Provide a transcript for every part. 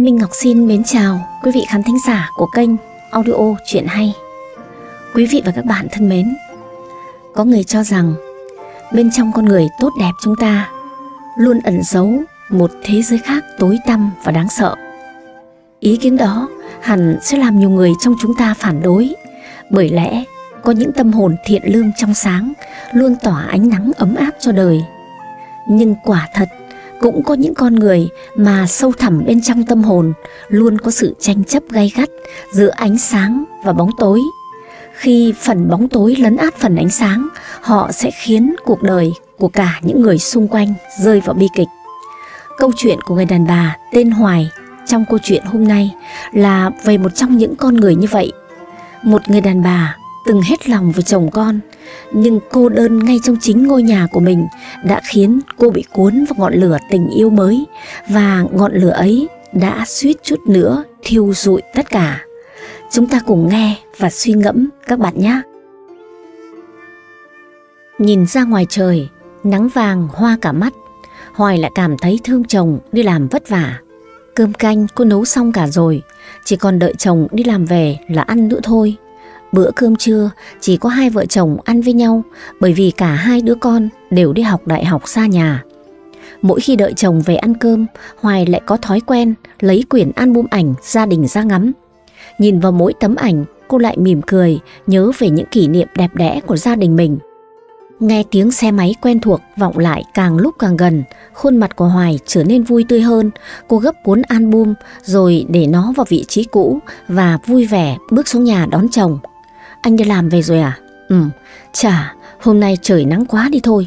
Minh Ngọc xin mến chào quý vị khán thính giả của kênh Audio Chuyện Hay. Quý vị và các bạn thân mến, có người cho rằng bên trong con người tốt đẹp chúng ta luôn ẩn giấu một thế giới khác tối tăm và đáng sợ. Ý kiến đó hẳn sẽ làm nhiều người trong chúng ta phản đối, bởi lẽ có những tâm hồn thiện lương trong sáng luôn tỏa ánh nắng ấm áp cho đời. Nhưng quả thật cũng có những con người mà sâu thẳm bên trong tâm hồn luôn có sự tranh chấp gay gắt giữa ánh sáng và bóng tối khi phần bóng tối lấn át phần ánh sáng họ sẽ khiến cuộc đời của cả những người xung quanh rơi vào bi kịch câu chuyện của người đàn bà tên hoài trong câu chuyện hôm nay là về một trong những con người như vậy một người đàn bà từng hết lòng với chồng con nhưng cô đơn ngay trong chính ngôi nhà của mình đã khiến cô bị cuốn vào ngọn lửa tình yêu mới và ngọn lửa ấy đã suýt chút nữa thiêu rụi tất cả. Chúng ta cùng nghe và suy ngẫm các bạn nhé. Nhìn ra ngoài trời, nắng vàng hoa cả mắt, Hoài lại cảm thấy thương chồng đi làm vất vả. Cơm canh cô nấu xong cả rồi, chỉ còn đợi chồng đi làm về là ăn nữa thôi. Bữa cơm trưa chỉ có hai vợ chồng ăn với nhau bởi vì cả hai đứa con đều đi học đại học xa nhà. Mỗi khi đợi chồng về ăn cơm, Hoài lại có thói quen lấy quyển album ảnh gia đình ra ngắm. Nhìn vào mỗi tấm ảnh, cô lại mỉm cười nhớ về những kỷ niệm đẹp đẽ của gia đình mình. Nghe tiếng xe máy quen thuộc vọng lại càng lúc càng gần, khuôn mặt của Hoài trở nên vui tươi hơn. Cô gấp cuốn album rồi để nó vào vị trí cũ và vui vẻ bước xuống nhà đón chồng. Anh đi làm về rồi à? Ừ, chả, hôm nay trời nắng quá đi thôi.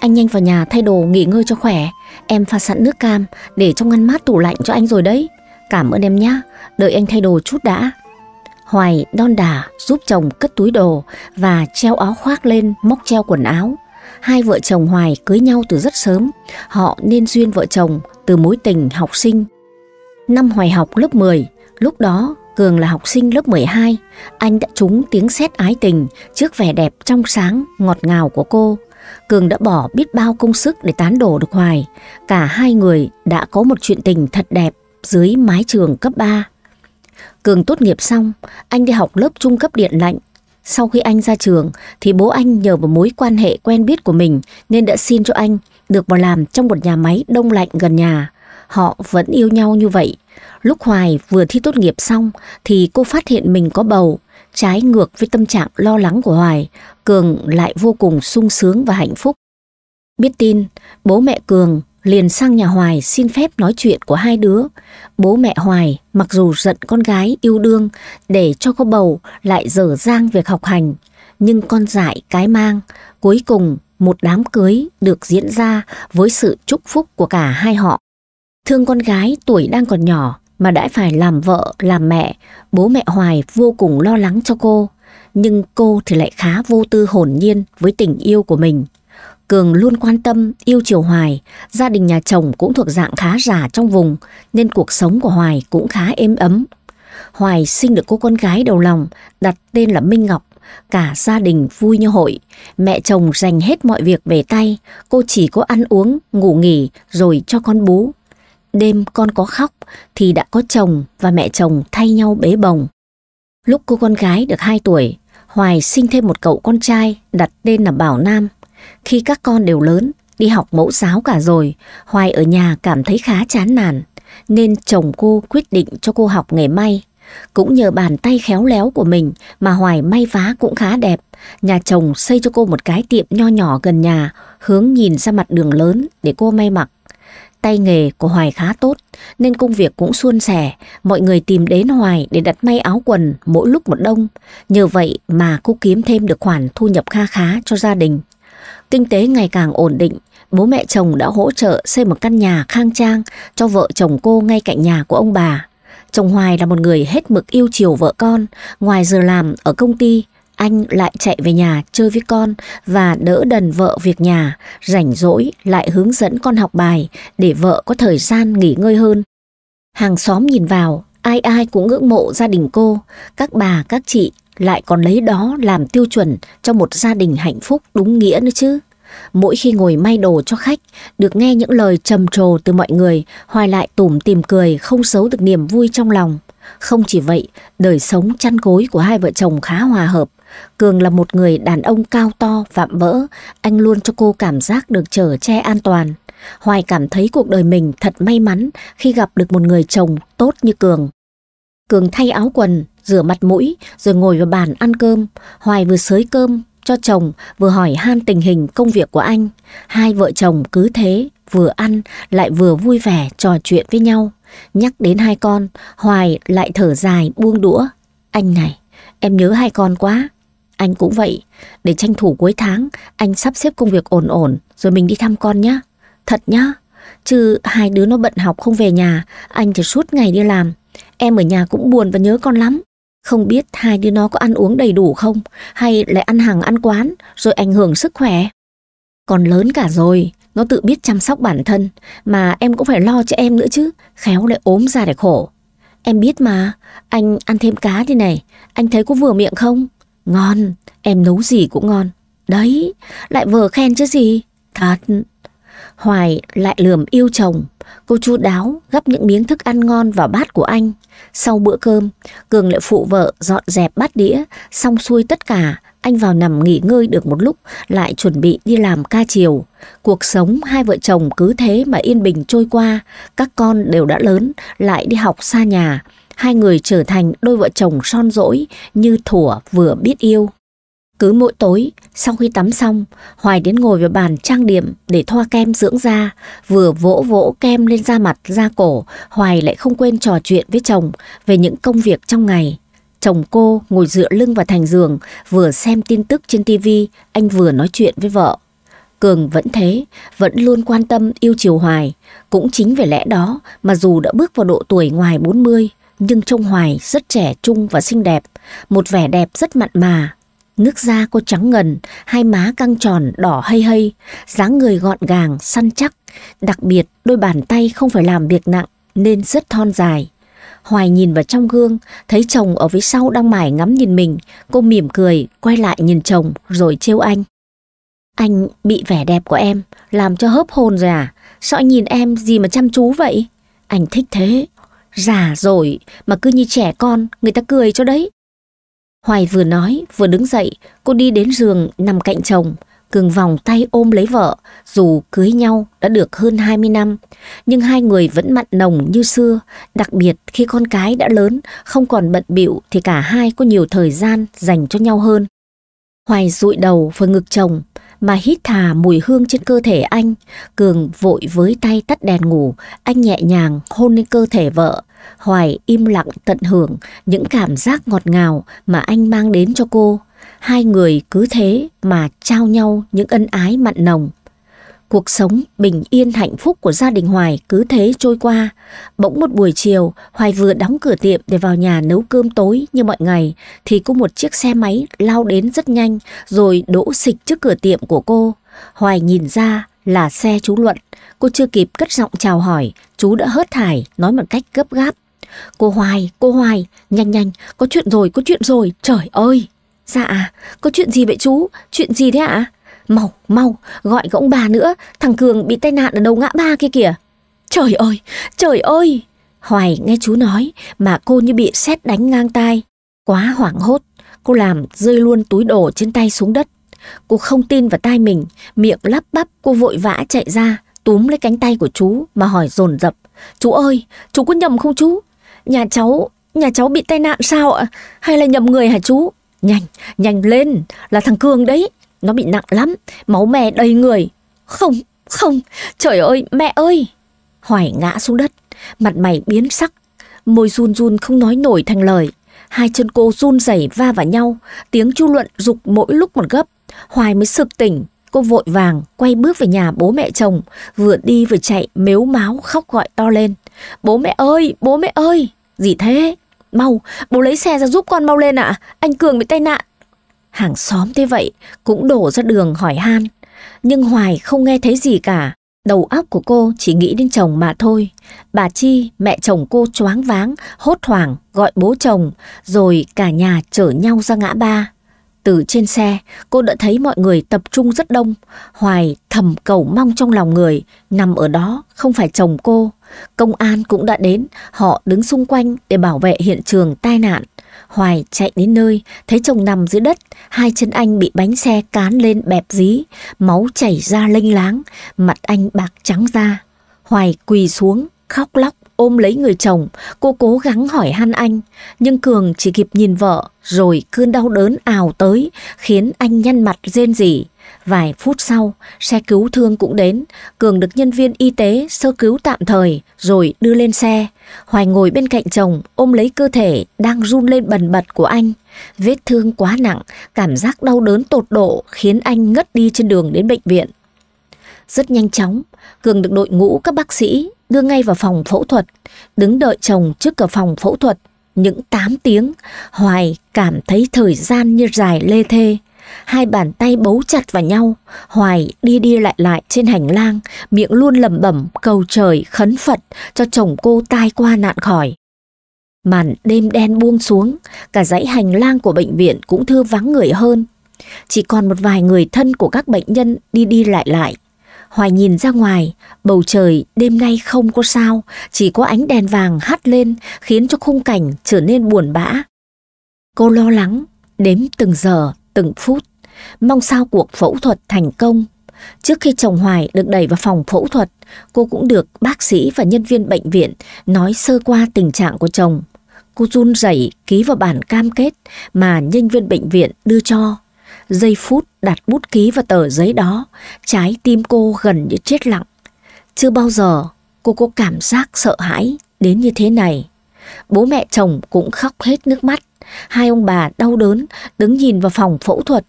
Anh nhanh vào nhà thay đồ nghỉ ngơi cho khỏe. Em pha sẵn nước cam để trong ngăn mát tủ lạnh cho anh rồi đấy. Cảm ơn em nhá, đợi anh thay đồ chút đã. Hoài đon Đà giúp chồng cất túi đồ và treo áo khoác lên móc treo quần áo. Hai vợ chồng Hoài cưới nhau từ rất sớm, họ nên duyên vợ chồng từ mối tình học sinh. Năm Hoài học lớp 10, lúc đó Cường là học sinh lớp 12, anh đã trúng tiếng sét ái tình trước vẻ đẹp trong sáng, ngọt ngào của cô. Cường đã bỏ biết bao công sức để tán đổ được Hoài. Cả hai người đã có một chuyện tình thật đẹp dưới mái trường cấp 3. Cường tốt nghiệp xong, anh đi học lớp trung cấp điện lạnh. Sau khi anh ra trường thì bố anh nhờ vào mối quan hệ quen biết của mình nên đã xin cho anh được vào làm trong một nhà máy đông lạnh gần nhà. Họ vẫn yêu nhau như vậy. Lúc Hoài vừa thi tốt nghiệp xong thì cô phát hiện mình có bầu. Trái ngược với tâm trạng lo lắng của Hoài, Cường lại vô cùng sung sướng và hạnh phúc. Biết tin, bố mẹ Cường liền sang nhà Hoài xin phép nói chuyện của hai đứa. Bố mẹ Hoài mặc dù giận con gái yêu đương để cho có bầu lại dở dang việc học hành, nhưng con dại cái mang, cuối cùng một đám cưới được diễn ra với sự chúc phúc của cả hai họ. Thương con gái tuổi đang còn nhỏ mà đã phải làm vợ, làm mẹ, bố mẹ Hoài vô cùng lo lắng cho cô. Nhưng cô thì lại khá vô tư hồn nhiên với tình yêu của mình. Cường luôn quan tâm, yêu chiều Hoài, gia đình nhà chồng cũng thuộc dạng khá giả trong vùng, nên cuộc sống của Hoài cũng khá êm ấm. Hoài sinh được cô con gái đầu lòng, đặt tên là Minh Ngọc. Cả gia đình vui như hội, mẹ chồng dành hết mọi việc về tay, cô chỉ có ăn uống, ngủ nghỉ rồi cho con bú. Đêm con có khóc thì đã có chồng và mẹ chồng thay nhau bế bồng. Lúc cô con gái được 2 tuổi, Hoài sinh thêm một cậu con trai đặt tên là Bảo Nam. Khi các con đều lớn, đi học mẫu giáo cả rồi, Hoài ở nhà cảm thấy khá chán nản, nên chồng cô quyết định cho cô học nghề may. Cũng nhờ bàn tay khéo léo của mình mà Hoài may vá cũng khá đẹp. Nhà chồng xây cho cô một cái tiệm nho nhỏ gần nhà, hướng nhìn ra mặt đường lớn để cô may mặc. Tay nghề của Hoài khá tốt nên công việc cũng suôn sẻ, mọi người tìm đến Hoài để đặt may áo quần mỗi lúc một đông. Nhờ vậy mà cô kiếm thêm được khoản thu nhập kha khá cho gia đình. Kinh tế ngày càng ổn định, bố mẹ chồng đã hỗ trợ xây một căn nhà khang trang cho vợ chồng cô ngay cạnh nhà của ông bà. Chồng Hoài là một người hết mực yêu chiều vợ con, ngoài giờ làm ở công ty, anh lại chạy về nhà chơi với con và đỡ đần vợ việc nhà, rảnh rỗi lại hướng dẫn con học bài để vợ có thời gian nghỉ ngơi hơn. Hàng xóm nhìn vào, ai ai cũng ngưỡng mộ gia đình cô, các bà, các chị lại còn lấy đó làm tiêu chuẩn cho một gia đình hạnh phúc đúng nghĩa nữa chứ. Mỗi khi ngồi may đồ cho khách, được nghe những lời trầm trồ từ mọi người, hoài lại tủm tìm cười không xấu được niềm vui trong lòng. Không chỉ vậy, đời sống chăn gối của hai vợ chồng khá hòa hợp, Cường là một người đàn ông cao to, vạm vỡ, anh luôn cho cô cảm giác được trở che an toàn. Hoài cảm thấy cuộc đời mình thật may mắn khi gặp được một người chồng tốt như Cường. Cường thay áo quần, rửa mặt mũi, rồi ngồi vào bàn ăn cơm. Hoài vừa sới cơm cho chồng, vừa hỏi han tình hình công việc của anh. Hai vợ chồng cứ thế, vừa ăn lại vừa vui vẻ trò chuyện với nhau. Nhắc đến hai con, Hoài lại thở dài buông đũa. Anh này, em nhớ hai con quá. Anh cũng vậy, để tranh thủ cuối tháng, anh sắp xếp công việc ổn ổn rồi mình đi thăm con nhá. Thật nhá, chứ hai đứa nó bận học không về nhà, anh thì suốt ngày đi làm. Em ở nhà cũng buồn và nhớ con lắm. Không biết hai đứa nó có ăn uống đầy đủ không, hay lại ăn hàng ăn quán rồi ảnh hưởng sức khỏe. Còn lớn cả rồi, nó tự biết chăm sóc bản thân, mà em cũng phải lo cho em nữa chứ, khéo lại ốm ra để khổ. Em biết mà, anh ăn thêm cá đi này, anh thấy có vừa miệng không? Ngon, em nấu gì cũng ngon. Đấy, lại vừa khen chứ gì. Thật. Hoài lại lườm yêu chồng. Cô chú đáo gấp những miếng thức ăn ngon vào bát của anh. Sau bữa cơm, Cường lại phụ vợ dọn dẹp bát đĩa, xong xuôi tất cả. Anh vào nằm nghỉ ngơi được một lúc, lại chuẩn bị đi làm ca chiều. Cuộc sống hai vợ chồng cứ thế mà yên bình trôi qua. Các con đều đã lớn, lại đi học xa nhà hai người trở thành đôi vợ chồng son dỗi như thủa vừa biết yêu. Cứ mỗi tối, sau khi tắm xong, Hoài đến ngồi vào bàn trang điểm để thoa kem dưỡng da, vừa vỗ vỗ kem lên da mặt, da cổ, Hoài lại không quên trò chuyện với chồng về những công việc trong ngày. Chồng cô ngồi dựa lưng vào thành giường, vừa xem tin tức trên tivi, anh vừa nói chuyện với vợ. Cường vẫn thế, vẫn luôn quan tâm yêu chiều Hoài. Cũng chính vì lẽ đó mà dù đã bước vào độ tuổi ngoài 40, nhưng trông Hoài rất trẻ trung và xinh đẹp, một vẻ đẹp rất mặn mà. Nước da cô trắng ngần, hai má căng tròn đỏ hay hay, dáng người gọn gàng, săn chắc. Đặc biệt, đôi bàn tay không phải làm việc nặng nên rất thon dài. Hoài nhìn vào trong gương, thấy chồng ở phía sau đang mải ngắm nhìn mình. Cô mỉm cười, quay lại nhìn chồng rồi trêu anh. Anh bị vẻ đẹp của em, làm cho hớp hồn rồi à? Sao anh nhìn em gì mà chăm chú vậy? Anh thích thế. Già rồi mà cứ như trẻ con, người ta cười cho đấy. Hoài vừa nói, vừa đứng dậy, cô đi đến giường nằm cạnh chồng. Cường vòng tay ôm lấy vợ, dù cưới nhau đã được hơn 20 năm, nhưng hai người vẫn mặn nồng như xưa, đặc biệt khi con cái đã lớn, không còn bận bịu thì cả hai có nhiều thời gian dành cho nhau hơn. Hoài rụi đầu vào ngực chồng, mà hít thà mùi hương trên cơ thể anh. Cường vội với tay tắt đèn ngủ, anh nhẹ nhàng hôn lên cơ thể vợ. Hoài im lặng tận hưởng những cảm giác ngọt ngào mà anh mang đến cho cô. Hai người cứ thế mà trao nhau những ân ái mặn nồng. Cuộc sống bình yên hạnh phúc của gia đình Hoài cứ thế trôi qua. Bỗng một buổi chiều, Hoài vừa đóng cửa tiệm để vào nhà nấu cơm tối như mọi ngày, thì có một chiếc xe máy lao đến rất nhanh rồi đỗ xịch trước cửa tiệm của cô. Hoài nhìn ra là xe chú Luận. Cô chưa kịp cất giọng chào hỏi, chú đã hớt thải nói một cách gấp gáp. Cô Hoài, cô Hoài, nhanh nhanh, có chuyện rồi, có chuyện rồi, trời ơi! Dạ, à, có chuyện gì vậy chú? Chuyện gì thế ạ? À? Mau, mau, gọi gỗng bà nữa, thằng Cường bị tai nạn ở đầu ngã ba kia kìa. Trời ơi, trời ơi! Hoài nghe chú nói mà cô như bị sét đánh ngang tai. Quá hoảng hốt, cô làm rơi luôn túi đồ trên tay xuống đất. Cô không tin vào tai mình, miệng lắp bắp cô vội vã chạy ra, túm lấy cánh tay của chú mà hỏi dồn dập. Chú ơi, chú có nhầm không chú? Nhà cháu, nhà cháu bị tai nạn sao ạ? Hay là nhầm người hả chú? Nhanh, nhanh lên, là thằng Cường đấy. Nó bị nặng lắm, máu me đầy người. Không, không, trời ơi, mẹ ơi. Hoài ngã xuống đất, mặt mày biến sắc. Môi run run không nói nổi thành lời. Hai chân cô run rẩy va vào nhau, tiếng chu luận rục mỗi lúc một gấp. Hoài mới sực tỉnh, cô vội vàng quay bước về nhà bố mẹ chồng, vừa đi vừa chạy mếu máu khóc gọi to lên. Bố mẹ ơi, bố mẹ ơi, gì thế? Mau, bố lấy xe ra giúp con mau lên ạ, à. anh Cường bị tai nạn, Hàng xóm thế vậy cũng đổ ra đường hỏi han. Nhưng Hoài không nghe thấy gì cả. Đầu óc của cô chỉ nghĩ đến chồng mà thôi. Bà Chi, mẹ chồng cô choáng váng, hốt hoảng, gọi bố chồng, rồi cả nhà chở nhau ra ngã ba. Từ trên xe, cô đã thấy mọi người tập trung rất đông. Hoài thầm cầu mong trong lòng người, nằm ở đó không phải chồng cô. Công an cũng đã đến, họ đứng xung quanh để bảo vệ hiện trường tai nạn. Hoài chạy đến nơi, thấy chồng nằm dưới đất, hai chân anh bị bánh xe cán lên bẹp dí, máu chảy ra lênh láng, mặt anh bạc trắng ra. Hoài quỳ xuống, khóc lóc, ôm lấy người chồng, cô cố gắng hỏi han anh, nhưng Cường chỉ kịp nhìn vợ, rồi cơn đau đớn ào tới, khiến anh nhăn mặt rên rỉ. Vài phút sau, xe cứu thương cũng đến, Cường được nhân viên y tế sơ cứu tạm thời rồi đưa lên xe. Hoài ngồi bên cạnh chồng ôm lấy cơ thể đang run lên bần bật của anh. Vết thương quá nặng, cảm giác đau đớn tột độ khiến anh ngất đi trên đường đến bệnh viện. Rất nhanh chóng, Cường được đội ngũ các bác sĩ đưa ngay vào phòng phẫu thuật, đứng đợi chồng trước cửa phòng phẫu thuật. Những 8 tiếng, Hoài cảm thấy thời gian như dài lê thê. Hai bàn tay bấu chặt vào nhau, Hoài đi đi lại lại trên hành lang, miệng luôn lẩm bẩm cầu trời khấn Phật cho chồng cô tai qua nạn khỏi. Màn đêm đen buông xuống, cả dãy hành lang của bệnh viện cũng thưa vắng người hơn. Chỉ còn một vài người thân của các bệnh nhân đi đi lại lại. Hoài nhìn ra ngoài, bầu trời đêm nay không có sao, chỉ có ánh đèn vàng hắt lên khiến cho khung cảnh trở nên buồn bã. Cô lo lắng, đếm từng giờ từng phút, mong sao cuộc phẫu thuật thành công. Trước khi chồng Hoài được đẩy vào phòng phẫu thuật, cô cũng được bác sĩ và nhân viên bệnh viện nói sơ qua tình trạng của chồng. Cô run rẩy ký vào bản cam kết mà nhân viên bệnh viện đưa cho. Giây phút đặt bút ký vào tờ giấy đó, trái tim cô gần như chết lặng. Chưa bao giờ cô có cảm giác sợ hãi đến như thế này. Bố mẹ chồng cũng khóc hết nước mắt. Hai ông bà đau đớn đứng nhìn vào phòng phẫu thuật.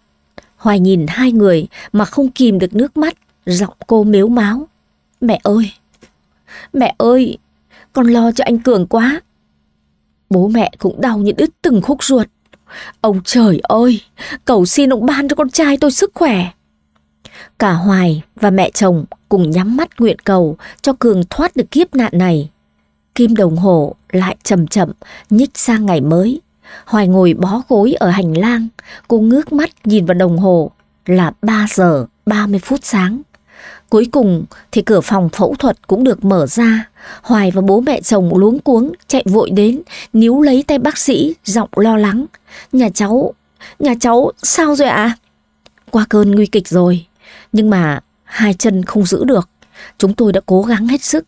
Hoài nhìn hai người mà không kìm được nước mắt, giọng cô mếu máu. Mẹ ơi! Mẹ ơi! Con lo cho anh Cường quá. Bố mẹ cũng đau như đứt từng khúc ruột. Ông trời ơi! Cầu xin ông ban cho con trai tôi sức khỏe. Cả Hoài và mẹ chồng cùng nhắm mắt nguyện cầu cho Cường thoát được kiếp nạn này kim đồng hồ lại chậm chậm nhích sang ngày mới. Hoài ngồi bó gối ở hành lang, cô ngước mắt nhìn vào đồng hồ là 3 giờ 30 phút sáng. Cuối cùng thì cửa phòng phẫu thuật cũng được mở ra. Hoài và bố mẹ chồng luống cuống chạy vội đến, níu lấy tay bác sĩ, giọng lo lắng. Nhà cháu, nhà cháu sao rồi ạ? À? Qua cơn nguy kịch rồi, nhưng mà hai chân không giữ được. Chúng tôi đã cố gắng hết sức,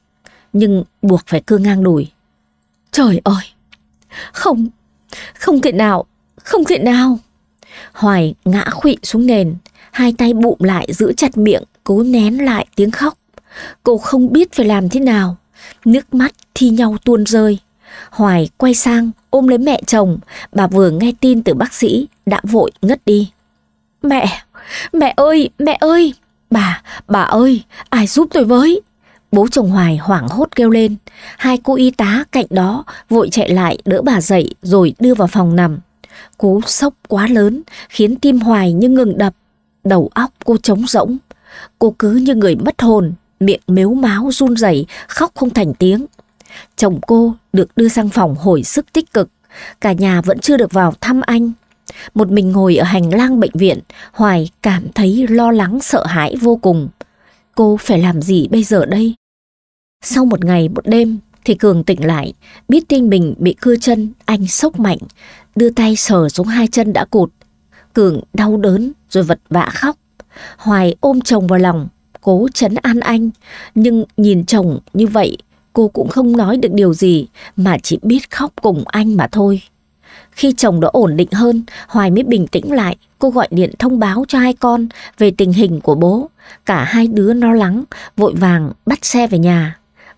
nhưng buộc phải cưa ngang đùi. Trời ơi! Không! Không thể nào! Không thể nào! Hoài ngã khụy xuống nền, hai tay bụm lại giữ chặt miệng, cố nén lại tiếng khóc. Cô không biết phải làm thế nào. Nước mắt thi nhau tuôn rơi. Hoài quay sang ôm lấy mẹ chồng, bà vừa nghe tin từ bác sĩ đã vội ngất đi. Mẹ, mẹ ơi, mẹ ơi, bà, bà ơi, ai giúp tôi với, Bố chồng Hoài hoảng hốt kêu lên, hai cô y tá cạnh đó vội chạy lại đỡ bà dậy rồi đưa vào phòng nằm. Cú sốc quá lớn khiến tim Hoài như ngừng đập, đầu óc cô trống rỗng. Cô cứ như người mất hồn, miệng mếu máu run rẩy khóc không thành tiếng. Chồng cô được đưa sang phòng hồi sức tích cực, cả nhà vẫn chưa được vào thăm anh. Một mình ngồi ở hành lang bệnh viện, Hoài cảm thấy lo lắng sợ hãi vô cùng. Cô phải làm gì bây giờ đây? Sau một ngày một đêm thì Cường tỉnh lại, biết tin mình bị cưa chân, anh sốc mạnh, đưa tay sờ xuống hai chân đã cụt. Cường đau đớn rồi vật vã khóc. Hoài ôm chồng vào lòng, cố chấn an anh, nhưng nhìn chồng như vậy cô cũng không nói được điều gì mà chỉ biết khóc cùng anh mà thôi. Khi chồng đã ổn định hơn, Hoài mới bình tĩnh lại, cô gọi điện thông báo cho hai con về tình hình của bố. Cả hai đứa lo lắng, vội vàng bắt xe về nhà.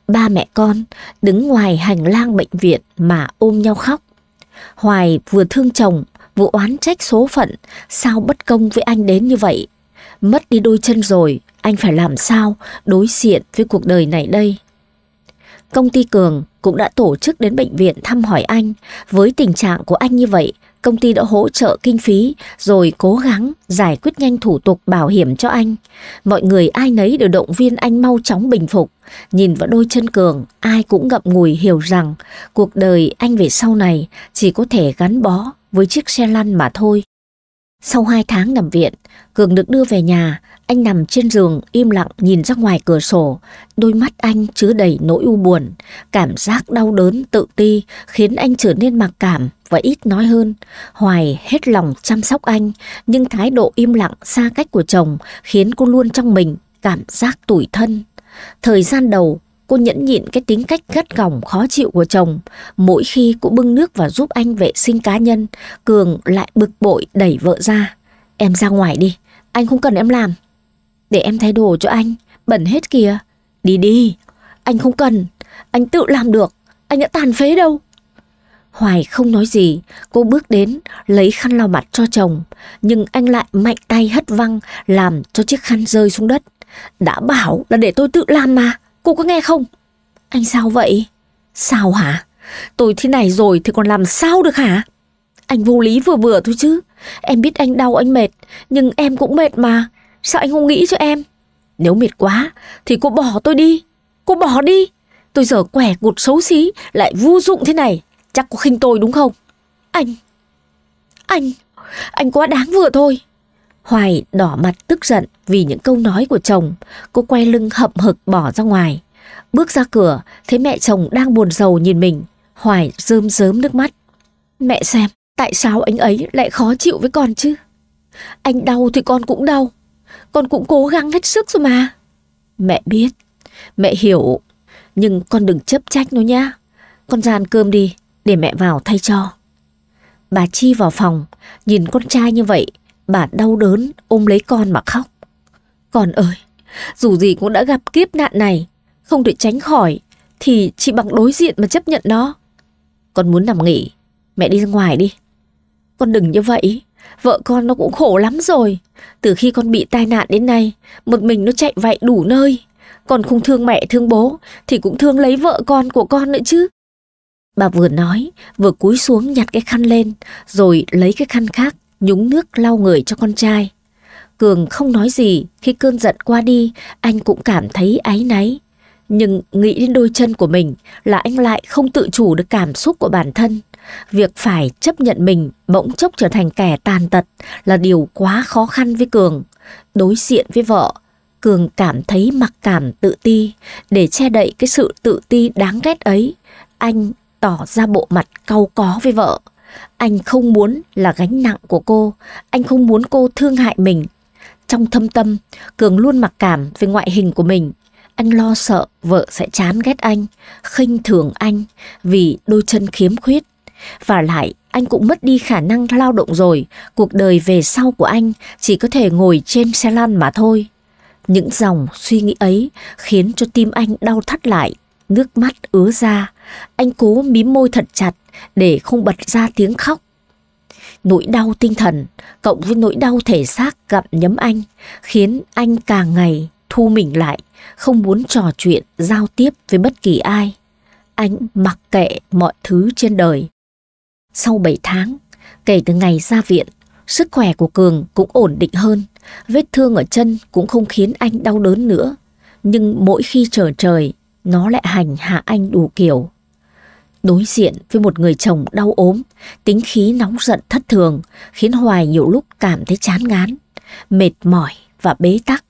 Ba mẹ con đứng ngoài hành lang bệnh viện mà ôm nhau khóc. Hoài vừa thương chồng, vừa oán trách số phận, sao bất công với anh đến như vậy. Mất đi đôi chân rồi, anh phải làm sao đối diện với cuộc đời này đây. Công ty Cường cũng đã tổ chức đến bệnh viện thăm hỏi anh, với tình trạng của anh như vậy công ty đã hỗ trợ kinh phí rồi cố gắng giải quyết nhanh thủ tục bảo hiểm cho anh. Mọi người ai nấy đều động viên anh mau chóng bình phục. Nhìn vào đôi chân cường, ai cũng ngậm ngùi hiểu rằng cuộc đời anh về sau này chỉ có thể gắn bó với chiếc xe lăn mà thôi. Sau 2 tháng nằm viện, Cường được đưa về nhà, anh nằm trên giường im lặng nhìn ra ngoài cửa sổ, đôi mắt anh chứa đầy nỗi u buồn, cảm giác đau đớn tự ti khiến anh trở nên mặc cảm, và ít nói hơn. Hoài hết lòng chăm sóc anh, nhưng thái độ im lặng xa cách của chồng khiến cô luôn trong mình cảm giác tủi thân. Thời gian đầu, cô nhẫn nhịn cái tính cách gắt gỏng khó chịu của chồng. Mỗi khi cô bưng nước và giúp anh vệ sinh cá nhân, Cường lại bực bội đẩy vợ ra. Em ra ngoài đi, anh không cần em làm. Để em thay đồ cho anh, bẩn hết kìa. Đi đi, anh không cần, anh tự làm được, anh đã tàn phế đâu. Hoài không nói gì, cô bước đến, lấy khăn lau mặt cho chồng, nhưng anh lại mạnh tay hất văng, làm cho chiếc khăn rơi xuống đất. Đã bảo là để tôi tự làm mà, cô có nghe không? Anh sao vậy? Sao hả? Tôi thế này rồi thì còn làm sao được hả? Anh vô lý vừa vừa thôi chứ. Em biết anh đau anh mệt, nhưng em cũng mệt mà. Sao anh không nghĩ cho em? Nếu mệt quá thì cô bỏ tôi đi. Cô bỏ đi. Tôi giờ quẻ cụt xấu xí lại vô dụng thế này Chắc có khinh tôi đúng không? Anh... Anh... Anh quá đáng vừa thôi. Hoài đỏ mặt tức giận vì những câu nói của chồng. Cô quay lưng hậm hực bỏ ra ngoài. Bước ra cửa, thấy mẹ chồng đang buồn rầu nhìn mình. Hoài rơm rớm nước mắt. Mẹ xem, tại sao anh ấy lại khó chịu với con chứ? Anh đau thì con cũng đau. Con cũng cố gắng hết sức rồi mà. Mẹ biết, mẹ hiểu. Nhưng con đừng chấp trách nó nha. Con ra cơm đi, để mẹ vào thay cho. Bà Chi vào phòng, nhìn con trai như vậy, bà đau đớn ôm lấy con mà khóc. Con ơi, dù gì cũng đã gặp kiếp nạn này, không thể tránh khỏi, thì chỉ bằng đối diện mà chấp nhận nó. Con muốn nằm nghỉ, mẹ đi ra ngoài đi. Con đừng như vậy, vợ con nó cũng khổ lắm rồi. Từ khi con bị tai nạn đến nay, một mình nó chạy vạy đủ nơi. Còn không thương mẹ thương bố, thì cũng thương lấy vợ con của con nữa chứ. Bà vừa nói, vừa cúi xuống nhặt cái khăn lên, rồi lấy cái khăn khác, nhúng nước lau người cho con trai. Cường không nói gì, khi cơn giận qua đi, anh cũng cảm thấy áy náy. Nhưng nghĩ đến đôi chân của mình là anh lại không tự chủ được cảm xúc của bản thân. Việc phải chấp nhận mình bỗng chốc trở thành kẻ tàn tật là điều quá khó khăn với Cường. Đối diện với vợ, Cường cảm thấy mặc cảm tự ti. Để che đậy cái sự tự ti đáng ghét ấy, anh tỏ ra bộ mặt cau có với vợ. Anh không muốn là gánh nặng của cô, anh không muốn cô thương hại mình. Trong thâm tâm, Cường luôn mặc cảm về ngoại hình của mình. Anh lo sợ vợ sẽ chán ghét anh, khinh thường anh vì đôi chân khiếm khuyết. Và lại, anh cũng mất đi khả năng lao động rồi, cuộc đời về sau của anh chỉ có thể ngồi trên xe lăn mà thôi. Những dòng suy nghĩ ấy khiến cho tim anh đau thắt lại, nước mắt ứa ra, anh cố mím môi thật chặt để không bật ra tiếng khóc. Nỗi đau tinh thần cộng với nỗi đau thể xác gặm nhấm anh khiến anh càng ngày thu mình lại, không muốn trò chuyện, giao tiếp với bất kỳ ai. Anh mặc kệ mọi thứ trên đời. Sau 7 tháng, kể từ ngày ra viện, sức khỏe của Cường cũng ổn định hơn, vết thương ở chân cũng không khiến anh đau đớn nữa. Nhưng mỗi khi trở trời, nó lại hành hạ anh đủ kiểu. Đối diện với một người chồng đau ốm, tính khí nóng giận thất thường, khiến Hoài nhiều lúc cảm thấy chán ngán, mệt mỏi và bế tắc.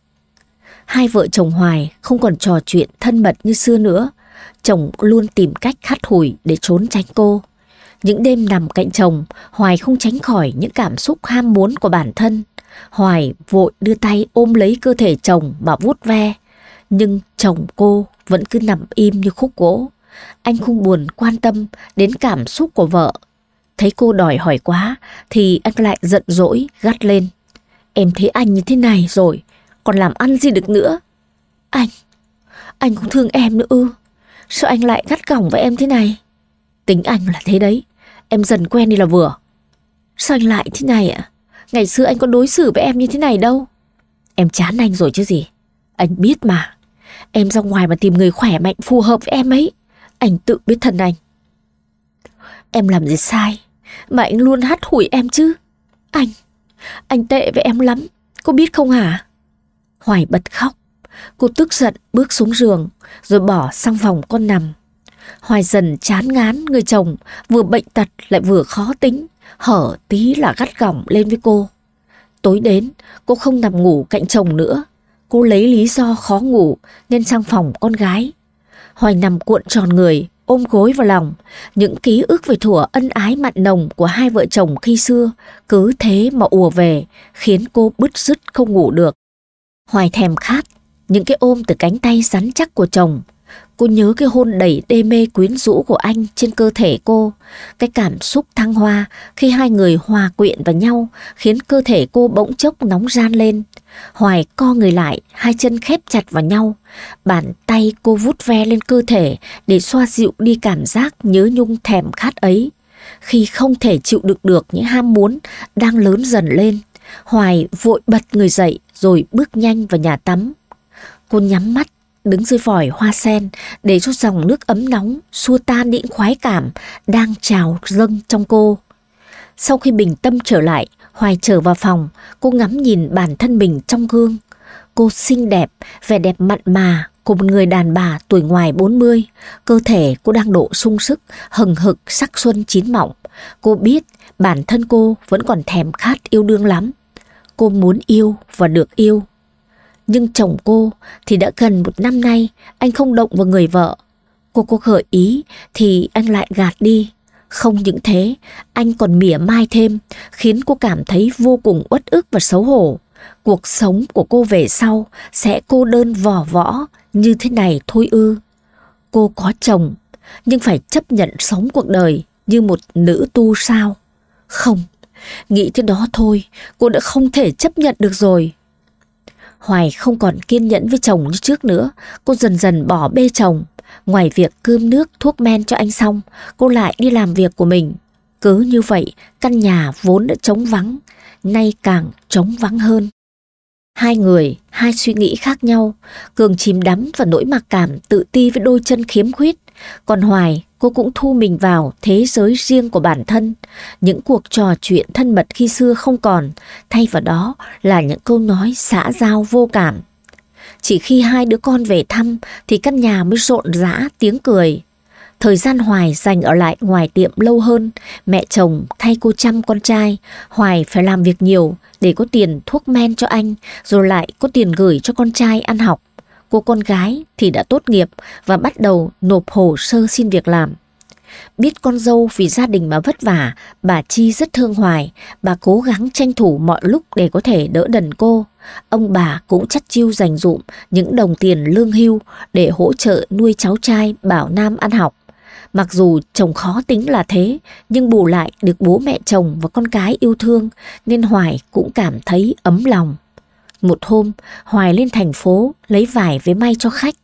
Hai vợ chồng Hoài không còn trò chuyện thân mật như xưa nữa. Chồng luôn tìm cách khát hủi để trốn tránh cô. Những đêm nằm cạnh chồng, Hoài không tránh khỏi những cảm xúc ham muốn của bản thân. Hoài vội đưa tay ôm lấy cơ thể chồng mà vuốt ve. Nhưng chồng cô vẫn cứ nằm im như khúc gỗ. Anh không buồn quan tâm đến cảm xúc của vợ. Thấy cô đòi hỏi quá thì anh lại giận dỗi gắt lên. Em thấy anh như thế này rồi, còn làm ăn gì được nữa. Anh, anh cũng thương em nữa ư. Sao anh lại gắt gỏng với em thế này? Tính anh là thế đấy, em dần quen đi là vừa. Sao anh lại thế này ạ? Ngày xưa anh có đối xử với em như thế này đâu. Em chán anh rồi chứ gì. Anh biết mà. Em ra ngoài mà tìm người khỏe mạnh phù hợp với em ấy anh tự biết thân anh. Em làm gì sai, mà anh luôn hắt hủi em chứ. Anh, anh tệ với em lắm, cô biết không hả? Hoài bật khóc, cô tức giận bước xuống giường, rồi bỏ sang phòng con nằm. Hoài dần chán ngán người chồng, vừa bệnh tật lại vừa khó tính, hở tí là gắt gỏng lên với cô. Tối đến, cô không nằm ngủ cạnh chồng nữa. Cô lấy lý do khó ngủ nên sang phòng con gái Hoài nằm cuộn tròn người, ôm gối vào lòng. Những ký ức về thủa ân ái mặn nồng của hai vợ chồng khi xưa cứ thế mà ùa về, khiến cô bứt rứt không ngủ được. Hoài thèm khát, những cái ôm từ cánh tay rắn chắc của chồng Cô nhớ cái hôn đầy đê mê quyến rũ của anh trên cơ thể cô, cái cảm xúc thăng hoa khi hai người hòa quyện vào nhau khiến cơ thể cô bỗng chốc nóng ran lên. Hoài co người lại, hai chân khép chặt vào nhau, bàn tay cô vút ve lên cơ thể để xoa dịu đi cảm giác nhớ nhung thèm khát ấy. Khi không thể chịu đựng được những ham muốn đang lớn dần lên, Hoài vội bật người dậy rồi bước nhanh vào nhà tắm. Cô nhắm mắt đứng dưới vòi hoa sen để cho dòng nước ấm nóng xua tan những khoái cảm đang trào dâng trong cô. Sau khi bình tâm trở lại, Hoài trở vào phòng, cô ngắm nhìn bản thân mình trong gương. Cô xinh đẹp, vẻ đẹp mặn mà của một người đàn bà tuổi ngoài 40. Cơ thể cô đang độ sung sức, hừng hực sắc xuân chín mọng. Cô biết bản thân cô vẫn còn thèm khát yêu đương lắm. Cô muốn yêu và được yêu. Nhưng chồng cô thì đã gần một năm nay anh không động vào người vợ. Cô cô gợi ý thì anh lại gạt đi. Không những thế, anh còn mỉa mai thêm, khiến cô cảm thấy vô cùng uất ức và xấu hổ. Cuộc sống của cô về sau sẽ cô đơn vỏ võ như thế này thôi ư. Cô có chồng, nhưng phải chấp nhận sống cuộc đời như một nữ tu sao? Không, nghĩ thế đó thôi, cô đã không thể chấp nhận được rồi. Hoài không còn kiên nhẫn với chồng như trước nữa. Cô dần dần bỏ bê chồng. Ngoài việc cơm nước, thuốc men cho anh xong, cô lại đi làm việc của mình. Cứ như vậy, căn nhà vốn đã trống vắng, nay càng trống vắng hơn. Hai người, hai suy nghĩ khác nhau, Cường chìm đắm và nỗi mặc cảm tự ti với đôi chân khiếm khuyết. Còn Hoài, cô cũng thu mình vào thế giới riêng của bản thân. Những cuộc trò chuyện thân mật khi xưa không còn, thay vào đó là những câu nói xã giao vô cảm. Chỉ khi hai đứa con về thăm thì căn nhà mới rộn rã tiếng cười. Thời gian Hoài dành ở lại ngoài tiệm lâu hơn, mẹ chồng thay cô chăm con trai, Hoài phải làm việc nhiều để có tiền thuốc men cho anh, rồi lại có tiền gửi cho con trai ăn học cô con gái thì đã tốt nghiệp và bắt đầu nộp hồ sơ xin việc làm. Biết con dâu vì gia đình mà vất vả, bà Chi rất thương Hoài, bà cố gắng tranh thủ mọi lúc để có thể đỡ đần cô. Ông bà cũng chắt chiêu dành dụm những đồng tiền lương hưu để hỗ trợ nuôi cháu trai Bảo Nam ăn học. Mặc dù chồng khó tính là thế, nhưng bù lại được bố mẹ chồng và con cái yêu thương nên Hoài cũng cảm thấy ấm lòng. Một hôm, Hoài lên thành phố lấy vải với may cho khách.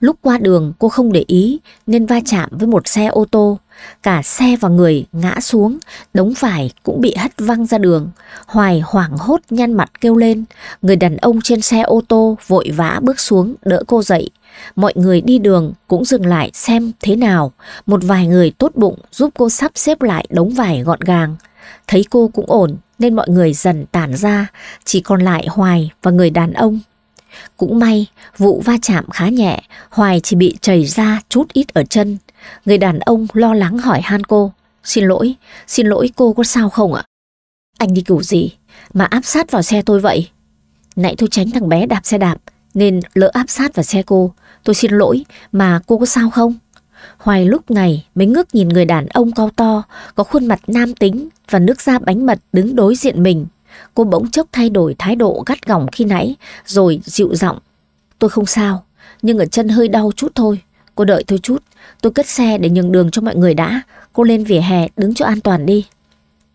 Lúc qua đường cô không để ý nên va chạm với một xe ô tô. Cả xe và người ngã xuống, đống vải cũng bị hất văng ra đường. Hoài hoảng hốt nhăn mặt kêu lên. Người đàn ông trên xe ô tô vội vã bước xuống đỡ cô dậy. Mọi người đi đường cũng dừng lại xem thế nào. Một vài người tốt bụng giúp cô sắp xếp lại đống vải gọn gàng. Thấy cô cũng ổn nên mọi người dần tản ra, chỉ còn lại Hoài và người đàn ông. Cũng may, vụ va chạm khá nhẹ, Hoài chỉ bị chảy ra chút ít ở chân. Người đàn ông lo lắng hỏi han cô, xin lỗi, xin lỗi cô có sao không ạ? Anh đi kiểu gì mà áp sát vào xe tôi vậy? Nãy tôi tránh thằng bé đạp xe đạp nên lỡ áp sát vào xe cô, tôi xin lỗi mà cô có sao không? Hoài lúc này mới ngước nhìn người đàn ông cao to, có khuôn mặt nam tính và nước da bánh mật đứng đối diện mình. Cô bỗng chốc thay đổi thái độ gắt gỏng khi nãy, rồi dịu giọng. Tôi không sao, nhưng ở chân hơi đau chút thôi. Cô đợi tôi chút, tôi cất xe để nhường đường cho mọi người đã. Cô lên vỉa hè đứng cho an toàn đi.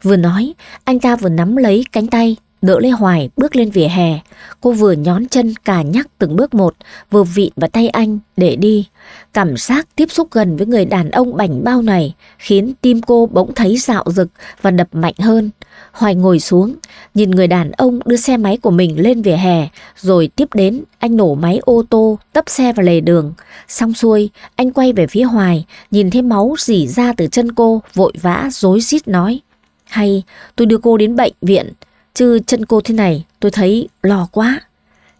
Vừa nói, anh ta vừa nắm lấy cánh tay Đỡ Lê Hoài bước lên vỉa hè, cô vừa nhón chân cà nhắc từng bước một, vừa vịn vào tay anh để đi. Cảm giác tiếp xúc gần với người đàn ông bảnh bao này khiến tim cô bỗng thấy dạo rực và đập mạnh hơn. Hoài ngồi xuống, nhìn người đàn ông đưa xe máy của mình lên vỉa hè, rồi tiếp đến anh nổ máy ô tô, tấp xe vào lề đường. Xong xuôi, anh quay về phía Hoài, nhìn thấy máu rỉ ra từ chân cô, vội vã, rối rít nói. Hay tôi đưa cô đến bệnh viện Chứ chân cô thế này tôi thấy lo quá.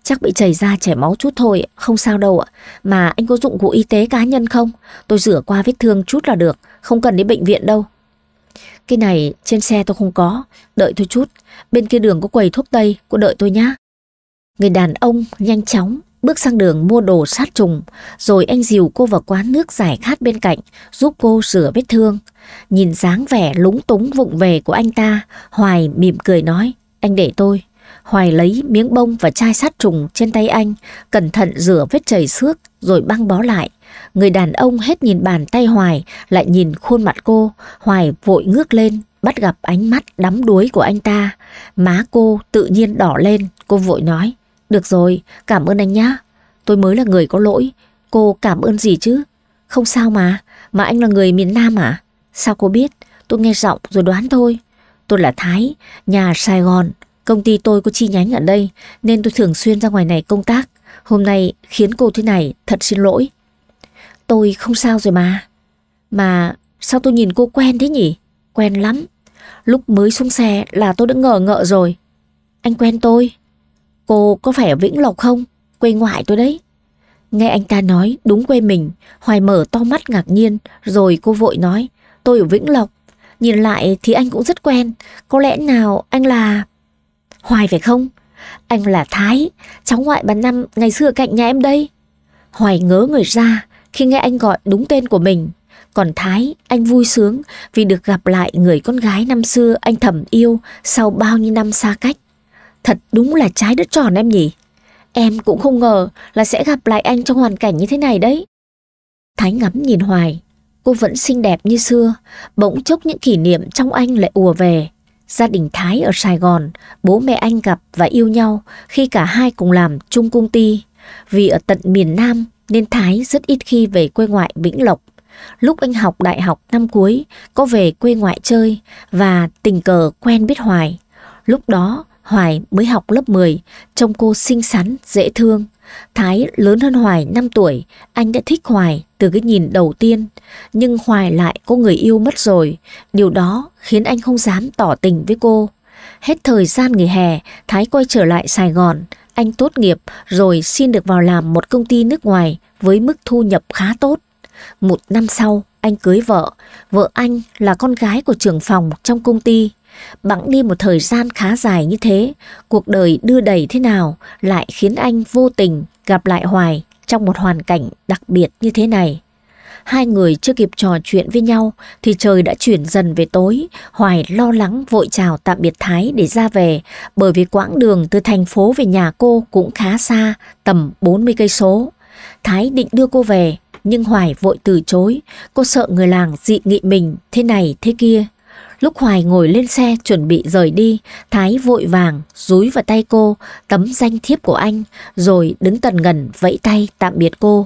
Chắc bị chảy ra chảy máu chút thôi, không sao đâu ạ. Mà anh có dụng cụ y tế cá nhân không? Tôi rửa qua vết thương chút là được, không cần đến bệnh viện đâu. Cái này trên xe tôi không có, đợi tôi chút. Bên kia đường có quầy thuốc tây, cô đợi tôi nhá. Người đàn ông nhanh chóng bước sang đường mua đồ sát trùng, rồi anh dìu cô vào quán nước giải khát bên cạnh, giúp cô rửa vết thương. Nhìn dáng vẻ lúng túng vụng về của anh ta, Hoài mỉm cười nói. Anh để tôi. Hoài lấy miếng bông và chai sát trùng trên tay anh, cẩn thận rửa vết chảy xước rồi băng bó lại. Người đàn ông hết nhìn bàn tay Hoài, lại nhìn khuôn mặt cô. Hoài vội ngước lên, bắt gặp ánh mắt đắm đuối của anh ta. Má cô tự nhiên đỏ lên, cô vội nói. Được rồi, cảm ơn anh nhá. Tôi mới là người có lỗi. Cô cảm ơn gì chứ? Không sao mà, mà anh là người miền Nam à? Sao cô biết? Tôi nghe giọng rồi đoán thôi. Tôi là Thái, nhà Sài Gòn, công ty tôi có chi nhánh ở đây nên tôi thường xuyên ra ngoài này công tác. Hôm nay khiến cô thế này, thật xin lỗi. Tôi không sao rồi mà. Mà sao tôi nhìn cô quen thế nhỉ? Quen lắm. Lúc mới xuống xe là tôi đã ngờ ngợ rồi. Anh quen tôi. Cô có phải ở Vĩnh Lộc không? Quê ngoại tôi đấy. Nghe anh ta nói đúng quê mình, Hoài mở to mắt ngạc nhiên, rồi cô vội nói, tôi ở Vĩnh Lộc, Nhìn lại thì anh cũng rất quen, có lẽ nào anh là... Hoài phải không? Anh là Thái, cháu ngoại bà Năm ngày xưa cạnh nhà em đây. Hoài ngớ người ra khi nghe anh gọi đúng tên của mình. Còn Thái, anh vui sướng vì được gặp lại người con gái năm xưa anh thầm yêu sau bao nhiêu năm xa cách. Thật đúng là trái đất tròn em nhỉ. Em cũng không ngờ là sẽ gặp lại anh trong hoàn cảnh như thế này đấy. Thái ngắm nhìn Hoài, cô vẫn xinh đẹp như xưa, bỗng chốc những kỷ niệm trong anh lại ùa về. Gia đình Thái ở Sài Gòn, bố mẹ anh gặp và yêu nhau khi cả hai cùng làm chung công ty. Vì ở tận miền Nam nên Thái rất ít khi về quê ngoại Vĩnh Lộc. Lúc anh học đại học năm cuối, có về quê ngoại chơi và tình cờ quen biết Hoài. Lúc đó, Hoài mới học lớp 10, trông cô xinh xắn, dễ thương. Thái lớn hơn Hoài 5 tuổi, anh đã thích Hoài từ cái nhìn đầu tiên, nhưng Hoài lại có người yêu mất rồi, điều đó khiến anh không dám tỏ tình với cô. Hết thời gian nghỉ hè, Thái quay trở lại Sài Gòn, anh tốt nghiệp rồi xin được vào làm một công ty nước ngoài với mức thu nhập khá tốt. Một năm sau, anh cưới vợ, vợ anh là con gái của trưởng phòng trong công ty. Bẵng đi một thời gian khá dài như thế, cuộc đời đưa đẩy thế nào lại khiến anh vô tình gặp lại Hoài trong một hoàn cảnh đặc biệt như thế này. Hai người chưa kịp trò chuyện với nhau thì trời đã chuyển dần về tối. Hoài lo lắng vội chào tạm biệt Thái để ra về bởi vì quãng đường từ thành phố về nhà cô cũng khá xa, tầm 40 cây số. Thái định đưa cô về nhưng Hoài vội từ chối, cô sợ người làng dị nghị mình thế này thế kia. Lúc Hoài ngồi lên xe chuẩn bị rời đi, Thái vội vàng dúi vào tay cô tấm danh thiếp của anh rồi đứng tần ngần vẫy tay tạm biệt cô.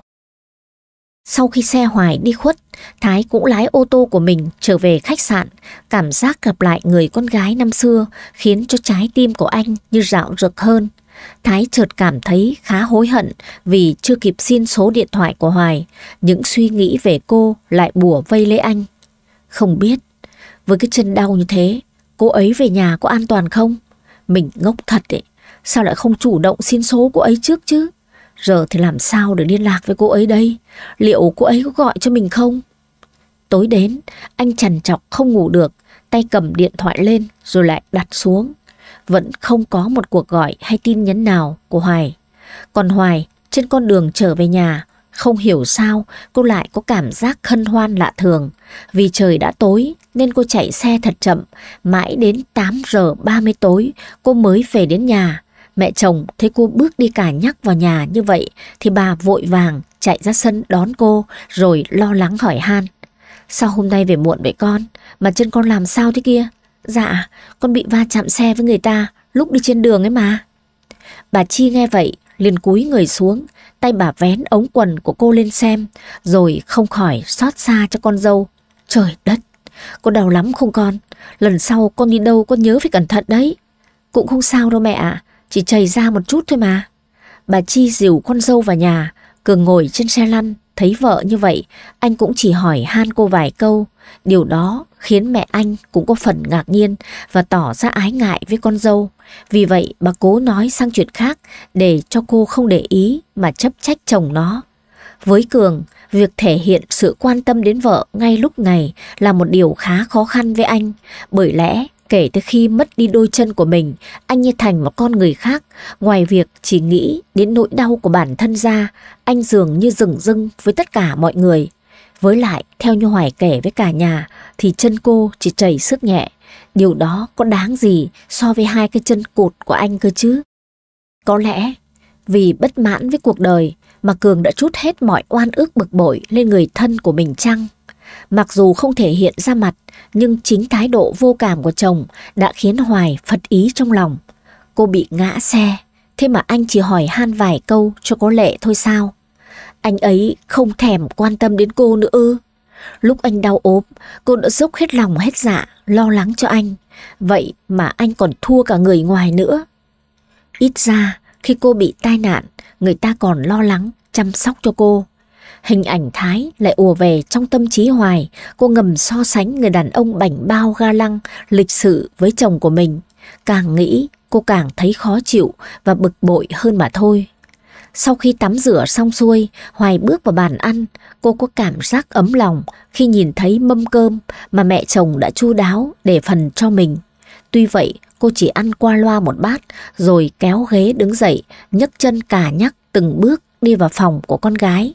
Sau khi xe Hoài đi khuất, Thái cũng lái ô tô của mình trở về khách sạn. Cảm giác gặp lại người con gái năm xưa khiến cho trái tim của anh như rạo rực hơn. Thái chợt cảm thấy khá hối hận vì chưa kịp xin số điện thoại của Hoài. Những suy nghĩ về cô lại bùa vây lấy anh. Không biết với cái chân đau như thế, cô ấy về nhà có an toàn không? Mình ngốc thật ấy, sao lại không chủ động xin số cô ấy trước chứ? Giờ thì làm sao để liên lạc với cô ấy đây? Liệu cô ấy có gọi cho mình không? Tối đến, anh trằn trọc không ngủ được, tay cầm điện thoại lên rồi lại đặt xuống. Vẫn không có một cuộc gọi hay tin nhắn nào của Hoài. Còn Hoài, trên con đường trở về nhà, không hiểu sao cô lại có cảm giác hân hoan lạ thường. Vì trời đã tối nên cô chạy xe thật chậm. Mãi đến 8 giờ 30 tối cô mới về đến nhà. Mẹ chồng thấy cô bước đi cả nhắc vào nhà như vậy thì bà vội vàng chạy ra sân đón cô rồi lo lắng hỏi han. Sao hôm nay về muộn vậy con? Mà chân con làm sao thế kia? Dạ, con bị va chạm xe với người ta lúc đi trên đường ấy mà. Bà Chi nghe vậy liền cúi người xuống, tay bà vén ống quần của cô lên xem, rồi không khỏi xót xa cho con dâu. Trời đất, con đau lắm không con? Lần sau con đi đâu con nhớ phải cẩn thận đấy. Cũng không sao đâu mẹ ạ, chỉ chảy ra một chút thôi mà. Bà Chi dìu con dâu vào nhà, cường ngồi trên xe lăn, thấy vợ như vậy, anh cũng chỉ hỏi han cô vài câu. Điều đó khiến mẹ anh cũng có phần ngạc nhiên và tỏ ra ái ngại với con dâu. Vì vậy bà cố nói sang chuyện khác để cho cô không để ý mà chấp trách chồng nó. Với Cường, việc thể hiện sự quan tâm đến vợ ngay lúc này là một điều khá khó khăn với anh, bởi lẽ kể từ khi mất đi đôi chân của mình, anh như thành một con người khác, ngoài việc chỉ nghĩ đến nỗi đau của bản thân ra, anh dường như rừng rưng với tất cả mọi người. Với lại, theo như Hoài kể với cả nhà, thì chân cô chỉ chảy sức nhẹ. Điều đó có đáng gì so với hai cái chân cụt của anh cơ chứ? Có lẽ, vì bất mãn với cuộc đời mà Cường đã trút hết mọi oan ức bực bội lên người thân của mình chăng? Mặc dù không thể hiện ra mặt, nhưng chính thái độ vô cảm của chồng đã khiến Hoài phật ý trong lòng. Cô bị ngã xe, thế mà anh chỉ hỏi han vài câu cho có lệ thôi sao? Anh ấy không thèm quan tâm đến cô nữa ư. Lúc anh đau ốm, cô đã dốc hết lòng hết dạ, lo lắng cho anh. Vậy mà anh còn thua cả người ngoài nữa. Ít ra, khi cô bị tai nạn, người ta còn lo lắng, chăm sóc cho cô. Hình ảnh Thái lại ùa về trong tâm trí Hoài, cô ngầm so sánh người đàn ông bảnh bao ga lăng, lịch sự với chồng của mình. Càng nghĩ, cô càng thấy khó chịu và bực bội hơn mà thôi. Sau khi tắm rửa xong xuôi, Hoài bước vào bàn ăn, cô có cảm giác ấm lòng khi nhìn thấy mâm cơm mà mẹ chồng đã chu đáo để phần cho mình. Tuy vậy, cô chỉ ăn qua loa một bát rồi kéo ghế đứng dậy, nhấc chân cả nhắc từng bước đi vào phòng của con gái.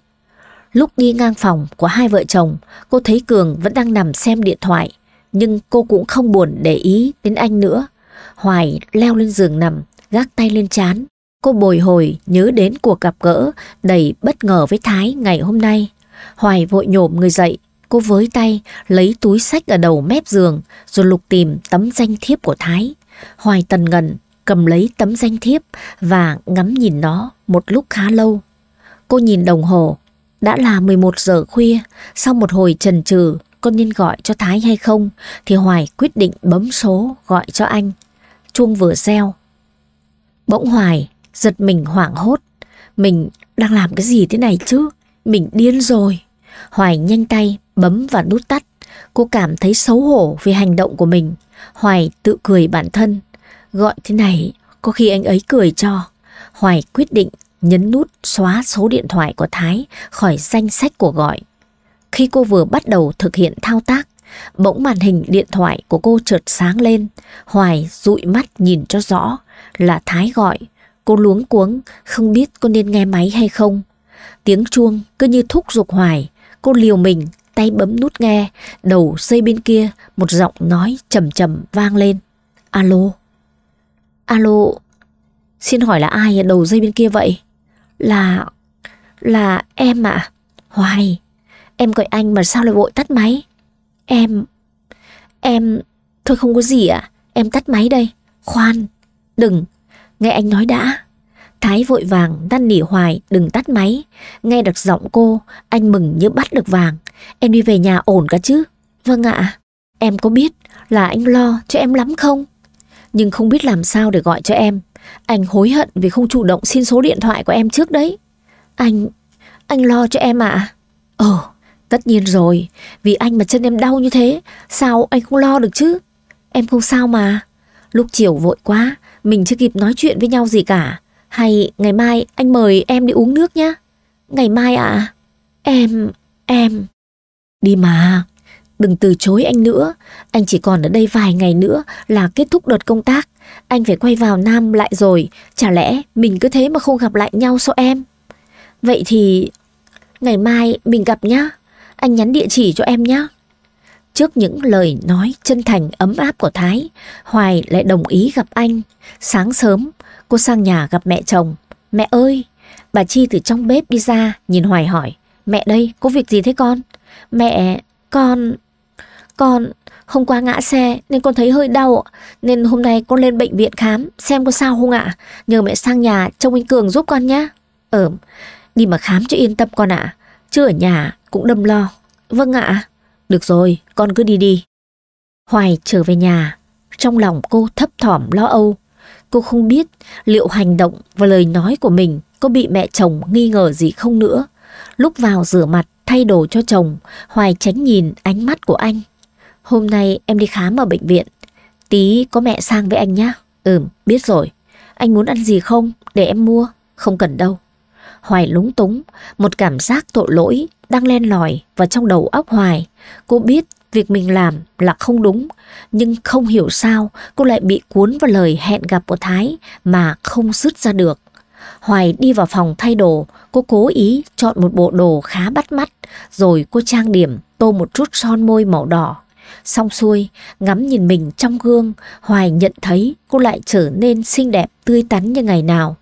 Lúc đi ngang phòng của hai vợ chồng, cô thấy Cường vẫn đang nằm xem điện thoại, nhưng cô cũng không buồn để ý đến anh nữa. Hoài leo lên giường nằm, gác tay lên chán, Cô bồi hồi nhớ đến cuộc gặp gỡ đầy bất ngờ với Thái ngày hôm nay. Hoài vội nhổm người dậy, cô với tay lấy túi sách ở đầu mép giường rồi lục tìm tấm danh thiếp của Thái. Hoài tần ngần cầm lấy tấm danh thiếp và ngắm nhìn nó một lúc khá lâu. Cô nhìn đồng hồ, đã là 11 giờ khuya, sau một hồi trần trừ con nên gọi cho Thái hay không thì Hoài quyết định bấm số gọi cho anh. Chuông vừa reo. Bỗng Hoài Giật mình hoảng hốt. Mình đang làm cái gì thế này chứ? Mình điên rồi. Hoài nhanh tay bấm vào nút tắt. Cô cảm thấy xấu hổ vì hành động của mình. Hoài tự cười bản thân. Gọi thế này, có khi anh ấy cười cho. Hoài quyết định nhấn nút xóa số điện thoại của Thái khỏi danh sách của gọi. Khi cô vừa bắt đầu thực hiện thao tác, bỗng màn hình điện thoại của cô chợt sáng lên. Hoài dụi mắt nhìn cho rõ là Thái gọi. Cô luống cuống, không biết cô nên nghe máy hay không. Tiếng chuông cứ như thúc giục hoài. Cô liều mình, tay bấm nút nghe, đầu xây bên kia, một giọng nói trầm trầm vang lên. Alo? Alo? Xin hỏi là ai ở đầu dây bên kia vậy? Là... là em ạ. Hoài, em gọi anh mà sao lại vội tắt máy? Em... em... thôi không có gì ạ. Em tắt máy đây. Khoan, đừng, Nghe anh nói đã. Thái vội vàng năn nỉ hoài đừng tắt máy. Nghe được giọng cô, anh mừng như bắt được vàng. Em đi về nhà ổn cả chứ? Vâng ạ. Em có biết là anh lo cho em lắm không? Nhưng không biết làm sao để gọi cho em. Anh hối hận vì không chủ động xin số điện thoại của em trước đấy. Anh... anh lo cho em ạ. À? tất nhiên rồi. Vì anh mà chân em đau như thế, sao anh không lo được chứ? Em không sao mà. Lúc chiều vội quá, mình chưa kịp nói chuyện với nhau gì cả. Hay ngày mai anh mời em đi uống nước nhé. Ngày mai À? Em, em. Đi mà, đừng từ chối anh nữa. Anh chỉ còn ở đây vài ngày nữa là kết thúc đợt công tác. Anh phải quay vào Nam lại rồi. Chả lẽ mình cứ thế mà không gặp lại nhau sao em? Vậy thì ngày mai mình gặp nhá. Anh nhắn địa chỉ cho em nhá. Trước những lời nói chân thành ấm áp của Thái, Hoài lại đồng ý gặp anh. Sáng sớm, cô sang nhà gặp mẹ chồng. Mẹ ơi! Bà Chi từ trong bếp đi ra, nhìn Hoài hỏi. Mẹ đây, có việc gì thế con? Mẹ, con... Con, hôm qua ngã xe nên con thấy hơi đau ạ. Nên hôm nay con lên bệnh viện khám xem có sao không ạ. Nhờ mẹ sang nhà trông anh Cường giúp con nhé. Ờm, đi mà khám cho yên tâm con ạ. Chứ ở nhà cũng đâm lo. Vâng ạ. Được rồi, con cứ đi đi. Hoài trở về nhà, trong lòng cô thấp thỏm lo âu. Cô không biết liệu hành động và lời nói của mình có bị mẹ chồng nghi ngờ gì không nữa. Lúc vào rửa mặt thay đồ cho chồng, Hoài tránh nhìn ánh mắt của anh. Hôm nay em đi khám ở bệnh viện. Tí có mẹ sang với anh nhá. Ừm, biết rồi. Anh muốn ăn gì không? Để em mua. Không cần đâu. Hoài lúng túng, một cảm giác tội lỗi đang len lỏi vào trong đầu óc Hoài. Cô biết việc mình làm là không đúng, nhưng không hiểu sao cô lại bị cuốn vào lời hẹn gặp của Thái mà không dứt ra được. Hoài đi vào phòng thay đồ, cô cố ý chọn một bộ đồ khá bắt mắt, rồi cô trang điểm tô một chút son môi màu đỏ. Xong xuôi, ngắm nhìn mình trong gương, Hoài nhận thấy cô lại trở nên xinh đẹp tươi tắn như ngày nào.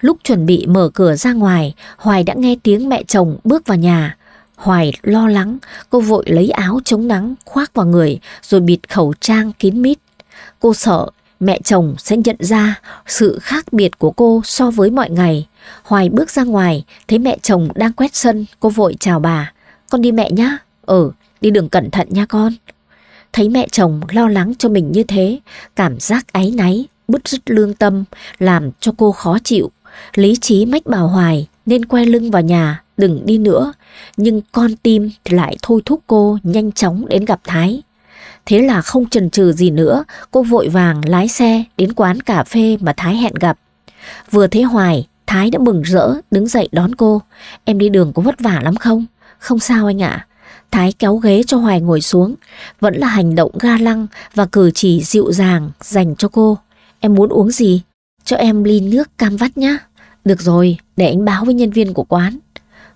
Lúc chuẩn bị mở cửa ra ngoài, Hoài đã nghe tiếng mẹ chồng bước vào nhà. Hoài lo lắng, cô vội lấy áo chống nắng khoác vào người rồi bịt khẩu trang kín mít. Cô sợ mẹ chồng sẽ nhận ra sự khác biệt của cô so với mọi ngày. Hoài bước ra ngoài, thấy mẹ chồng đang quét sân, cô vội chào bà. Con đi mẹ nhá. Ừ, đi đường cẩn thận nha con. Thấy mẹ chồng lo lắng cho mình như thế, cảm giác áy náy, bứt rứt lương tâm, làm cho cô khó chịu. Lý trí mách bảo hoài nên quay lưng vào nhà, đừng đi nữa. Nhưng con tim lại thôi thúc cô nhanh chóng đến gặp Thái. Thế là không chần chừ gì nữa, cô vội vàng lái xe đến quán cà phê mà Thái hẹn gặp. Vừa thấy Hoài, Thái đã mừng rỡ đứng dậy đón cô. Em đi đường có vất vả lắm không? Không sao anh ạ. Thái kéo ghế cho Hoài ngồi xuống, vẫn là hành động ga lăng và cử chỉ dịu dàng dành cho cô. Em muốn uống gì? Cho em ly nước cam vắt nhá. Được rồi, để anh báo với nhân viên của quán.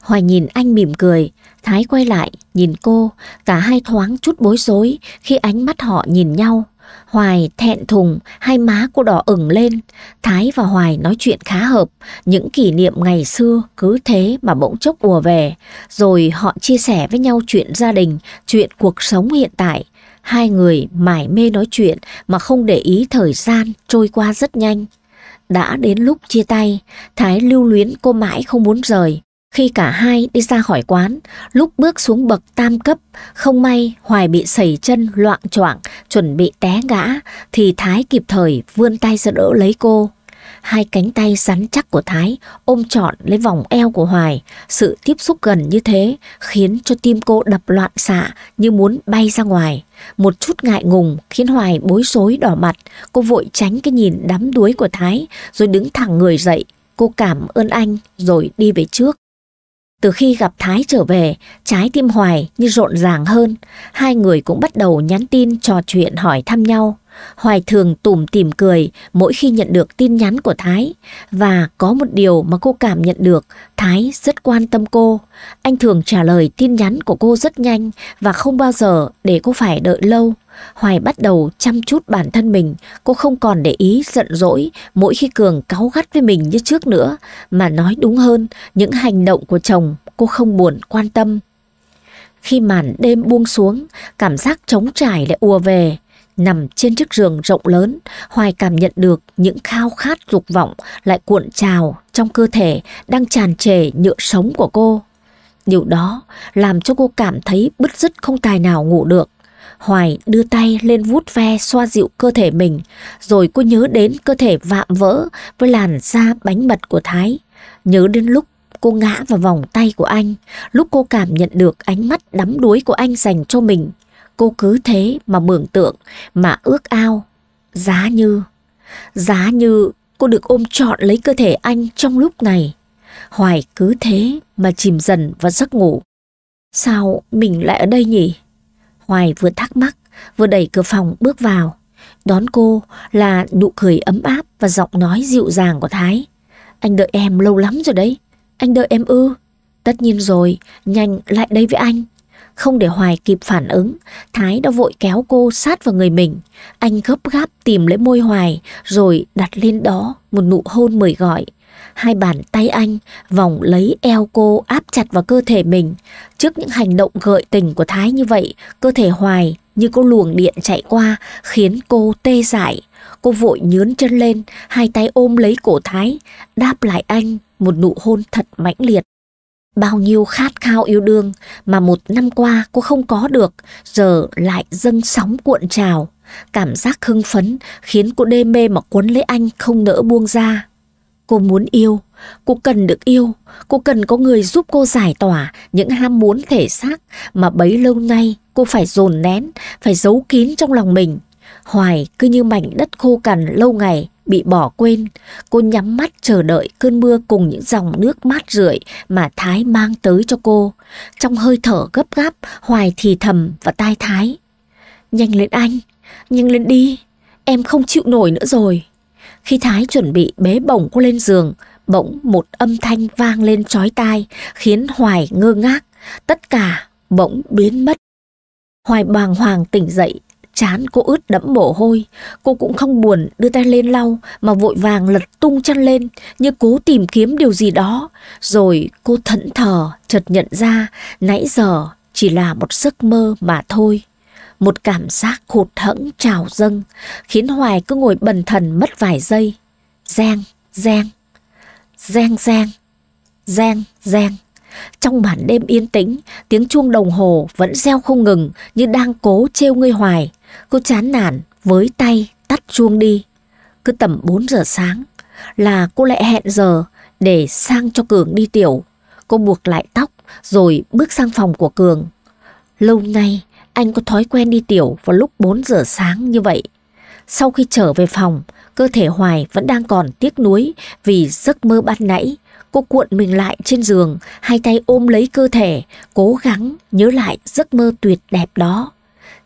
Hoài nhìn anh mỉm cười, Thái quay lại, nhìn cô, cả hai thoáng chút bối rối khi ánh mắt họ nhìn nhau. Hoài thẹn thùng, hai má cô đỏ ửng lên. Thái và Hoài nói chuyện khá hợp, những kỷ niệm ngày xưa cứ thế mà bỗng chốc ùa về. Rồi họ chia sẻ với nhau chuyện gia đình, chuyện cuộc sống hiện tại. Hai người mải mê nói chuyện mà không để ý thời gian trôi qua rất nhanh. Đã đến lúc chia tay, Thái lưu luyến cô mãi không muốn rời. Khi cả hai đi ra khỏi quán, lúc bước xuống bậc tam cấp, không may Hoài bị sẩy chân loạn choạng, chuẩn bị té ngã, thì Thái kịp thời vươn tay ra đỡ lấy cô. Hai cánh tay rắn chắc của Thái ôm trọn lấy vòng eo của Hoài. Sự tiếp xúc gần như thế khiến cho tim cô đập loạn xạ như muốn bay ra ngoài. Một chút ngại ngùng khiến Hoài bối rối đỏ mặt. Cô vội tránh cái nhìn đắm đuối của Thái rồi đứng thẳng người dậy. Cô cảm ơn anh rồi đi về trước. Từ khi gặp Thái trở về, trái tim Hoài như rộn ràng hơn, hai người cũng bắt đầu nhắn tin trò chuyện hỏi thăm nhau. Hoài thường tủm tỉm cười mỗi khi nhận được tin nhắn của Thái và có một điều mà cô cảm nhận được Thái rất quan tâm cô. Anh thường trả lời tin nhắn của cô rất nhanh và không bao giờ để cô phải đợi lâu. Hoài bắt đầu chăm chút bản thân mình, cô không còn để ý giận dỗi mỗi khi Cường cáu gắt với mình như trước nữa, mà nói đúng hơn, những hành động của chồng cô không buồn quan tâm khi màn đêm buông xuống, cảm giác trống trải lại ùa về. Nằm trên chiếc giường rộng lớn, Hoài cảm nhận được những khao khát dục vọng lại cuộn trào trong cơ thể đang tràn trề nhựa sống của cô. Điều đó làm cho cô cảm thấy bứt rứt không tài nào ngủ được. Hoài đưa tay lên vuốt ve xoa dịu cơ thể mình, rồi cô nhớ đến cơ thể vạm vỡ với làn da bánh mật của Thái. Nhớ đến lúc cô ngã vào vòng tay của anh, lúc cô cảm nhận được ánh mắt đắm đuối của anh dành cho mình, cô cứ thế mà mường tượng, mà ước ao. Giá như, giá như cô được ôm trọn lấy cơ thể anh trong lúc này. Hoài cứ thế mà chìm dần vào giấc ngủ. Sao mình lại ở đây nhỉ? Hoài vừa thắc mắc, vừa đẩy cửa phòng bước vào. Đón cô là nụ cười ấm áp và giọng nói dịu dàng của Thái. Anh đợi em lâu lắm rồi đấy. Anh đợi em ư? Tất nhiên rồi, nhanh lại đây với anh. Không để Hoài kịp phản ứng, Thái đã vội kéo cô sát vào người mình. Anh gấp gáp tìm lấy môi Hoài, rồi đặt lên đó một nụ hôn mời gọi. Hai bàn tay anh vòng lấy eo cô áp chặt vào cơ thể mình. Trước những hành động gợi tình của Thái như vậy, cơ thể Hoài như có luồng điện chạy qua khiến cô tê dại. Cô vội nhướn chân lên, hai tay ôm lấy cổ Thái, đáp lại anh một nụ hôn thật mãnh liệt. Bao nhiêu khát khao yêu đương mà một năm qua cô không có được, giờ lại dâng sóng cuộn trào. Cảm giác hưng phấn khiến cô đê mê mà cuốn lấy anh không nỡ buông ra. Cô muốn yêu, cô cần được yêu, cô cần có người giúp cô giải tỏa những ham muốn thể xác mà bấy lâu nay cô phải dồn nén, phải giấu kín trong lòng mình. Hoài cứ như mảnh đất khô cằn lâu ngày, bị bỏ quên. Cô nhắm mắt chờ đợi cơn mưa cùng những dòng nước mát rượi mà Thái mang tới cho cô. Trong hơi thở gấp gáp, Hoài thì thầm và tai Thái. Nhanh lên anh, nhanh lên đi, em không chịu nổi nữa rồi. Khi Thái chuẩn bị bế bổng cô lên giường, bỗng một âm thanh vang lên chói tai, khiến Hoài ngơ ngác. Tất cả bỗng biến mất. Hoài bàng hoàng tỉnh dậy, Chán cô ướt đẫm mồ hôi, cô cũng không buồn đưa tay lên lau mà vội vàng lật tung chăn lên như cố tìm kiếm điều gì đó. Rồi cô thẫn thờ, chợt nhận ra nãy giờ chỉ là một giấc mơ mà thôi. Một cảm giác hụt hẫng trào dâng, khiến Hoài cứ ngồi bần thần mất vài giây. Giang, giang, giang giang, giang giang. Trong màn đêm yên tĩnh, tiếng chuông đồng hồ vẫn reo không ngừng như đang cố trêu ngươi hoài. Cô chán nản với tay tắt chuông đi. Cứ tầm 4 giờ sáng là cô lại hẹn giờ để sang cho Cường đi tiểu. Cô buộc lại tóc rồi bước sang phòng của Cường. Lâu nay anh có thói quen đi tiểu vào lúc 4 giờ sáng như vậy. Sau khi trở về phòng, cơ thể Hoài vẫn đang còn tiếc nuối vì giấc mơ ban nãy. Cô cuộn mình lại trên giường, hai tay ôm lấy cơ thể, cố gắng nhớ lại giấc mơ tuyệt đẹp đó.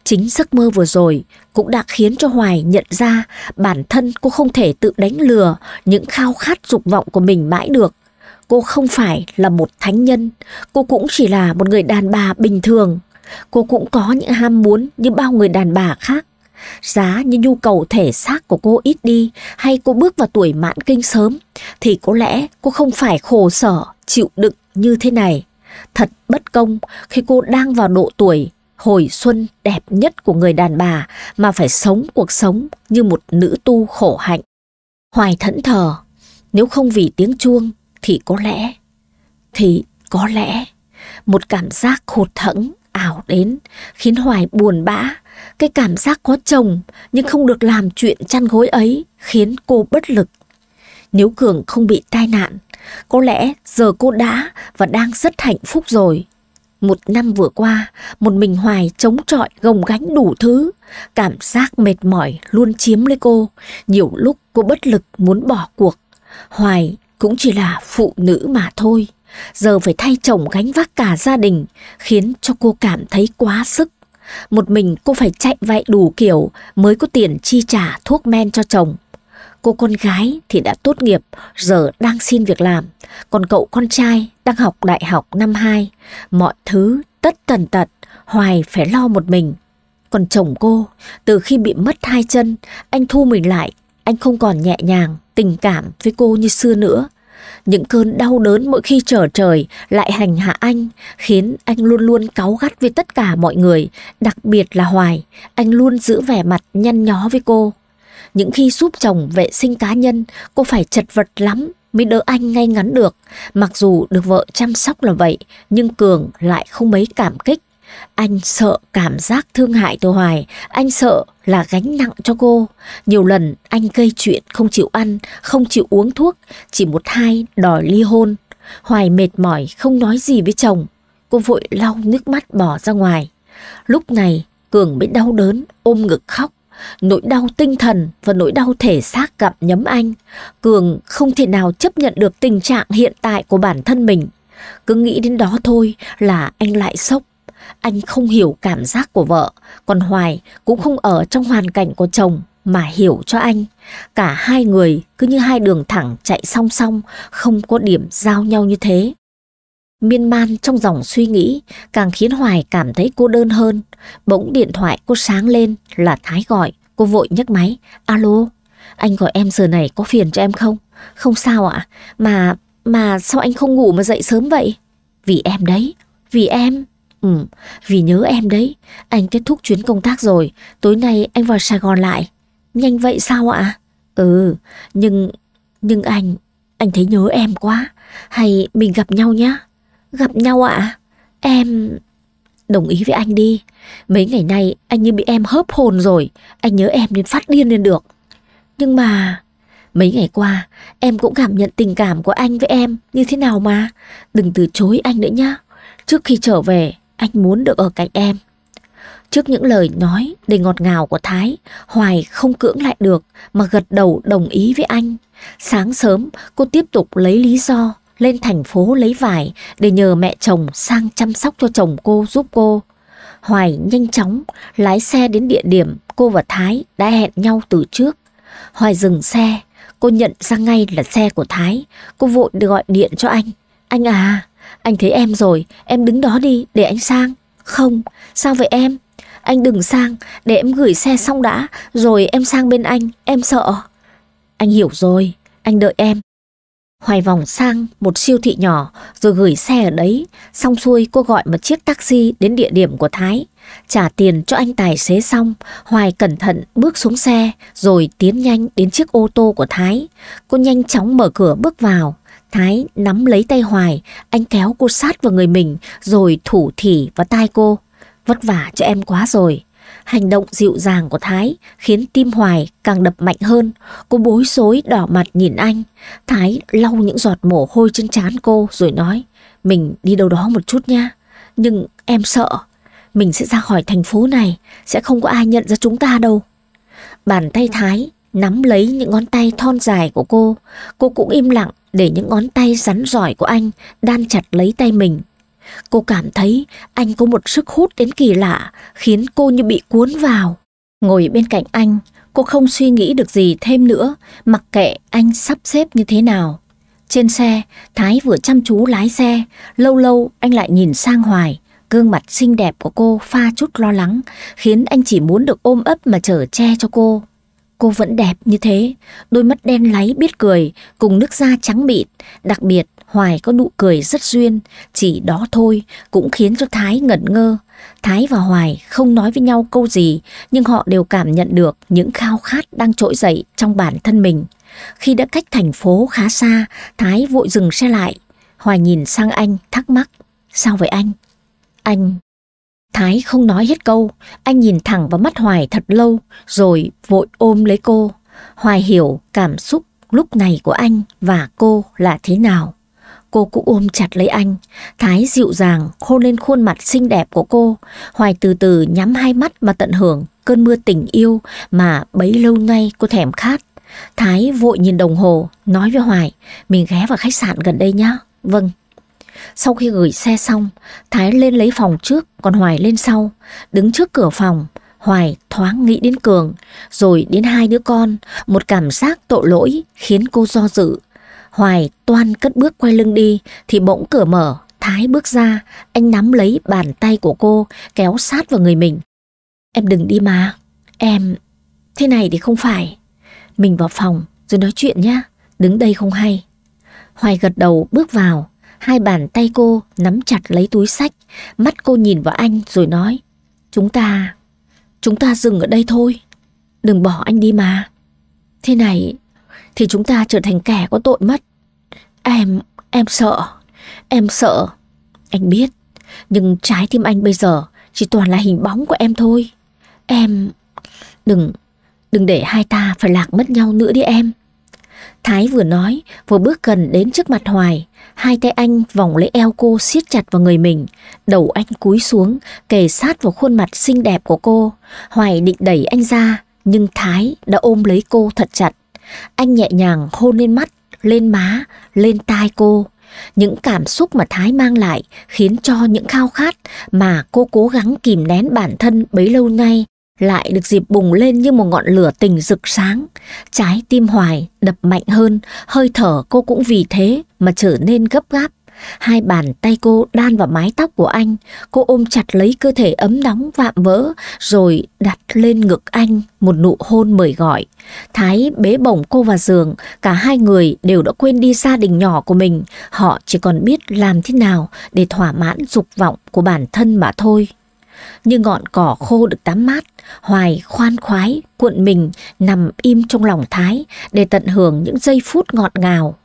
Chính giấc mơ vừa rồi cũng đã khiến cho Hoài nhận ra bản thân cô không thể tự đánh lừa những khao khát dục vọng của mình mãi được. Cô không phải là một thánh nhân, cô cũng chỉ là một người đàn bà bình thường. Cô cũng có những ham muốn như bao người đàn bà khác. Giá như nhu cầu thể xác của cô ít đi hay cô bước vào tuổi mãn kinh sớm thì có lẽ cô không phải khổ sở, chịu đựng như thế này. Thật bất công khi cô đang vào độ tuổi hồi xuân đẹp nhất của người đàn bà mà phải sống cuộc sống như một nữ tu khổ hạnh. Hoài thẫn thờ, nếu không vì tiếng chuông thì có lẽ, thì có lẽ một cảm giác hụt thẫn ảo đến khiến Hoài buồn bã. Cái cảm giác có chồng nhưng không được làm chuyện chăn gối ấy khiến cô bất lực. Nếu Cường không bị tai nạn, có lẽ giờ cô đã và đang rất hạnh phúc rồi một năm vừa qua, một mình Hoài chống trọi gồng gánh đủ thứ. Cảm giác mệt mỏi luôn chiếm lấy cô. Nhiều lúc cô bất lực muốn bỏ cuộc. Hoài cũng chỉ là phụ nữ mà thôi. Giờ phải thay chồng gánh vác cả gia đình, khiến cho cô cảm thấy quá sức. Một mình cô phải chạy vậy đủ kiểu mới có tiền chi trả thuốc men cho chồng. Cô con gái thì đã tốt nghiệp, giờ đang xin việc làm. Còn cậu con trai đang học đại học năm 2. Mọi thứ tất tần tật, Hoài phải lo một mình. Còn chồng cô, từ khi bị mất hai chân, anh thu mình lại. Anh không còn nhẹ nhàng, tình cảm với cô như xưa nữa. Những cơn đau đớn mỗi khi trở trời lại hành hạ anh, khiến anh luôn luôn cáu gắt với tất cả mọi người, đặc biệt là Hoài. Anh luôn giữ vẻ mặt nhăn nhó với cô. Những khi giúp chồng vệ sinh cá nhân, cô phải chật vật lắm mới đỡ anh ngay ngắn được. Mặc dù được vợ chăm sóc là vậy, nhưng Cường lại không mấy cảm kích. Anh sợ cảm giác thương hại tôi Hoài, anh sợ là gánh nặng cho cô. Nhiều lần anh gây chuyện không chịu ăn, không chịu uống thuốc, chỉ một hai đòi ly hôn. Hoài mệt mỏi không nói gì với chồng, cô vội lau nước mắt bỏ ra ngoài. Lúc này Cường mới đau đớn ôm ngực khóc. Nỗi đau tinh thần và nỗi đau thể xác gặm nhấm anh. Cường không thể nào chấp nhận được tình trạng hiện tại của bản thân mình. Cứ nghĩ đến đó thôi là anh lại sốc. Anh không hiểu cảm giác của vợ, còn Hoài cũng không ở trong hoàn cảnh của chồng mà hiểu cho anh. Cả hai người cứ như hai đường thẳng chạy song song, không có điểm giao nhau như thế. Miên man trong dòng suy nghĩ càng khiến Hoài cảm thấy cô đơn hơn. Bỗng điện thoại cô sáng lên là Thái gọi. Cô vội nhấc máy. Alo, anh gọi em giờ này có phiền cho em không? Không sao ạ. Mà, mà sao anh không ngủ mà dậy sớm vậy? Vì em đấy. Vì em. Ừ, vì nhớ em đấy. Anh kết thúc chuyến công tác rồi. Tối nay anh vào Sài Gòn lại. Nhanh vậy sao ạ? Ừ, nhưng... Nhưng anh... Anh thấy nhớ em quá. Hay mình gặp nhau nhé. Gặp nhau ạ? À? Em... Đồng ý với anh đi. Mấy ngày nay anh như bị em hớp hồn rồi. Anh nhớ em đến phát điên lên được. Nhưng mà... Mấy ngày qua em cũng cảm nhận tình cảm của anh với em như thế nào mà. Đừng từ chối anh nữa nhá. Trước khi trở về anh muốn được ở cạnh em. Trước những lời nói đầy ngọt ngào của Thái, Hoài không cưỡng lại được mà gật đầu đồng ý với anh. Sáng sớm cô tiếp tục lấy lý do lên thành phố lấy vải để nhờ mẹ chồng sang chăm sóc cho chồng cô giúp cô. Hoài nhanh chóng lái xe đến địa điểm cô và Thái đã hẹn nhau từ trước. Hoài dừng xe, cô nhận ra ngay là xe của Thái. Cô vội gọi điện cho anh. Anh à, anh thấy em rồi, em đứng đó đi để anh sang. Không, sao vậy em? Anh đừng sang, để em gửi xe xong đã, rồi em sang bên anh, em sợ. Anh hiểu rồi, anh đợi em. Hoài vòng sang một siêu thị nhỏ rồi gửi xe ở đấy. Xong xuôi cô gọi một chiếc taxi đến địa điểm của Thái. Trả tiền cho anh tài xế xong, Hoài cẩn thận bước xuống xe rồi tiến nhanh đến chiếc ô tô của Thái. Cô nhanh chóng mở cửa bước vào. Thái nắm lấy tay Hoài, anh kéo cô sát vào người mình rồi thủ thỉ vào tai cô. Vất vả cho em quá rồi. Hành động dịu dàng của Thái khiến tim Hoài càng đập mạnh hơn. Cô bối rối đỏ mặt nhìn anh. Thái lau những giọt mồ hôi trên trán cô rồi nói Mình đi đâu đó một chút nha. Nhưng em sợ. Mình sẽ ra khỏi thành phố này. Sẽ không có ai nhận ra chúng ta đâu. Bàn tay Thái nắm lấy những ngón tay thon dài của cô. Cô cũng im lặng để những ngón tay rắn giỏi của anh đan chặt lấy tay mình. Cô cảm thấy anh có một sức hút đến kỳ lạ, khiến cô như bị cuốn vào. Ngồi bên cạnh anh, cô không suy nghĩ được gì thêm nữa, mặc kệ anh sắp xếp như thế nào. Trên xe, Thái vừa chăm chú lái xe, lâu lâu anh lại nhìn sang hoài. Gương mặt xinh đẹp của cô pha chút lo lắng, khiến anh chỉ muốn được ôm ấp mà chở che cho cô. Cô vẫn đẹp như thế, đôi mắt đen láy biết cười, cùng nước da trắng bịt, đặc biệt Hoài có nụ cười rất duyên, chỉ đó thôi cũng khiến cho Thái ngẩn ngơ. Thái và Hoài không nói với nhau câu gì, nhưng họ đều cảm nhận được những khao khát đang trỗi dậy trong bản thân mình. Khi đã cách thành phố khá xa, Thái vội dừng xe lại. Hoài nhìn sang anh thắc mắc, sao vậy anh? Anh... Thái không nói hết câu, anh nhìn thẳng vào mắt Hoài thật lâu, rồi vội ôm lấy cô. Hoài hiểu cảm xúc lúc này của anh và cô là thế nào cô cũng ôm chặt lấy anh. Thái dịu dàng, hôn lên khuôn mặt xinh đẹp của cô. Hoài từ từ nhắm hai mắt mà tận hưởng cơn mưa tình yêu mà bấy lâu nay cô thèm khát. Thái vội nhìn đồng hồ, nói với Hoài, mình ghé vào khách sạn gần đây nhá. Vâng. Sau khi gửi xe xong, Thái lên lấy phòng trước, còn Hoài lên sau. Đứng trước cửa phòng, Hoài thoáng nghĩ đến Cường, rồi đến hai đứa con. Một cảm giác tội lỗi khiến cô do dự Hoài toan cất bước quay lưng đi thì bỗng cửa mở, Thái bước ra, anh nắm lấy bàn tay của cô, kéo sát vào người mình. Em đừng đi mà, em... Thế này thì không phải. Mình vào phòng rồi nói chuyện nhá, đứng đây không hay. Hoài gật đầu bước vào, hai bàn tay cô nắm chặt lấy túi sách, mắt cô nhìn vào anh rồi nói, chúng ta, chúng ta dừng ở đây thôi, đừng bỏ anh đi mà. Thế này thì chúng ta trở thành kẻ có tội mất. Em, em sợ, em sợ. Anh biết, nhưng trái tim anh bây giờ chỉ toàn là hình bóng của em thôi. Em... Đừng, đừng để hai ta phải lạc mất nhau nữa đi em. Thái vừa nói, vừa bước gần đến trước mặt Hoài. Hai tay anh vòng lấy eo cô siết chặt vào người mình. Đầu anh cúi xuống, kề sát vào khuôn mặt xinh đẹp của cô. Hoài định đẩy anh ra, nhưng Thái đã ôm lấy cô thật chặt. Anh nhẹ nhàng hôn lên mắt lên má, lên tai cô. Những cảm xúc mà Thái mang lại khiến cho những khao khát mà cô cố gắng kìm nén bản thân bấy lâu nay lại được dịp bùng lên như một ngọn lửa tình rực sáng. Trái tim hoài đập mạnh hơn, hơi thở cô cũng vì thế mà trở nên gấp gáp Hai bàn tay cô đan vào mái tóc của anh, cô ôm chặt lấy cơ thể ấm nóng vạm vỡ rồi đặt lên ngực anh một nụ hôn mời gọi. Thái bế bổng cô vào giường, cả hai người đều đã quên đi gia đình nhỏ của mình, họ chỉ còn biết làm thế nào để thỏa mãn dục vọng của bản thân mà thôi. Như ngọn cỏ khô được tắm mát, Hoài khoan khoái, cuộn mình, nằm im trong lòng Thái để tận hưởng những giây phút ngọt ngào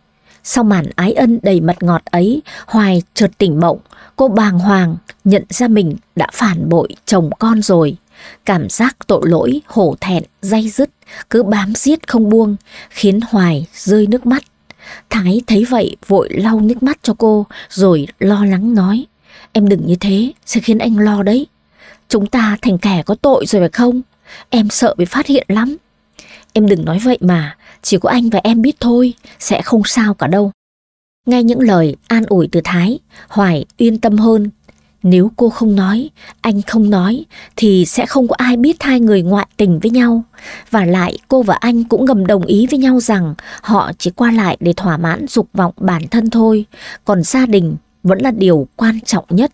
sau màn ái ân đầy mật ngọt ấy, Hoài chợt tỉnh mộng, cô bàng hoàng nhận ra mình đã phản bội chồng con rồi. Cảm giác tội lỗi, hổ thẹn, dây dứt, cứ bám giết không buông, khiến Hoài rơi nước mắt. Thái thấy vậy vội lau nước mắt cho cô, rồi lo lắng nói. Em đừng như thế, sẽ khiến anh lo đấy. Chúng ta thành kẻ có tội rồi phải không? Em sợ bị phát hiện lắm. Em đừng nói vậy mà, chỉ có anh và em biết thôi, sẽ không sao cả đâu. Nghe những lời an ủi từ Thái, Hoài yên tâm hơn. Nếu cô không nói, anh không nói, thì sẽ không có ai biết hai người ngoại tình với nhau. Và lại cô và anh cũng ngầm đồng ý với nhau rằng họ chỉ qua lại để thỏa mãn dục vọng bản thân thôi, còn gia đình vẫn là điều quan trọng nhất.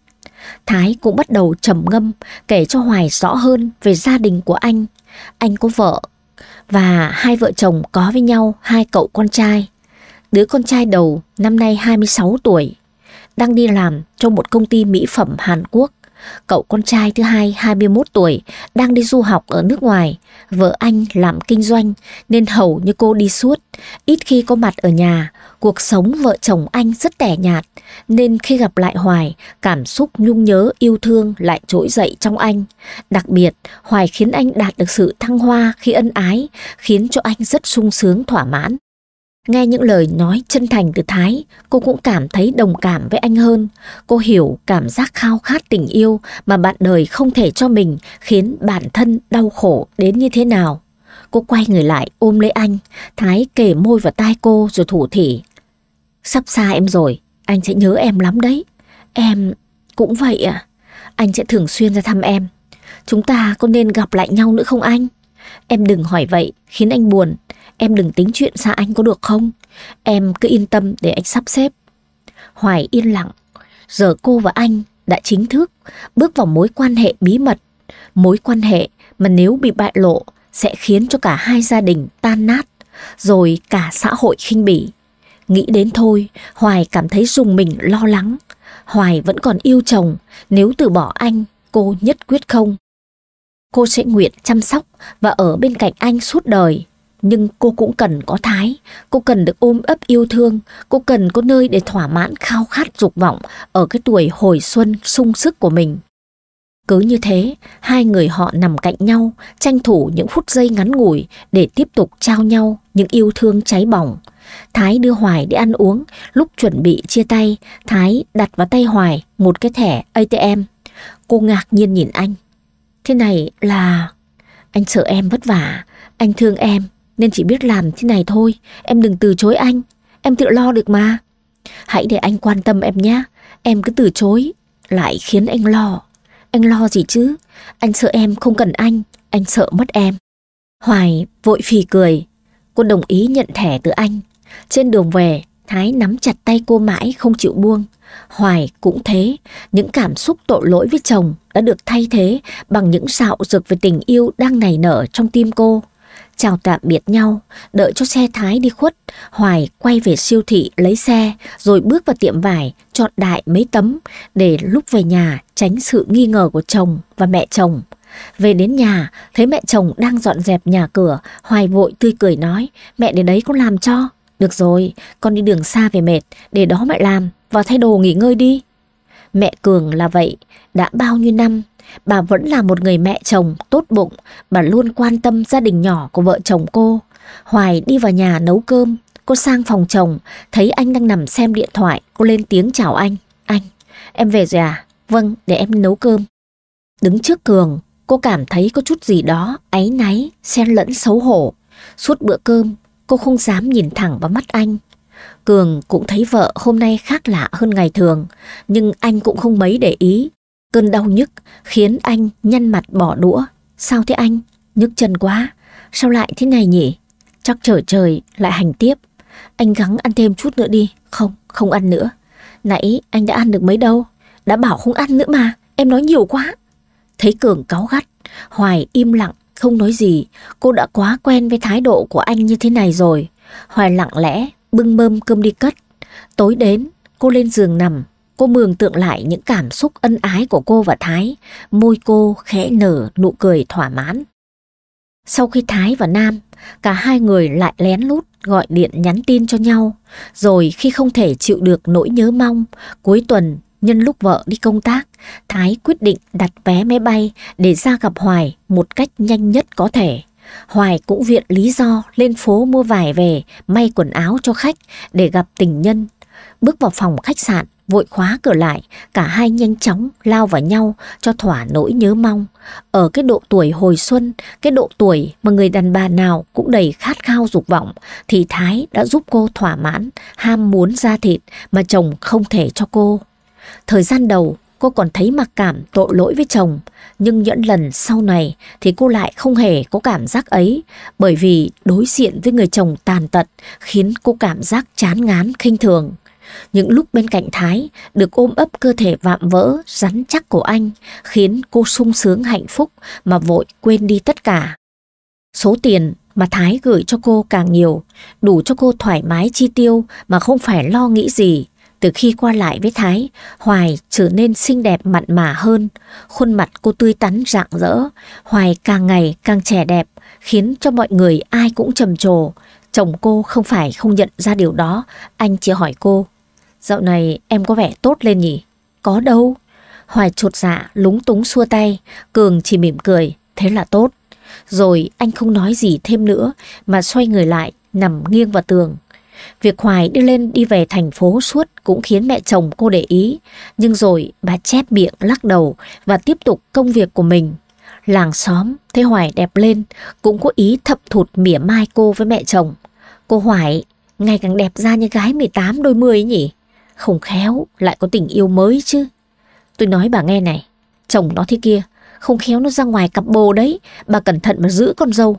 Thái cũng bắt đầu trầm ngâm, kể cho Hoài rõ hơn về gia đình của anh. Anh có vợ, và hai vợ chồng có với nhau hai cậu con trai. Đứa con trai đầu năm nay 26 tuổi, đang đi làm cho một công ty mỹ phẩm Hàn Quốc. Cậu con trai thứ hai 21 tuổi đang đi du học ở nước ngoài, vợ anh làm kinh doanh nên hầu như cô đi suốt, ít khi có mặt ở nhà Cuộc sống vợ chồng anh rất tẻ nhạt, nên khi gặp lại Hoài, cảm xúc nhung nhớ yêu thương lại trỗi dậy trong anh. Đặc biệt, Hoài khiến anh đạt được sự thăng hoa khi ân ái, khiến cho anh rất sung sướng thỏa mãn. Nghe những lời nói chân thành từ Thái, cô cũng cảm thấy đồng cảm với anh hơn. Cô hiểu cảm giác khao khát tình yêu mà bạn đời không thể cho mình khiến bản thân đau khổ đến như thế nào. Cô quay người lại ôm lấy anh, Thái kề môi vào tai cô rồi thủ thỉ. Sắp xa em rồi, anh sẽ nhớ em lắm đấy. Em... cũng vậy à? Anh sẽ thường xuyên ra thăm em. Chúng ta có nên gặp lại nhau nữa không anh? Em đừng hỏi vậy, khiến anh buồn. Em đừng tính chuyện xa anh có được không? Em cứ yên tâm để anh sắp xếp. Hoài yên lặng. Giờ cô và anh đã chính thức bước vào mối quan hệ bí mật. Mối quan hệ mà nếu bị bại lộ sẽ khiến cho cả hai gia đình tan nát, rồi cả xã hội khinh bỉ. Nghĩ đến thôi, Hoài cảm thấy dùng mình lo lắng. Hoài vẫn còn yêu chồng, nếu từ bỏ anh, cô nhất quyết không. Cô sẽ nguyện chăm sóc và ở bên cạnh anh suốt đời. Nhưng cô cũng cần có thái, cô cần được ôm ấp yêu thương, cô cần có nơi để thỏa mãn khao khát dục vọng ở cái tuổi hồi xuân sung sức của mình. Cứ như thế, hai người họ nằm cạnh nhau, tranh thủ những phút giây ngắn ngủi để tiếp tục trao nhau những yêu thương cháy bỏng, Thái đưa Hoài đi ăn uống, lúc chuẩn bị chia tay, Thái đặt vào tay Hoài một cái thẻ ATM. Cô ngạc nhiên nhìn anh. Thế này là... Anh sợ em vất vả, anh thương em, nên chỉ biết làm thế này thôi. Em đừng từ chối anh, em tự lo được mà. Hãy để anh quan tâm em nhé, em cứ từ chối, lại khiến anh lo. Anh lo gì chứ, anh sợ em không cần anh, anh sợ mất em. Hoài vội phì cười, cô đồng ý nhận thẻ từ anh trên đường về, Thái nắm chặt tay cô mãi không chịu buông. Hoài cũng thế, những cảm xúc tội lỗi với chồng đã được thay thế bằng những xạo rực về tình yêu đang nảy nở trong tim cô. Chào tạm biệt nhau, đợi cho xe Thái đi khuất, Hoài quay về siêu thị lấy xe rồi bước vào tiệm vải, chọn đại mấy tấm để lúc về nhà tránh sự nghi ngờ của chồng và mẹ chồng. Về đến nhà, thấy mẹ chồng đang dọn dẹp nhà cửa, Hoài vội tươi cười nói, mẹ đến đấy có làm cho. Được rồi, con đi đường xa về mệt, để đó mẹ làm, vào thay đồ nghỉ ngơi đi. Mẹ Cường là vậy, đã bao nhiêu năm, bà vẫn là một người mẹ chồng tốt bụng, bà luôn quan tâm gia đình nhỏ của vợ chồng cô. Hoài đi vào nhà nấu cơm, cô sang phòng chồng, thấy anh đang nằm xem điện thoại, cô lên tiếng chào anh. Anh, em về rồi à? Vâng, để em nấu cơm. Đứng trước Cường, cô cảm thấy có chút gì đó áy náy, xen lẫn xấu hổ. Suốt bữa cơm, Cô không dám nhìn thẳng vào mắt anh. Cường cũng thấy vợ hôm nay khác lạ hơn ngày thường, nhưng anh cũng không mấy để ý. Cơn đau nhức khiến anh nhăn mặt bỏ đũa. Sao thế anh? Nhức chân quá. Sao lại thế này nhỉ? Chắc trời trời lại hành tiếp. Anh gắng ăn thêm chút nữa đi. Không, không ăn nữa. Nãy anh đã ăn được mấy đâu? Đã bảo không ăn nữa mà. Em nói nhiều quá. Thấy Cường cáu gắt, Hoài im lặng không nói gì, cô đã quá quen với thái độ của anh như thế này rồi. Hoài lặng lẽ, bưng mâm cơm đi cất. Tối đến, cô lên giường nằm, cô mường tượng lại những cảm xúc ân ái của cô và Thái. Môi cô khẽ nở nụ cười thỏa mãn. Sau khi Thái và Nam, cả hai người lại lén lút gọi điện nhắn tin cho nhau. Rồi khi không thể chịu được nỗi nhớ mong, cuối tuần Nhân lúc vợ đi công tác, Thái quyết định đặt vé máy bay để ra gặp Hoài một cách nhanh nhất có thể. Hoài cũng viện lý do lên phố mua vải về, may quần áo cho khách để gặp tình nhân. Bước vào phòng khách sạn, vội khóa cửa lại, cả hai nhanh chóng lao vào nhau cho thỏa nỗi nhớ mong. Ở cái độ tuổi hồi xuân, cái độ tuổi mà người đàn bà nào cũng đầy khát khao dục vọng, thì Thái đã giúp cô thỏa mãn ham muốn ra thịt mà chồng không thể cho cô. Thời gian đầu, cô còn thấy mặc cảm tội lỗi với chồng, nhưng những lần sau này thì cô lại không hề có cảm giác ấy, bởi vì đối diện với người chồng tàn tật khiến cô cảm giác chán ngán khinh thường. Những lúc bên cạnh Thái được ôm ấp cơ thể vạm vỡ, rắn chắc của anh khiến cô sung sướng hạnh phúc mà vội quên đi tất cả. Số tiền mà Thái gửi cho cô càng nhiều, đủ cho cô thoải mái chi tiêu mà không phải lo nghĩ gì. Từ khi qua lại với Thái, Hoài trở nên xinh đẹp mặn mà hơn, khuôn mặt cô tươi tắn rạng rỡ, Hoài càng ngày càng trẻ đẹp, khiến cho mọi người ai cũng trầm trồ. Chồng cô không phải không nhận ra điều đó, anh chỉ hỏi cô, dạo này em có vẻ tốt lên nhỉ? Có đâu. Hoài chuột dạ lúng túng xua tay, Cường chỉ mỉm cười, thế là tốt. Rồi anh không nói gì thêm nữa mà xoay người lại, nằm nghiêng vào tường, Việc Hoài đi lên đi về thành phố suốt cũng khiến mẹ chồng cô để ý, nhưng rồi bà chép miệng lắc đầu và tiếp tục công việc của mình. Làng xóm thấy Hoài đẹp lên cũng có ý thập thụt mỉa mai cô với mẹ chồng. Cô Hoài ngày càng đẹp ra như gái 18 đôi mươi nhỉ? Không khéo lại có tình yêu mới chứ. Tôi nói bà nghe này, chồng nó thế kia, không khéo nó ra ngoài cặp bồ đấy, bà cẩn thận mà giữ con dâu.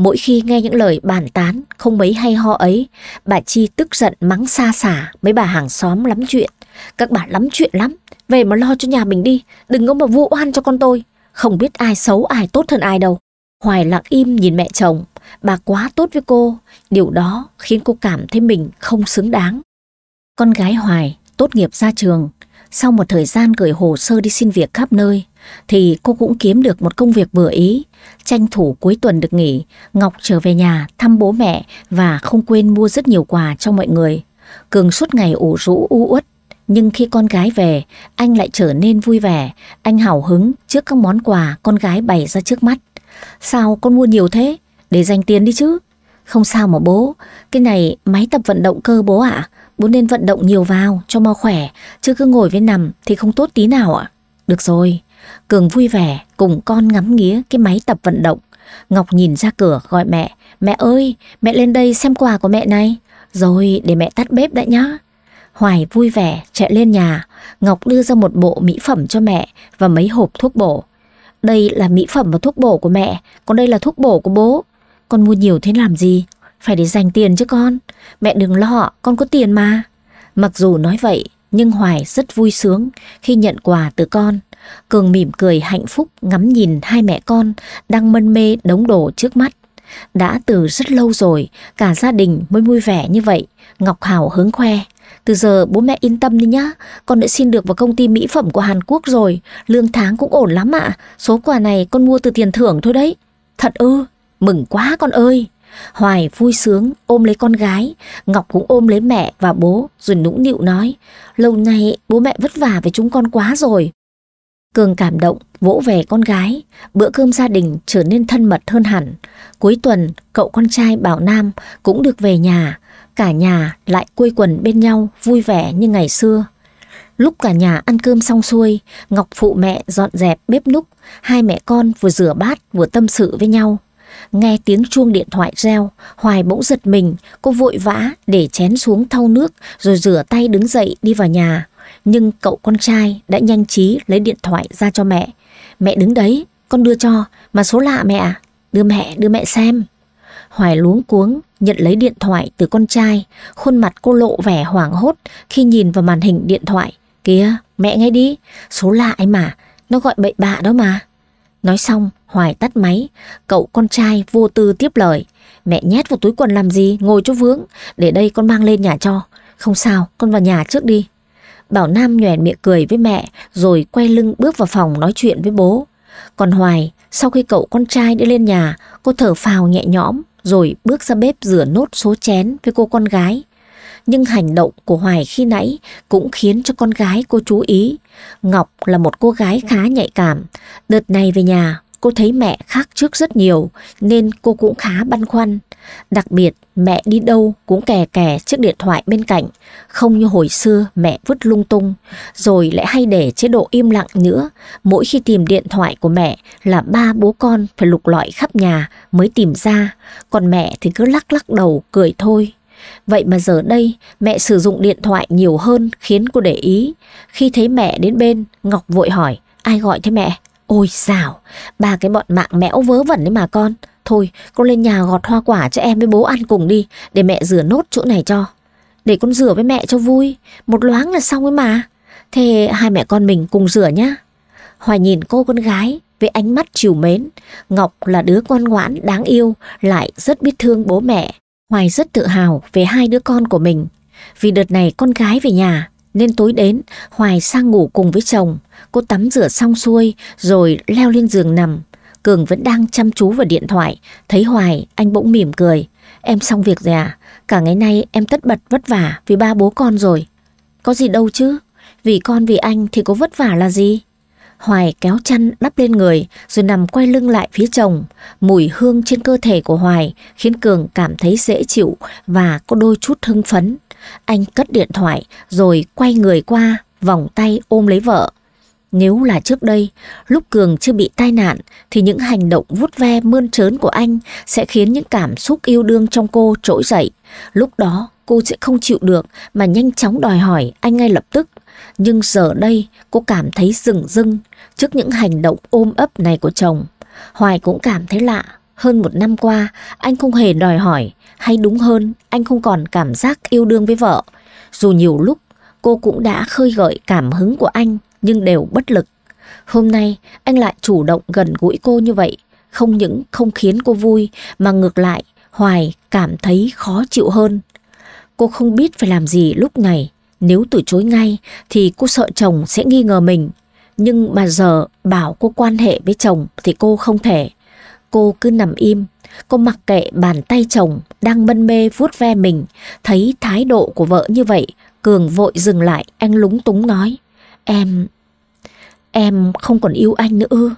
Mỗi khi nghe những lời bàn tán không mấy hay ho ấy, bà Chi tức giận mắng xa xả mấy bà hàng xóm lắm chuyện. Các bà lắm chuyện lắm, về mà lo cho nhà mình đi, đừng có mà vụ oan cho con tôi. Không biết ai xấu ai tốt hơn ai đâu. Hoài lặng im nhìn mẹ chồng, bà quá tốt với cô, điều đó khiến cô cảm thấy mình không xứng đáng. Con gái Hoài tốt nghiệp ra trường, sau một thời gian gửi hồ sơ đi xin việc khắp nơi, thì cô cũng kiếm được một công việc vừa ý. Tranh thủ cuối tuần được nghỉ, Ngọc trở về nhà thăm bố mẹ và không quên mua rất nhiều quà cho mọi người. Cường suốt ngày ủ rũ u uất, nhưng khi con gái về, anh lại trở nên vui vẻ, anh hào hứng trước các món quà con gái bày ra trước mắt. Sao con mua nhiều thế? Để dành tiền đi chứ. Không sao mà bố, cái này máy tập vận động cơ bố ạ. À. Bố nên vận động nhiều vào cho mau khỏe, chứ cứ ngồi với nằm thì không tốt tí nào ạ. Được rồi, Cường vui vẻ cùng con ngắm nghía cái máy tập vận động. Ngọc nhìn ra cửa gọi mẹ, mẹ ơi, mẹ lên đây xem quà của mẹ này. Rồi để mẹ tắt bếp đã nhá. Hoài vui vẻ chạy lên nhà, Ngọc đưa ra một bộ mỹ phẩm cho mẹ và mấy hộp thuốc bổ. Đây là mỹ phẩm và thuốc bổ của mẹ, còn đây là thuốc bổ của bố. Con mua nhiều thế làm gì, phải để dành tiền chứ con Mẹ đừng lo, con có tiền mà Mặc dù nói vậy Nhưng Hoài rất vui sướng khi nhận quà từ con Cường mỉm cười hạnh phúc ngắm nhìn hai mẹ con Đang mân mê đống đồ trước mắt đã từ rất lâu rồi, cả gia đình mới vui vẻ như vậy, Ngọc Hảo hứng khoe. Từ giờ bố mẹ yên tâm đi nhá, con đã xin được vào công ty mỹ phẩm của Hàn Quốc rồi, lương tháng cũng ổn lắm ạ, số quà này con mua từ tiền thưởng thôi đấy. Thật ư, mừng quá con ơi. Hoài vui sướng ôm lấy con gái, Ngọc cũng ôm lấy mẹ và bố rồi nũng nịu nói, lâu nay bố mẹ vất vả với chúng con quá rồi. Cường cảm động, vỗ về con gái, bữa cơm gia đình trở nên thân mật hơn hẳn. Cuối tuần, cậu con trai Bảo Nam cũng được về nhà, cả nhà lại quây quần bên nhau vui vẻ như ngày xưa. Lúc cả nhà ăn cơm xong xuôi, Ngọc phụ mẹ dọn dẹp bếp núc, hai mẹ con vừa rửa bát vừa tâm sự với nhau. Nghe tiếng chuông điện thoại reo, Hoài bỗng giật mình, cô vội vã để chén xuống thau nước rồi rửa tay đứng dậy đi vào nhà. Nhưng cậu con trai đã nhanh trí lấy điện thoại ra cho mẹ. Mẹ đứng đấy, con đưa cho, mà số lạ mẹ à? Đưa mẹ, đưa mẹ xem. Hoài luống cuống, nhận lấy điện thoại từ con trai, khuôn mặt cô lộ vẻ hoảng hốt khi nhìn vào màn hình điện thoại. Kìa, mẹ nghe đi, số lạ ấy mà, nó gọi bậy bạ đó mà. Nói xong, Hoài tắt máy, cậu con trai vô tư tiếp lời. Mẹ nhét vào túi quần làm gì, ngồi cho vướng, để đây con mang lên nhà cho. Không sao, con vào nhà trước đi. Bảo Nam nhoẻn miệng cười với mẹ rồi quay lưng bước vào phòng nói chuyện với bố. Còn Hoài, sau khi cậu con trai đi lên nhà, cô thở phào nhẹ nhõm rồi bước ra bếp rửa nốt số chén với cô con gái. Nhưng hành động của Hoài khi nãy cũng khiến cho con gái cô chú ý. Ngọc là một cô gái khá nhạy cảm. Đợt này về nhà, cô thấy mẹ khác trước rất nhiều nên cô cũng khá băn khoăn. Đặc biệt mẹ đi đâu cũng kè kè chiếc điện thoại bên cạnh, không như hồi xưa mẹ vứt lung tung, rồi lại hay để chế độ im lặng nữa. Mỗi khi tìm điện thoại của mẹ là ba bố con phải lục lọi khắp nhà mới tìm ra, còn mẹ thì cứ lắc lắc đầu cười thôi. Vậy mà giờ đây mẹ sử dụng điện thoại nhiều hơn khiến cô để ý. Khi thấy mẹ đến bên, Ngọc vội hỏi, ai gọi thế mẹ? Ôi xảo, ba cái bọn mạng mẽo vớ vẩn đấy mà con. Thôi, con lên nhà gọt hoa quả cho em với bố ăn cùng đi, để mẹ rửa nốt chỗ này cho. Để con rửa với mẹ cho vui, một loáng là xong ấy mà. Thế hai mẹ con mình cùng rửa nhá. Hoài nhìn cô con gái với ánh mắt chiều mến. Ngọc là đứa con ngoãn, đáng yêu, lại rất biết thương bố mẹ. Hoài rất tự hào về hai đứa con của mình. Vì đợt này con gái về nhà, nên tối đến Hoài sang ngủ cùng với chồng. Cô tắm rửa xong xuôi rồi leo lên giường nằm. Cường vẫn đang chăm chú vào điện thoại. Thấy Hoài, anh bỗng mỉm cười. Em xong việc rồi à? Cả ngày nay em tất bật vất vả vì ba bố con rồi. Có gì đâu chứ? Vì con vì anh thì có vất vả là gì? Hoài kéo chăn đắp lên người rồi nằm quay lưng lại phía chồng. Mùi hương trên cơ thể của Hoài khiến Cường cảm thấy dễ chịu và có đôi chút hưng phấn. Anh cất điện thoại rồi quay người qua, vòng tay ôm lấy vợ. Nếu là trước đây, lúc Cường chưa bị tai nạn thì những hành động vút ve mơn trớn của anh sẽ khiến những cảm xúc yêu đương trong cô trỗi dậy. Lúc đó cô sẽ không chịu được mà nhanh chóng đòi hỏi anh ngay lập tức. Nhưng giờ đây cô cảm thấy rừng rưng trước những hành động ôm ấp này của chồng. Hoài cũng cảm thấy lạ. Hơn một năm qua, anh không hề đòi hỏi, hay đúng hơn, anh không còn cảm giác yêu đương với vợ. Dù nhiều lúc, cô cũng đã khơi gợi cảm hứng của anh nhưng đều bất lực. Hôm nay anh lại chủ động gần gũi cô như vậy, không những không khiến cô vui mà ngược lại Hoài cảm thấy khó chịu hơn. Cô không biết phải làm gì lúc này, nếu từ chối ngay thì cô sợ chồng sẽ nghi ngờ mình. Nhưng mà giờ bảo cô quan hệ với chồng thì cô không thể. Cô cứ nằm im, cô mặc kệ bàn tay chồng đang mân mê vuốt ve mình, thấy thái độ của vợ như vậy, Cường vội dừng lại, anh lúng túng nói. Em... em không còn yêu anh nữa ư?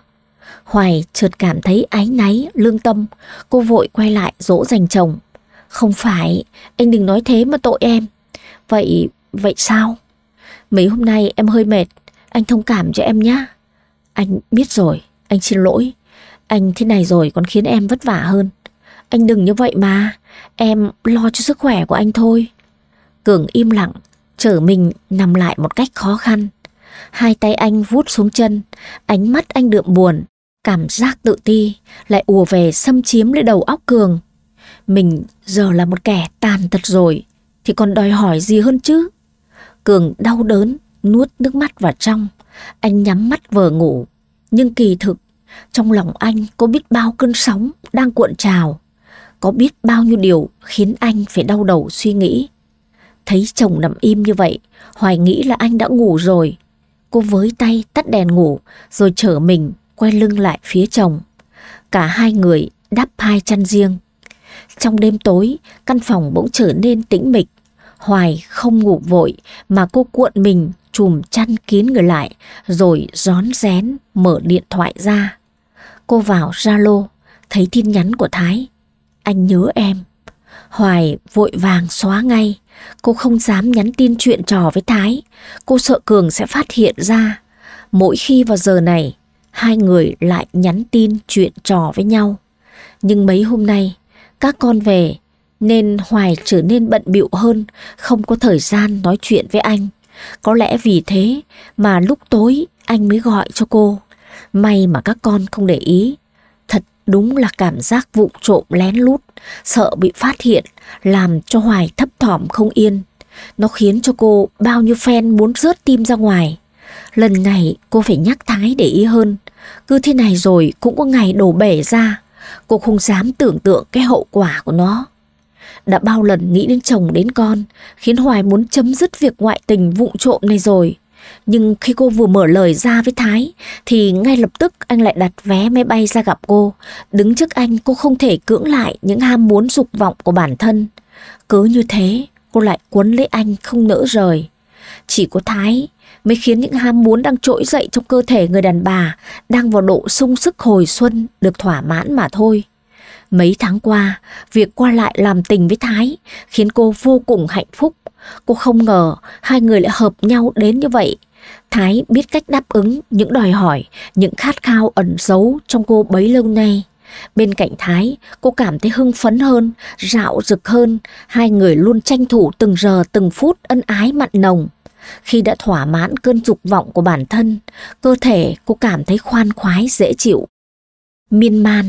Hoài chợt cảm thấy áy náy, lương tâm. Cô vội quay lại dỗ dành chồng. Không phải, anh đừng nói thế mà tội em. Vậy, vậy sao? Mấy hôm nay em hơi mệt, anh thông cảm cho em nhé. Anh biết rồi, anh xin lỗi. Anh thế này rồi còn khiến em vất vả hơn. Anh đừng như vậy mà, em lo cho sức khỏe của anh thôi. Cường im lặng, trở mình nằm lại một cách khó khăn. Hai tay anh vuốt xuống chân, ánh mắt anh đượm buồn, cảm giác tự ti lại ùa về xâm chiếm lấy đầu óc Cường. Mình giờ là một kẻ tàn tật rồi, thì còn đòi hỏi gì hơn chứ? Cường đau đớn, nuốt nước mắt vào trong, anh nhắm mắt vờ ngủ. Nhưng kỳ thực, trong lòng anh có biết bao cơn sóng đang cuộn trào, có biết bao nhiêu điều khiến anh phải đau đầu suy nghĩ. Thấy chồng nằm im như vậy, Hoài nghĩ là anh đã ngủ rồi, Cô với tay tắt đèn ngủ rồi trở mình quay lưng lại phía chồng. Cả hai người đắp hai chăn riêng. Trong đêm tối, căn phòng bỗng trở nên tĩnh mịch. Hoài không ngủ vội mà cô cuộn mình chùm chăn kín người lại rồi rón rén mở điện thoại ra. Cô vào Zalo thấy tin nhắn của Thái. Anh nhớ em. Hoài vội vàng xóa ngay Cô không dám nhắn tin chuyện trò với Thái, cô sợ Cường sẽ phát hiện ra. Mỗi khi vào giờ này, hai người lại nhắn tin chuyện trò với nhau. Nhưng mấy hôm nay, các con về nên Hoài trở nên bận bịu hơn, không có thời gian nói chuyện với anh. Có lẽ vì thế mà lúc tối anh mới gọi cho cô. May mà các con không để ý, Đúng là cảm giác vụng trộm lén lút, sợ bị phát hiện, làm cho Hoài thấp thỏm không yên. Nó khiến cho cô bao nhiêu phen muốn rớt tim ra ngoài. Lần này cô phải nhắc Thái để ý hơn. Cứ thế này rồi cũng có ngày đổ bể ra. Cô không dám tưởng tượng cái hậu quả của nó. Đã bao lần nghĩ đến chồng đến con, khiến Hoài muốn chấm dứt việc ngoại tình vụng trộm này rồi. Nhưng khi cô vừa mở lời ra với Thái thì ngay lập tức anh lại đặt vé máy bay ra gặp cô. Đứng trước anh cô không thể cưỡng lại những ham muốn dục vọng của bản thân. Cứ như thế cô lại cuốn lấy anh không nỡ rời. Chỉ có Thái mới khiến những ham muốn đang trỗi dậy trong cơ thể người đàn bà đang vào độ sung sức hồi xuân được thỏa mãn mà thôi. Mấy tháng qua, việc qua lại làm tình với Thái khiến cô vô cùng hạnh phúc. Cô không ngờ hai người lại hợp nhau đến như vậy. Thái biết cách đáp ứng những đòi hỏi, những khát khao ẩn giấu trong cô bấy lâu nay. Bên cạnh Thái, cô cảm thấy hưng phấn hơn, rạo rực hơn, hai người luôn tranh thủ từng giờ từng phút ân ái mặn nồng. Khi đã thỏa mãn cơn dục vọng của bản thân, cơ thể cô cảm thấy khoan khoái dễ chịu. Miên man,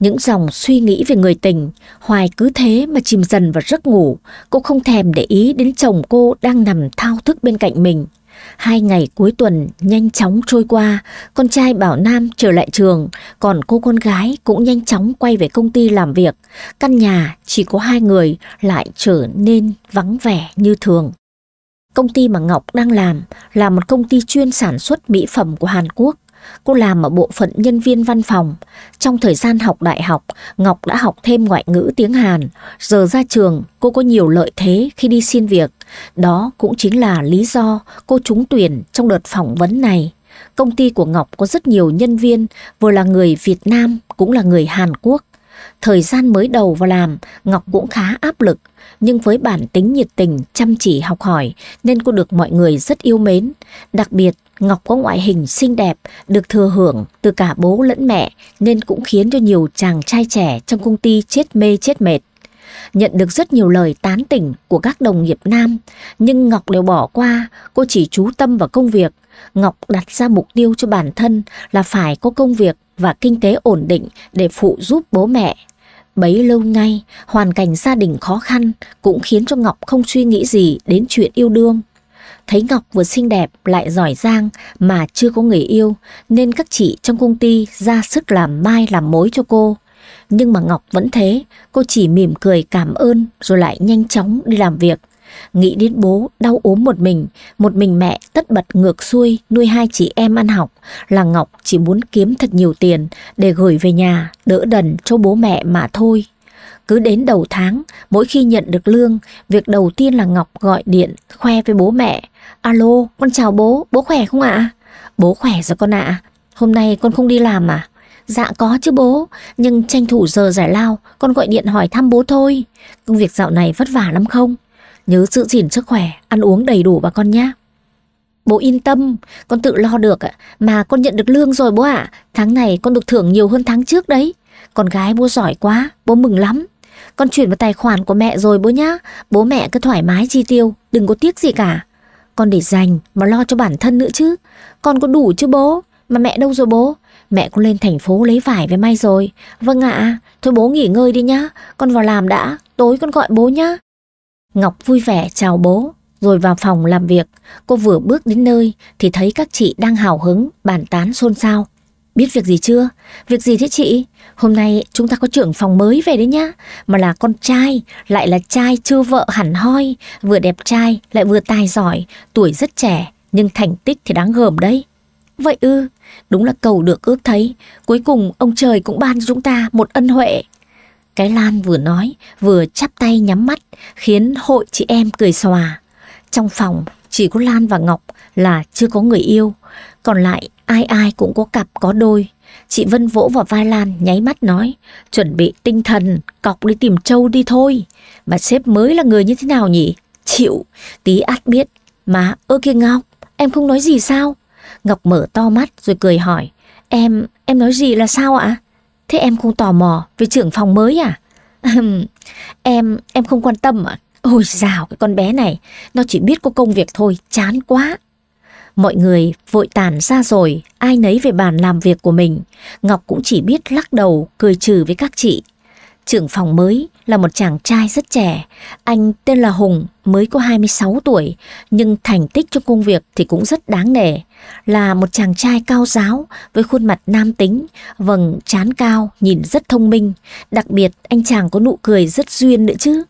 những dòng suy nghĩ về người tình, Hoài cứ thế mà chìm dần vào giấc ngủ, cô không thèm để ý đến chồng cô đang nằm thao thức bên cạnh mình. Hai ngày cuối tuần nhanh chóng trôi qua, con trai Bảo Nam trở lại trường, còn cô con gái cũng nhanh chóng quay về công ty làm việc. Căn nhà chỉ có hai người lại trở nên vắng vẻ như thường. Công ty mà Ngọc đang làm là một công ty chuyên sản xuất mỹ phẩm của Hàn Quốc. Cô làm ở bộ phận nhân viên văn phòng. Trong thời gian học đại học, Ngọc đã học thêm ngoại ngữ tiếng Hàn. Giờ ra trường, cô có nhiều lợi thế khi đi xin việc. Đó cũng chính là lý do cô trúng tuyển trong đợt phỏng vấn này. Công ty của Ngọc có rất nhiều nhân viên, vừa là người Việt Nam cũng là người Hàn Quốc. Thời gian mới đầu vào làm, Ngọc cũng khá áp lực, nhưng với bản tính nhiệt tình, chăm chỉ học hỏi nên cô được mọi người rất yêu mến. Đặc biệt, Ngọc có ngoại hình xinh đẹp, được thừa hưởng từ cả bố lẫn mẹ nên cũng khiến cho nhiều chàng trai trẻ trong công ty chết mê chết mệt. Nhận được rất nhiều lời tán tỉnh của các đồng nghiệp nam, nhưng Ngọc đều bỏ qua, cô chỉ chú tâm vào công việc. Ngọc đặt ra mục tiêu cho bản thân là phải có công việc và kinh tế ổn định để phụ giúp bố mẹ. Bấy lâu nay, hoàn cảnh gia đình khó khăn cũng khiến cho Ngọc không suy nghĩ gì đến chuyện yêu đương. Thấy Ngọc vừa xinh đẹp lại giỏi giang mà chưa có người yêu nên các chị trong công ty ra sức làm mai làm mối cho cô. Nhưng mà Ngọc vẫn thế, cô chỉ mỉm cười cảm ơn rồi lại nhanh chóng đi làm việc. Nghĩ đến bố đau ốm một mình, một mình mẹ tất bật ngược xuôi nuôi hai chị em ăn học là Ngọc chỉ muốn kiếm thật nhiều tiền để gửi về nhà đỡ đần cho bố mẹ mà thôi. Cứ đến đầu tháng, mỗi khi nhận được lương, việc đầu tiên là Ngọc gọi điện khoe với bố mẹ. Alo, con chào bố, bố khỏe không ạ? Bố khỏe rồi con ạ. Hôm nay con không đi làm à? Dạ có chứ bố, nhưng tranh thủ giờ giải lao, con gọi điện hỏi thăm bố thôi. Công việc dạo này vất vả lắm không? Nhớ giữ gìn sức khỏe, ăn uống đầy đủ bà con nhé. Bố yên tâm, con tự lo được ạ. Mà con nhận được lương rồi bố ạ. Tháng này con được thưởng nhiều hơn tháng trước đấy. Con gái bố giỏi quá, bố mừng lắm. Con chuyển vào tài khoản của mẹ rồi bố nhá. Bố mẹ cứ thoải mái chi tiêu, đừng có tiếc gì cả. Con để dành mà lo cho bản thân nữa chứ Con có đủ chứ bố Mà mẹ đâu rồi bố Mẹ con lên thành phố lấy vải với may rồi Vâng ạ Thôi bố nghỉ ngơi đi nhá Con vào làm đã Tối con gọi bố nhá Ngọc vui vẻ chào bố Rồi vào phòng làm việc Cô vừa bước đến nơi Thì thấy các chị đang hào hứng Bàn tán xôn xao Biết việc gì chưa Việc gì thế chị Hôm nay chúng ta có trưởng phòng mới về đấy nhá, mà là con trai, lại là trai chưa vợ hẳn hoi, vừa đẹp trai lại vừa tài giỏi, tuổi rất trẻ nhưng thành tích thì đáng gờm đấy. Vậy ư, đúng là cầu được ước thấy, cuối cùng ông trời cũng ban cho chúng ta một ân huệ. Cái Lan vừa nói, vừa chắp tay nhắm mắt, khiến hội chị em cười xòa. Trong phòng chỉ có Lan và Ngọc là chưa có người yêu, còn lại ai ai cũng có cặp có đôi. Chị Vân vỗ vào vai Lan nháy mắt nói Chuẩn bị tinh thần Cọc đi tìm trâu đi thôi Mà sếp mới là người như thế nào nhỉ Chịu Tí át biết Má ơ kia Ngọc Em không nói gì sao Ngọc mở to mắt rồi cười hỏi Em Em nói gì là sao ạ Thế em không tò mò Về trưởng phòng mới à Em Em không quan tâm à Ôi dào cái con bé này Nó chỉ biết có công việc thôi Chán quá Mọi người vội tàn ra rồi, ai nấy về bàn làm việc của mình. Ngọc cũng chỉ biết lắc đầu, cười trừ với các chị. Trưởng phòng mới là một chàng trai rất trẻ. Anh tên là Hùng, mới có 26 tuổi, nhưng thành tích trong công việc thì cũng rất đáng nể. Là một chàng trai cao giáo, với khuôn mặt nam tính, vầng trán cao, nhìn rất thông minh. Đặc biệt, anh chàng có nụ cười rất duyên nữa chứ.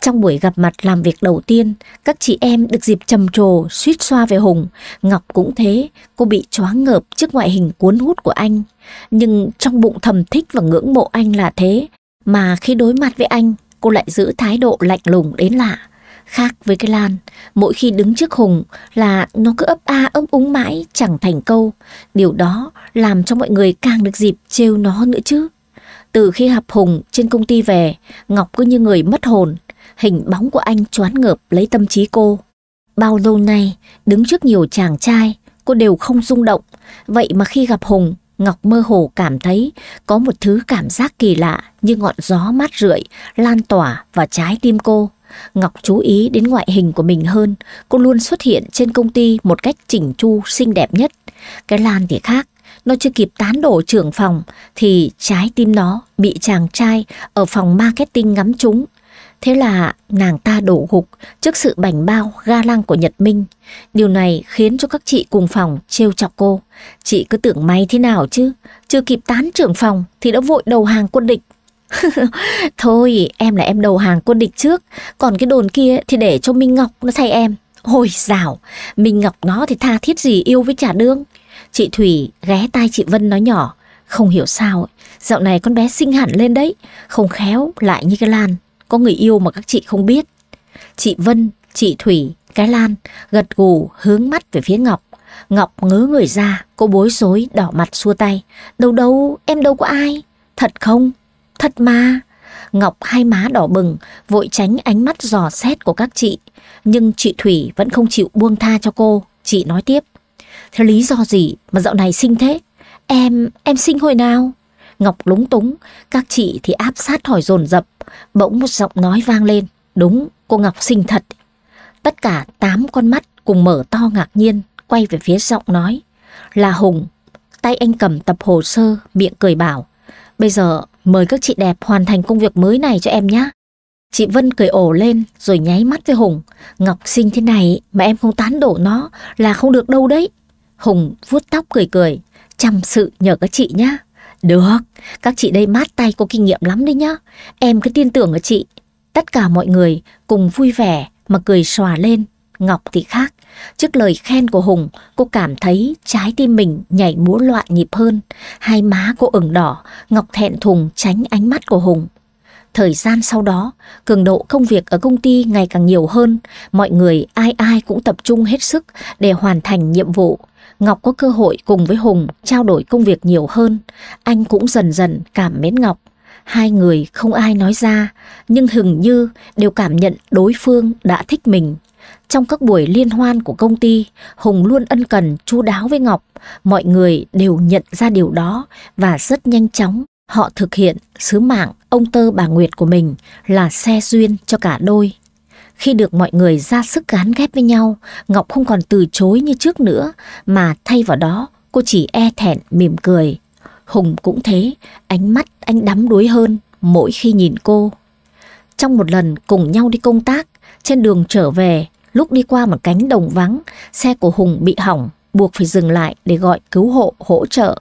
Trong buổi gặp mặt làm việc đầu tiên, các chị em được dịp trầm trồ, suýt xoa về Hùng. Ngọc cũng thế, cô bị choáng ngợp trước ngoại hình cuốn hút của anh. Nhưng trong bụng thầm thích và ngưỡng mộ anh là thế. Mà khi đối mặt với anh, cô lại giữ thái độ lạnh lùng đến lạ. Khác với cái Lan, mỗi khi đứng trước Hùng là nó cứ ấp a ấp úng mãi chẳng thành câu. Điều đó làm cho mọi người càng được dịp trêu nó nữa chứ. Từ khi Hạp Hùng trên công ty về, Ngọc cứ như người mất hồn, hình bóng của anh choán ngợp lấy tâm trí cô. Bao lâu nay, đứng trước nhiều chàng trai, cô đều không rung động. Vậy mà khi gặp Hùng, Ngọc mơ hồ cảm thấy có một thứ cảm giác kỳ lạ như ngọn gió mát rượi lan tỏa vào trái tim cô. Ngọc chú ý đến ngoại hình của mình hơn, cô luôn xuất hiện trên công ty một cách chỉnh chu xinh đẹp nhất. Cái Lan thì khác, nó chưa kịp tán đổ trưởng phòng thì trái tim nó bị chàng trai ở phòng marketing ngắm trúng. Thế là nàng ta đổ gục trước sự bảnh bao ga lăng của Nhật Minh. Điều này khiến cho các chị cùng phòng trêu chọc cô. Chị cứ tưởng may thế nào chứ, chưa kịp tán trưởng phòng thì đã vội đầu hàng quân địch. Thôi em là em đầu hàng quân địch trước Còn cái đồn kia thì để cho Minh Ngọc nó thay em Hồi dào Minh Ngọc nó thì tha thiết gì yêu với trả đương Chị Thủy ghé tai chị Vân nói nhỏ, không hiểu sao, dạo này con bé xinh hẳn lên đấy, không khéo lại như cái Lan, có người yêu mà các chị không biết. Chị Vân, chị Thủy, cái Lan gật gù hướng mắt về phía Ngọc. Ngọc ngớ người ra, cô bối rối đỏ mặt xua tay. Đâu đâu, em đâu có ai. Thật không? Thật mà. Ngọc hai má đỏ bừng, vội tránh ánh mắt dò xét của các chị. Nhưng chị Thủy vẫn không chịu buông tha cho cô. Chị nói tiếp. Thế lý do gì mà dạo này sinh thế? Em, em sinh hồi nào? Ngọc lúng túng, các chị thì áp sát hỏi dồn dập Bỗng một giọng nói vang lên. Đúng, cô Ngọc sinh thật. Tất cả tám con mắt cùng mở to ngạc nhiên, quay về phía giọng nói. Là Hùng, tay anh cầm tập hồ sơ, miệng cười bảo. Bây giờ mời các chị đẹp hoàn thành công việc mới này cho em nhé. Chị Vân cười ổ lên rồi nháy mắt với Hùng. Ngọc sinh thế này mà em không tán đổ nó là không được đâu đấy. Hùng vuốt tóc cười cười, chăm sự nhờ các chị nhá. Được, các chị đây mát tay có kinh nghiệm lắm đấy nhá. Em cứ tin tưởng ở chị. Tất cả mọi người cùng vui vẻ mà cười xòa lên. Ngọc thì khác, trước lời khen của Hùng, cô cảm thấy trái tim mình nhảy múa loạn nhịp hơn. Hai má cô ửng đỏ, Ngọc thẹn thùng tránh ánh mắt của Hùng. Thời gian sau đó, cường độ công việc ở công ty ngày càng nhiều hơn, mọi người ai ai cũng tập trung hết sức để hoàn thành nhiệm vụ. Ngọc có cơ hội cùng với Hùng trao đổi công việc nhiều hơn. Anh cũng dần dần cảm mến Ngọc. Hai người không ai nói ra, nhưng hình như đều cảm nhận đối phương đã thích mình. Trong các buổi liên hoan của công ty, Hùng luôn ân cần chú đáo với Ngọc. Mọi người đều nhận ra điều đó và rất nhanh chóng họ thực hiện sứ mạng ông tơ bà Nguyệt của mình là xe duyên cho cả đôi. Khi được mọi người ra sức gán ghép với nhau, Ngọc không còn từ chối như trước nữa, mà thay vào đó cô chỉ e thẹn mỉm cười. Hùng cũng thế, ánh mắt anh đắm đuối hơn mỗi khi nhìn cô. Trong một lần cùng nhau đi công tác, trên đường trở về, lúc đi qua một cánh đồng vắng, xe của Hùng bị hỏng, buộc phải dừng lại để gọi cứu hộ hỗ trợ.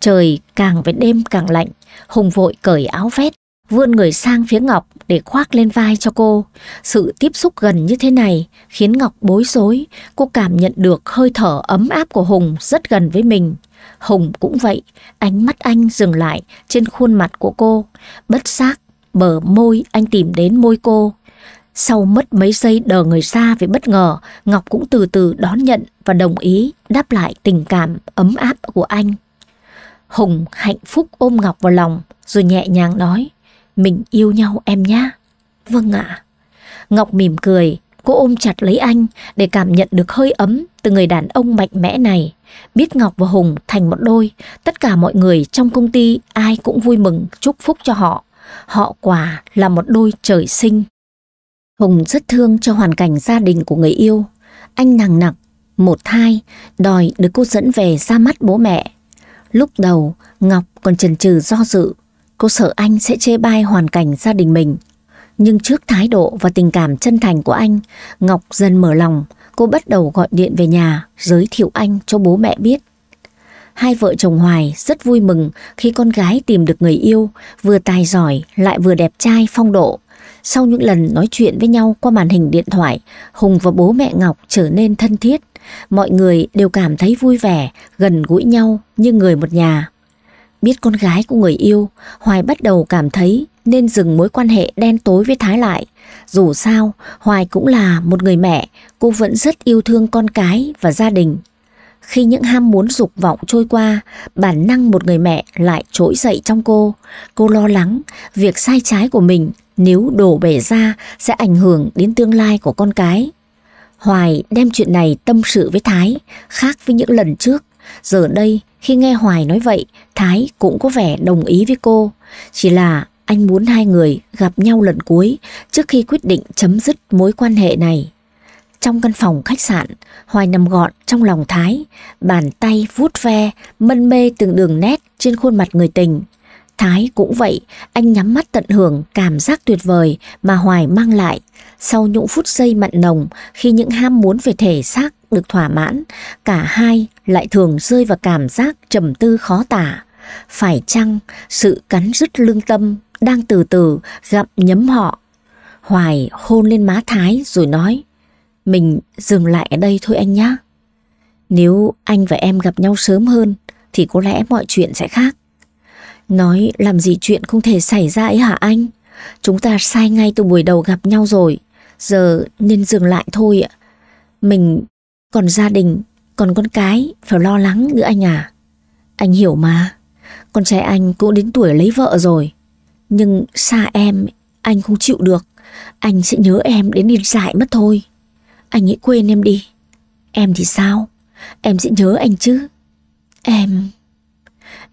Trời càng về đêm càng lạnh, Hùng vội cởi áo vét, vươn người sang phía Ngọc, để khoác lên vai cho cô. Sự tiếp xúc gần như thế này khiến Ngọc bối rối. Cô cảm nhận được hơi thở ấm áp của Hùng rất gần với mình. Hùng cũng vậy, ánh mắt anh dừng lại trên khuôn mặt của cô. Bất giác, bờ môi anh tìm đến môi cô. Sau mất mấy giây đờ người ra vì bất ngờ, Ngọc cũng từ từ đón nhận và đồng ý đáp lại tình cảm ấm áp của anh. Hùng hạnh phúc ôm Ngọc vào lòng rồi nhẹ nhàng nói mình yêu nhau em nhé. Vâng ạ. Ngọc mỉm cười, cô ôm chặt lấy anh để cảm nhận được hơi ấm từ người đàn ông mạnh mẽ này. Biết Ngọc và Hùng thành một đôi, tất cả mọi người trong công ty ai cũng vui mừng chúc phúc cho họ. Họ quả là một đôi trời sinh. Hùng rất thương cho hoàn cảnh gia đình của người yêu. Anh nàng nặc, một thai, đòi được cô dẫn về ra mắt bố mẹ. Lúc đầu, Ngọc còn chần chừ do dự, Cô sợ anh sẽ chê bai hoàn cảnh gia đình mình. Nhưng trước thái độ và tình cảm chân thành của anh, Ngọc dần mở lòng, cô bắt đầu gọi điện về nhà, giới thiệu anh cho bố mẹ biết. Hai vợ chồng Hoài rất vui mừng khi con gái tìm được người yêu, vừa tài giỏi lại vừa đẹp trai phong độ. Sau những lần nói chuyện với nhau qua màn hình điện thoại, Hùng và bố mẹ Ngọc trở nên thân thiết. Mọi người đều cảm thấy vui vẻ, gần gũi nhau như người một nhà. Biết con gái của người yêu, Hoài bắt đầu cảm thấy nên dừng mối quan hệ đen tối với Thái lại. Dù sao, Hoài cũng là một người mẹ, cô vẫn rất yêu thương con cái và gia đình. Khi những ham muốn dục vọng trôi qua, bản năng một người mẹ lại trỗi dậy trong cô. Cô lo lắng việc sai trái của mình nếu đổ bể ra sẽ ảnh hưởng đến tương lai của con cái. Hoài đem chuyện này tâm sự với Thái, khác với những lần trước. Giờ đây, khi nghe Hoài nói vậy, Thái cũng có vẻ đồng ý với cô. Chỉ là anh muốn hai người gặp nhau lần cuối trước khi quyết định chấm dứt mối quan hệ này. Trong căn phòng khách sạn, Hoài nằm gọn trong lòng Thái, bàn tay vuốt ve, mân mê từng đường nét trên khuôn mặt người tình. Thái cũng vậy, anh nhắm mắt tận hưởng cảm giác tuyệt vời mà Hoài mang lại sau những phút giây mặn nồng khi những ham muốn về thể xác được thỏa mãn, cả hai lại thường rơi vào cảm giác trầm tư khó tả. Phải chăng sự cắn rứt lương tâm đang từ từ gặm nhấm họ? Hoài hôn lên má Thái rồi nói Mình dừng lại ở đây thôi anh nhé. Nếu anh và em gặp nhau sớm hơn thì có lẽ mọi chuyện sẽ khác. Nói làm gì chuyện không thể xảy ra ấy hả anh? Chúng ta sai ngay từ buổi đầu gặp nhau rồi giờ nên dừng lại thôi ạ. Mình còn gia đình, còn con cái, phải lo lắng nữa anh à. Anh hiểu mà, con trai anh cũng đến tuổi lấy vợ rồi. Nhưng xa em, anh không chịu được. Anh sẽ nhớ em đến điên dại mất thôi. Anh hãy quên em đi. Em thì sao? Em sẽ nhớ anh chứ. Em...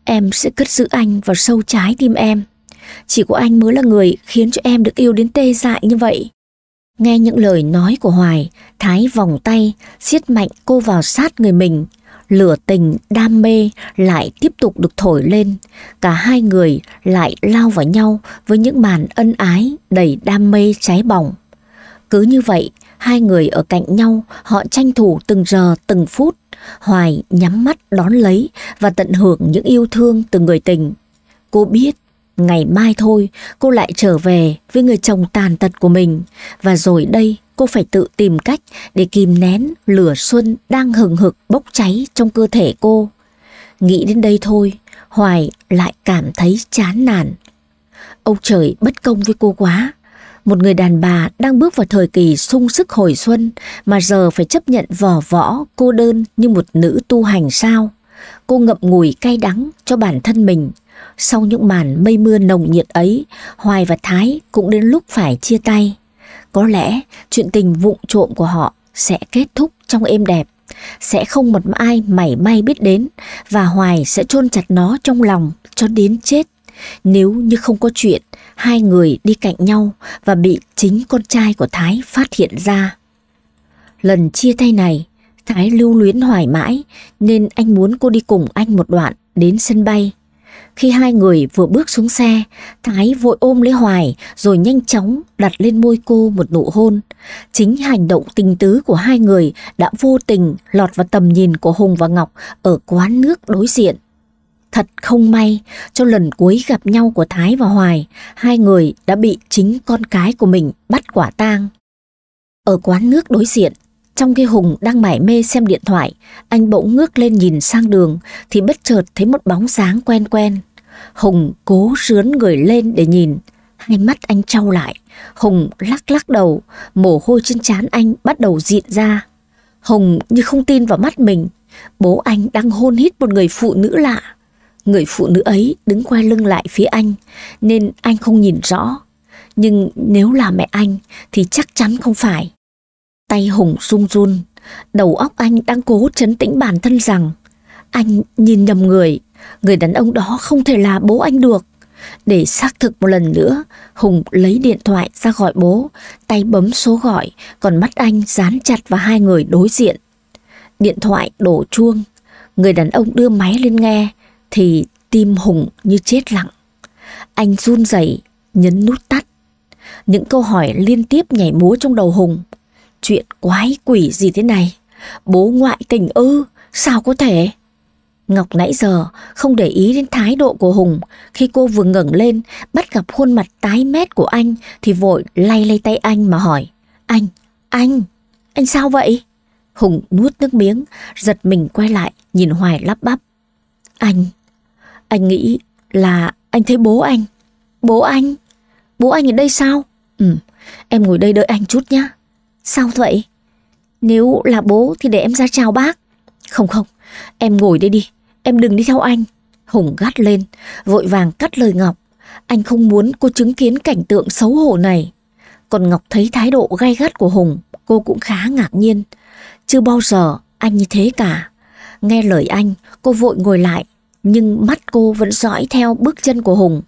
Em sẽ cất giữ anh vào sâu trái tim em. Chỉ có anh mới là người khiến cho em được yêu đến tê dại như vậy. Nghe những lời nói của Hoài, Thái vòng tay, siết mạnh cô vào sát người mình. Lửa tình, đam mê lại tiếp tục được thổi lên. Cả hai người lại lao vào nhau với những màn ân ái đầy đam mê cháy bỏng. Cứ như vậy, hai người ở cạnh nhau, họ tranh thủ từng giờ từng phút. Hoài nhắm mắt đón lấy và tận hưởng những yêu thương từ người tình. Cô biết Ngày mai thôi, cô lại trở về với người chồng tàn tật của mình và rồi đây cô phải tự tìm cách để kìm nén lửa xuân đang hừng hực bốc cháy trong cơ thể cô. Nghĩ đến đây thôi, Hoài lại cảm thấy chán nản. Ông trời bất công với cô quá. Một người đàn bà đang bước vào thời kỳ sung sức hồi xuân mà giờ phải chấp nhận vò võ cô đơn như một nữ tu hành sao. Cô ngậm ngùi cay đắng cho bản thân mình sau những màn mây mưa nồng nhiệt ấy, Hoài và Thái cũng đến lúc phải chia tay. Có lẽ chuyện tình vụng trộm của họ sẽ kết thúc trong êm đẹp, sẽ không một ai mảy may biết đến và Hoài sẽ chôn chặt nó trong lòng cho đến chết. Nếu như không có chuyện, hai người đi cạnh nhau và bị chính con trai của Thái phát hiện ra. Lần chia tay này, Thái lưu luyến hoài mãi nên anh muốn cô đi cùng anh một đoạn đến sân bay. Khi hai người vừa bước xuống xe, Thái vội ôm lấy Hoài rồi nhanh chóng đặt lên môi cô một nụ hôn. Chính hành động tình tứ của hai người đã vô tình lọt vào tầm nhìn của Hùng và Ngọc ở quán nước đối diện. Thật không may, cho lần cuối gặp nhau của Thái và Hoài, hai người đã bị chính con cái của mình bắt quả tang. Ở quán nước đối diện, trong khi Hùng đang mải mê xem điện thoại, anh bỗng ngước lên nhìn sang đường thì bất chợt thấy một bóng dáng quen quen. Hùng cố rướn người lên để nhìn. Hai mắt anh trao lại, Hùng lắc lắc đầu, mồ hôi trên trán anh bắt đầu diện ra. Hùng như không tin vào mắt mình, bố anh đang hôn hít một người phụ nữ lạ. Người phụ nữ ấy đứng quay lưng lại phía anh, nên anh không nhìn rõ. Nhưng nếu là mẹ anh thì chắc chắn không phải. Tay Hùng run run, đầu óc anh đang cố chấn tĩnh bản thân rằng anh nhìn nhầm người, người đàn ông đó không thể là bố anh được. Để xác thực một lần nữa, Hùng lấy điện thoại ra gọi bố, tay bấm số gọi, còn mắt anh dán chặt vào hai người đối diện. Điện thoại đổ chuông, người đàn ông đưa máy lên nghe, thì tim Hùng như chết lặng. Anh run rẩy nhấn nút tắt. Những câu hỏi liên tiếp nhảy múa trong đầu Hùng. Chuyện quái quỷ gì thế này? Bố ngoại tình ư? Sao có thể? Ngọc nãy giờ không để ý đến thái độ của Hùng, khi cô vừa ngẩng lên bắt gặp khuôn mặt tái mét của anh thì vội lay lay tay anh mà hỏi, "Anh, anh, anh sao vậy?" Hùng nuốt nước miếng, giật mình quay lại, nhìn Hoài lắp bắp. "Anh, anh nghĩ là anh thấy bố anh. Bố anh? Bố anh ở đây sao?" "Ừ, em ngồi đây đợi anh chút nhé." Sao vậy? Nếu là bố thì để em ra chào bác. Không không, em ngồi đây đi, em đừng đi theo anh. Hùng gắt lên, vội vàng cắt lời Ngọc. Anh không muốn cô chứng kiến cảnh tượng xấu hổ này. Còn Ngọc thấy thái độ gay gắt của Hùng, cô cũng khá ngạc nhiên. Chưa bao giờ anh như thế cả. Nghe lời anh, cô vội ngồi lại, nhưng mắt cô vẫn dõi theo bước chân của Hùng.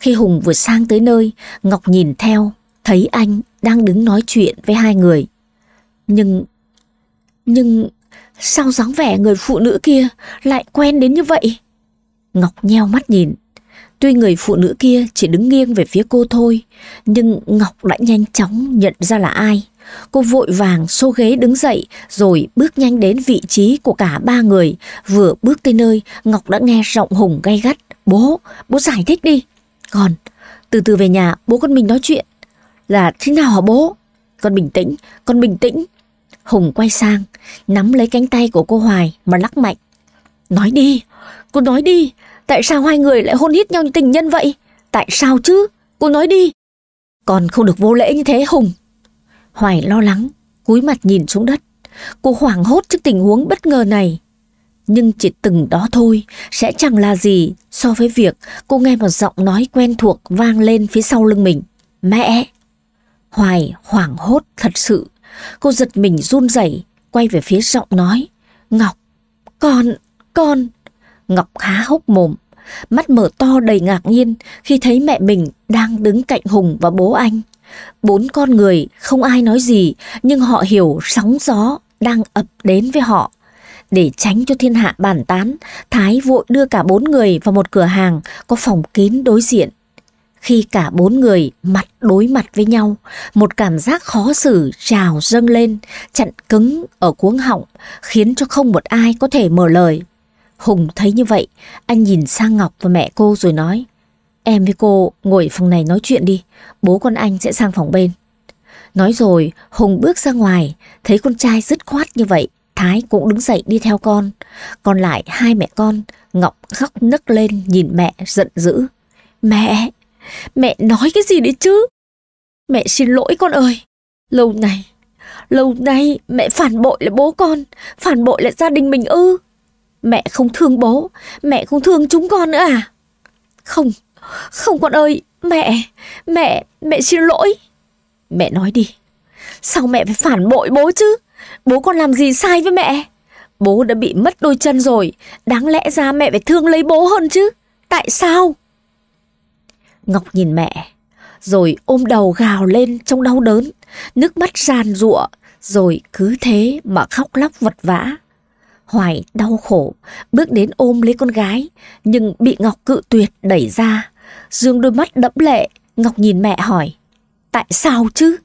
Khi Hùng vừa sang tới nơi, Ngọc nhìn theo, thấy anh đang đứng nói chuyện với hai người. Nhưng... Nhưng... Sao dáng vẻ người phụ nữ kia lại quen đến như vậy? Ngọc nheo mắt nhìn. Tuy người phụ nữ kia chỉ đứng nghiêng về phía cô thôi, nhưng Ngọc đã nhanh chóng nhận ra là ai. Cô vội vàng xô ghế đứng dậy rồi bước nhanh đến vị trí của cả ba người. Vừa bước tới nơi, Ngọc đã nghe giọng Hùng gay gắt. Bố, bố giải thích đi. Còn, từ từ về nhà, bố con mình nói chuyện là dạ, thế nào hả bố? Con bình tĩnh, con bình tĩnh. Hùng quay sang, nắm lấy cánh tay của cô Hoài mà lắc mạnh. Nói đi, cô nói đi, tại sao hai người lại hôn hít nhau như tình nhân vậy? Tại sao chứ? Cô nói đi. Con không được vô lễ như thế Hùng. Hoài lo lắng, cúi mặt nhìn xuống đất. Cô hoảng hốt trước tình huống bất ngờ này. Nhưng chỉ từng đó thôi sẽ chẳng là gì so với việc cô nghe một giọng nói quen thuộc vang lên phía sau lưng mình. Mẹ! Hoài hoảng hốt thật sự. Cô giật mình run rẩy quay về phía giọng nói. Ngọc, con, con. Ngọc há hốc mồm, mắt mở to đầy ngạc nhiên khi thấy mẹ mình đang đứng cạnh Hùng và bố anh. Bốn con người không ai nói gì nhưng họ hiểu sóng gió đang ập đến với họ. Để tránh cho thiên hạ bàn tán, Thái vội đưa cả bốn người vào một cửa hàng có phòng kín đối diện khi cả bốn người mặt đối mặt với nhau, một cảm giác khó xử trào dâng lên, chặn cứng ở cuống họng, khiến cho không một ai có thể mở lời. Hùng thấy như vậy, anh nhìn sang Ngọc và mẹ cô rồi nói, em với cô ngồi phòng này nói chuyện đi, bố con anh sẽ sang phòng bên. Nói rồi, Hùng bước ra ngoài, thấy con trai dứt khoát như vậy, Thái cũng đứng dậy đi theo con. Còn lại hai mẹ con, Ngọc khóc nấc lên nhìn mẹ giận dữ. Mẹ, Mẹ nói cái gì đấy chứ? Mẹ xin lỗi con ơi. Lâu nay lâu nay mẹ phản bội lại bố con, phản bội lại gia đình mình ư. Mẹ không thương bố, mẹ không thương chúng con nữa à? Không, không con ơi, mẹ, mẹ, mẹ xin lỗi. Mẹ nói đi, sao mẹ phải phản bội bố chứ? Bố con làm gì sai với mẹ? Bố đã bị mất đôi chân rồi, đáng lẽ ra mẹ phải thương lấy bố hơn chứ. Tại sao? Ngọc nhìn mẹ, rồi ôm đầu gào lên trong đau đớn, nước mắt ràn rụa, rồi cứ thế mà khóc lóc vật vã. Hoài đau khổ, bước đến ôm lấy con gái, nhưng bị Ngọc cự tuyệt đẩy ra. Dương đôi mắt đẫm lệ, Ngọc nhìn mẹ hỏi, tại sao chứ?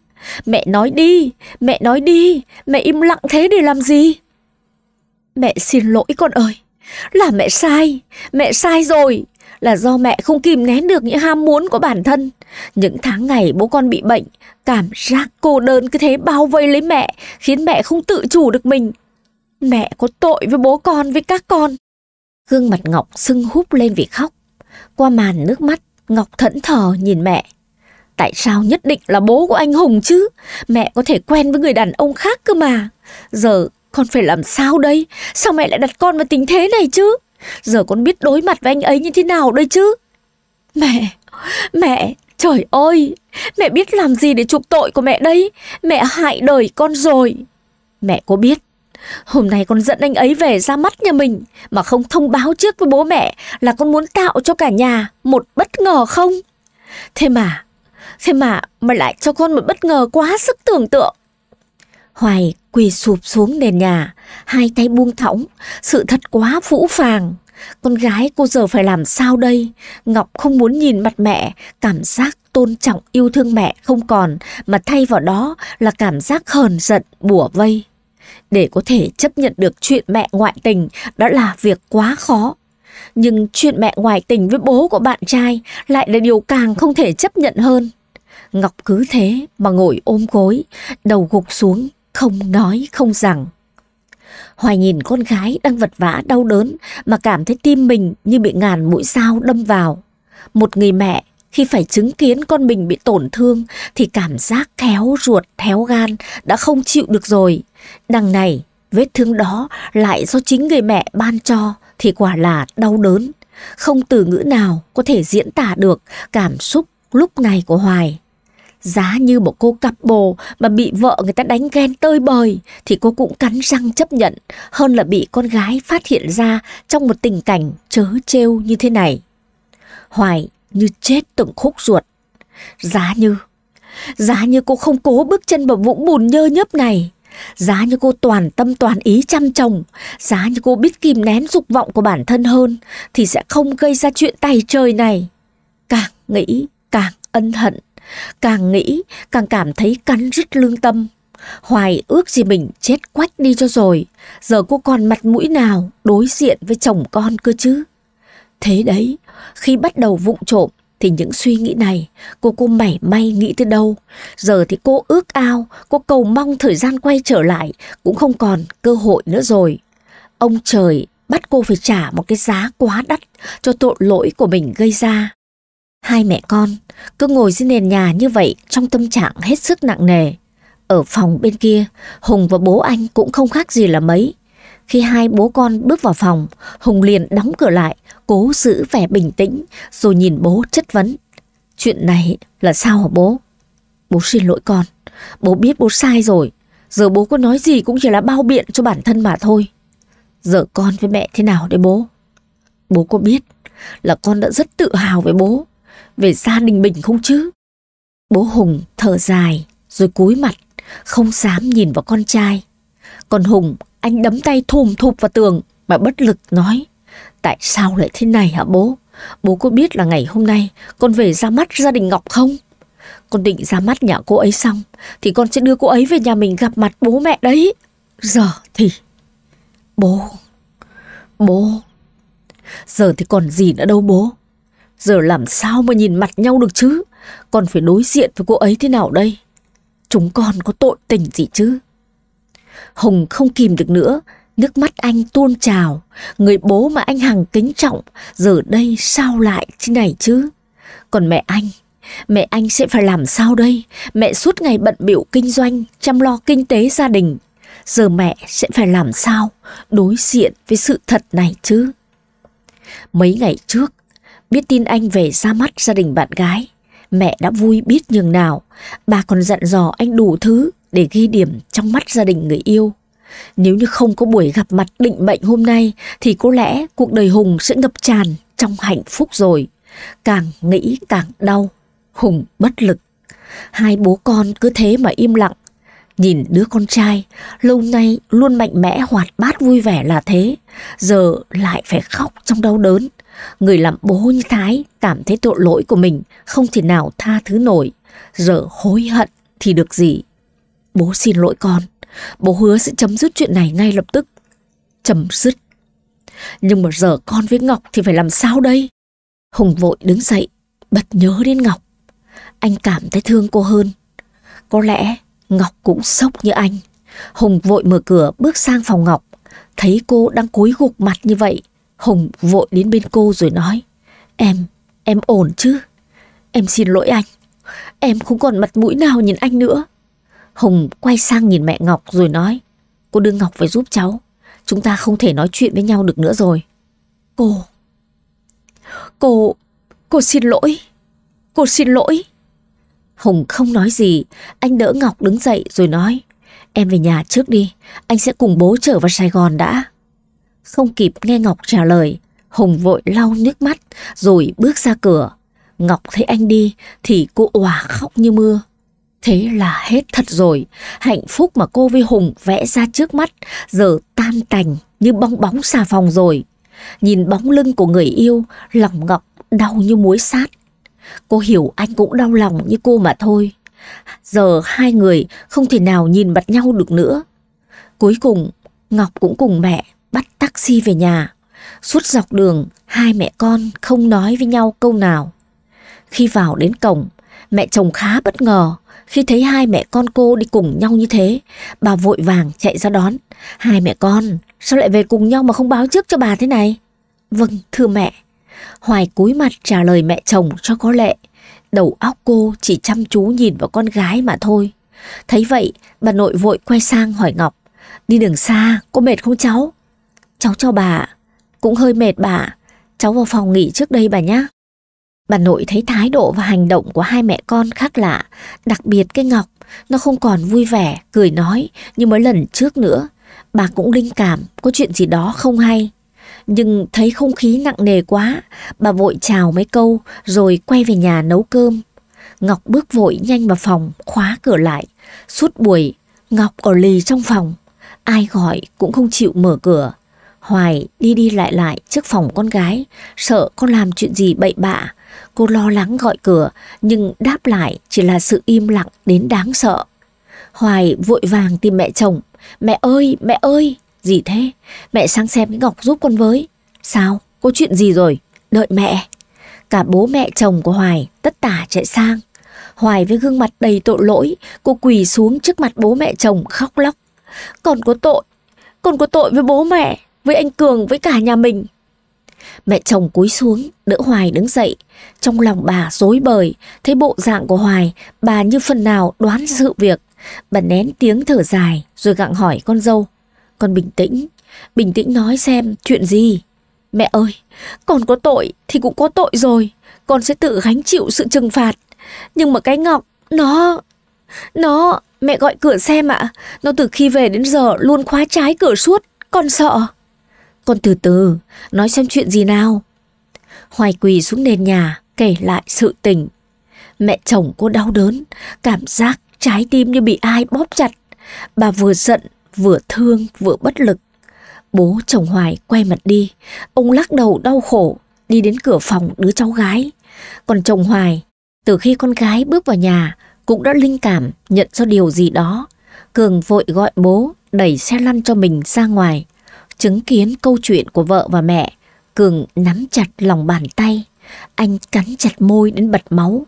Mẹ nói đi, mẹ nói đi, mẹ im lặng thế để làm gì? Mẹ xin lỗi con ơi, là mẹ sai, mẹ sai rồi, là do mẹ không kìm nén được những ham muốn của bản thân. Những tháng ngày bố con bị bệnh, cảm giác cô đơn cứ thế bao vây lấy mẹ, khiến mẹ không tự chủ được mình. Mẹ có tội với bố con, với các con. Gương mặt Ngọc sưng húp lên vì khóc. Qua màn nước mắt, Ngọc thẫn thờ nhìn mẹ. Tại sao nhất định là bố của anh Hùng chứ? Mẹ có thể quen với người đàn ông khác cơ mà. Giờ con phải làm sao đây? Sao mẹ lại đặt con vào tình thế này chứ? Giờ con biết đối mặt với anh ấy như thế nào đây chứ Mẹ Mẹ Trời ơi Mẹ biết làm gì để chuộc tội của mẹ đây Mẹ hại đời con rồi Mẹ có biết Hôm nay con dẫn anh ấy về ra mắt nhà mình Mà không thông báo trước với bố mẹ Là con muốn tạo cho cả nhà Một bất ngờ không Thế mà Thế mà mà lại cho con một bất ngờ quá sức tưởng tượng Hoài quỳ sụp xuống nền nhà, hai tay buông thõng, sự thật quá phũ phàng. Con gái cô giờ phải làm sao đây? Ngọc không muốn nhìn mặt mẹ, cảm giác tôn trọng yêu thương mẹ không còn, mà thay vào đó là cảm giác hờn giận, bủa vây. Để có thể chấp nhận được chuyện mẹ ngoại tình đã là việc quá khó. Nhưng chuyện mẹ ngoại tình với bố của bạn trai lại là điều càng không thể chấp nhận hơn. Ngọc cứ thế mà ngồi ôm gối, đầu gục xuống không nói không rằng. Hoài nhìn con gái đang vật vã đau đớn mà cảm thấy tim mình như bị ngàn mũi sao đâm vào. Một người mẹ khi phải chứng kiến con mình bị tổn thương thì cảm giác khéo ruột, héo gan đã không chịu được rồi. Đằng này, vết thương đó lại do chính người mẹ ban cho thì quả là đau đớn. Không từ ngữ nào có thể diễn tả được cảm xúc lúc này của Hoài. Giá như một cô cặp bồ mà bị vợ người ta đánh ghen tơi bời thì cô cũng cắn răng chấp nhận hơn là bị con gái phát hiện ra trong một tình cảnh chớ trêu như thế này. Hoài như chết từng khúc ruột. Giá như, giá như cô không cố bước chân vào vũng bùn nhơ nhớp này. Giá như cô toàn tâm toàn ý chăm chồng, giá như cô biết kìm nén dục vọng của bản thân hơn thì sẽ không gây ra chuyện tay trời này. Càng nghĩ càng ân hận Càng nghĩ, càng cảm thấy cắn rứt lương tâm. Hoài ước gì mình chết quách đi cho rồi, giờ cô còn mặt mũi nào đối diện với chồng con cơ chứ. Thế đấy, khi bắt đầu vụng trộm thì những suy nghĩ này cô cô mảy may nghĩ tới đâu. Giờ thì cô ước ao, cô cầu mong thời gian quay trở lại cũng không còn cơ hội nữa rồi. Ông trời bắt cô phải trả một cái giá quá đắt cho tội lỗi của mình gây ra. Hai mẹ con cứ ngồi dưới nền nhà như vậy trong tâm trạng hết sức nặng nề. Ở phòng bên kia, Hùng và bố anh cũng không khác gì là mấy. Khi hai bố con bước vào phòng, Hùng liền đóng cửa lại, cố giữ vẻ bình tĩnh rồi nhìn bố chất vấn. Chuyện này là sao hả bố? Bố xin lỗi con, bố biết bố sai rồi. Giờ bố có nói gì cũng chỉ là bao biện cho bản thân mà thôi. Giờ con với mẹ thế nào đấy bố? Bố có biết là con đã rất tự hào với bố về gia đình mình không chứ? Bố Hùng thở dài rồi cúi mặt, không dám nhìn vào con trai. Còn Hùng, anh đấm tay thùm thụp vào tường mà bất lực nói. Tại sao lại thế này hả bố? Bố có biết là ngày hôm nay con về ra mắt gia đình Ngọc không? Con định ra mắt nhà cô ấy xong thì con sẽ đưa cô ấy về nhà mình gặp mặt bố mẹ đấy. Giờ thì... Bố... Bố... Giờ thì còn gì nữa đâu bố Giờ làm sao mà nhìn mặt nhau được chứ? Còn phải đối diện với cô ấy thế nào đây? Chúng con có tội tình gì chứ? Hồng không kìm được nữa, nước mắt anh tuôn trào. Người bố mà anh Hằng kính trọng, giờ đây sao lại thế này chứ? Còn mẹ anh, mẹ anh sẽ phải làm sao đây? Mẹ suốt ngày bận biểu kinh doanh, chăm lo kinh tế gia đình. Giờ mẹ sẽ phải làm sao đối diện với sự thật này chứ? Mấy ngày trước, Biết tin anh về ra mắt gia đình bạn gái, mẹ đã vui biết nhường nào. Bà còn dặn dò anh đủ thứ để ghi điểm trong mắt gia đình người yêu. Nếu như không có buổi gặp mặt định mệnh hôm nay thì có lẽ cuộc đời Hùng sẽ ngập tràn trong hạnh phúc rồi. Càng nghĩ càng đau, Hùng bất lực. Hai bố con cứ thế mà im lặng. Nhìn đứa con trai, lâu nay luôn mạnh mẽ hoạt bát vui vẻ là thế, giờ lại phải khóc trong đau đớn, Người làm bố như Thái cảm thấy tội lỗi của mình không thể nào tha thứ nổi. Giờ hối hận thì được gì? Bố xin lỗi con. Bố hứa sẽ chấm dứt chuyện này ngay lập tức. Chấm dứt. Nhưng mà giờ con với Ngọc thì phải làm sao đây? Hùng vội đứng dậy, bật nhớ đến Ngọc. Anh cảm thấy thương cô hơn. Có lẽ Ngọc cũng sốc như anh. Hùng vội mở cửa bước sang phòng Ngọc. Thấy cô đang cúi gục mặt như vậy, Hùng vội đến bên cô rồi nói Em, em ổn chứ Em xin lỗi anh Em không còn mặt mũi nào nhìn anh nữa Hùng quay sang nhìn mẹ Ngọc rồi nói Cô đưa Ngọc về giúp cháu Chúng ta không thể nói chuyện với nhau được nữa rồi Cô Cô Cô xin lỗi Cô xin lỗi Hùng không nói gì Anh đỡ Ngọc đứng dậy rồi nói Em về nhà trước đi Anh sẽ cùng bố trở vào Sài Gòn đã không kịp nghe Ngọc trả lời, Hùng vội lau nước mắt rồi bước ra cửa. Ngọc thấy anh đi thì cô òa khóc như mưa. Thế là hết thật rồi, hạnh phúc mà cô với Hùng vẽ ra trước mắt giờ tan tành như bong bóng xà phòng rồi. Nhìn bóng lưng của người yêu, lòng Ngọc đau như muối sát. Cô hiểu anh cũng đau lòng như cô mà thôi. Giờ hai người không thể nào nhìn mặt nhau được nữa. Cuối cùng, Ngọc cũng cùng mẹ bắt taxi về nhà. Suốt dọc đường, hai mẹ con không nói với nhau câu nào. Khi vào đến cổng, mẹ chồng khá bất ngờ khi thấy hai mẹ con cô đi cùng nhau như thế. Bà vội vàng chạy ra đón. Hai mẹ con, sao lại về cùng nhau mà không báo trước cho bà thế này? Vâng, thưa mẹ. Hoài cúi mặt trả lời mẹ chồng cho có lệ. Đầu óc cô chỉ chăm chú nhìn vào con gái mà thôi. Thấy vậy, bà nội vội quay sang hỏi Ngọc. Đi đường xa, có mệt không cháu? Cháu cho bà Cũng hơi mệt bà Cháu vào phòng nghỉ trước đây bà nhá Bà nội thấy thái độ và hành động của hai mẹ con khác lạ Đặc biệt cái Ngọc Nó không còn vui vẻ, cười nói Như mấy lần trước nữa Bà cũng linh cảm có chuyện gì đó không hay Nhưng thấy không khí nặng nề quá Bà vội chào mấy câu Rồi quay về nhà nấu cơm Ngọc bước vội nhanh vào phòng Khóa cửa lại Suốt buổi Ngọc ở lì trong phòng Ai gọi cũng không chịu mở cửa Hoài đi đi lại lại trước phòng con gái, sợ con làm chuyện gì bậy bạ. Cô lo lắng gọi cửa, nhưng đáp lại chỉ là sự im lặng đến đáng sợ. Hoài vội vàng tìm mẹ chồng. Mẹ ơi, mẹ ơi, gì thế? Mẹ sang xem cái ngọc giúp con với. Sao? Có chuyện gì rồi? Đợi mẹ. Cả bố mẹ chồng của Hoài tất tả chạy sang. Hoài với gương mặt đầy tội lỗi, cô quỳ xuống trước mặt bố mẹ chồng khóc lóc. Con có tội, con có tội với bố mẹ với anh Cường, với cả nhà mình. Mẹ chồng cúi xuống, đỡ Hoài đứng dậy. Trong lòng bà dối bời, thấy bộ dạng của Hoài, bà như phần nào đoán sự việc. Bà nén tiếng thở dài rồi gặng hỏi con dâu. Con bình tĩnh, bình tĩnh nói xem chuyện gì. Mẹ ơi, con có tội thì cũng có tội rồi. Con sẽ tự gánh chịu sự trừng phạt. Nhưng mà cái Ngọc, nó... Nó... Mẹ gọi cửa xem ạ. Nó từ khi về đến giờ luôn khóa trái cửa suốt. Con sợ. Con từ từ, nói xem chuyện gì nào. Hoài quỳ xuống nền nhà, kể lại sự tình. Mẹ chồng cô đau đớn, cảm giác trái tim như bị ai bóp chặt. Bà vừa giận, vừa thương, vừa bất lực. Bố chồng Hoài quay mặt đi, ông lắc đầu đau khổ, đi đến cửa phòng đứa cháu gái. Còn chồng Hoài, từ khi con gái bước vào nhà, cũng đã linh cảm nhận ra điều gì đó. Cường vội gọi bố, đẩy xe lăn cho mình ra ngoài. Chứng kiến câu chuyện của vợ và mẹ, Cường nắm chặt lòng bàn tay. Anh cắn chặt môi đến bật máu.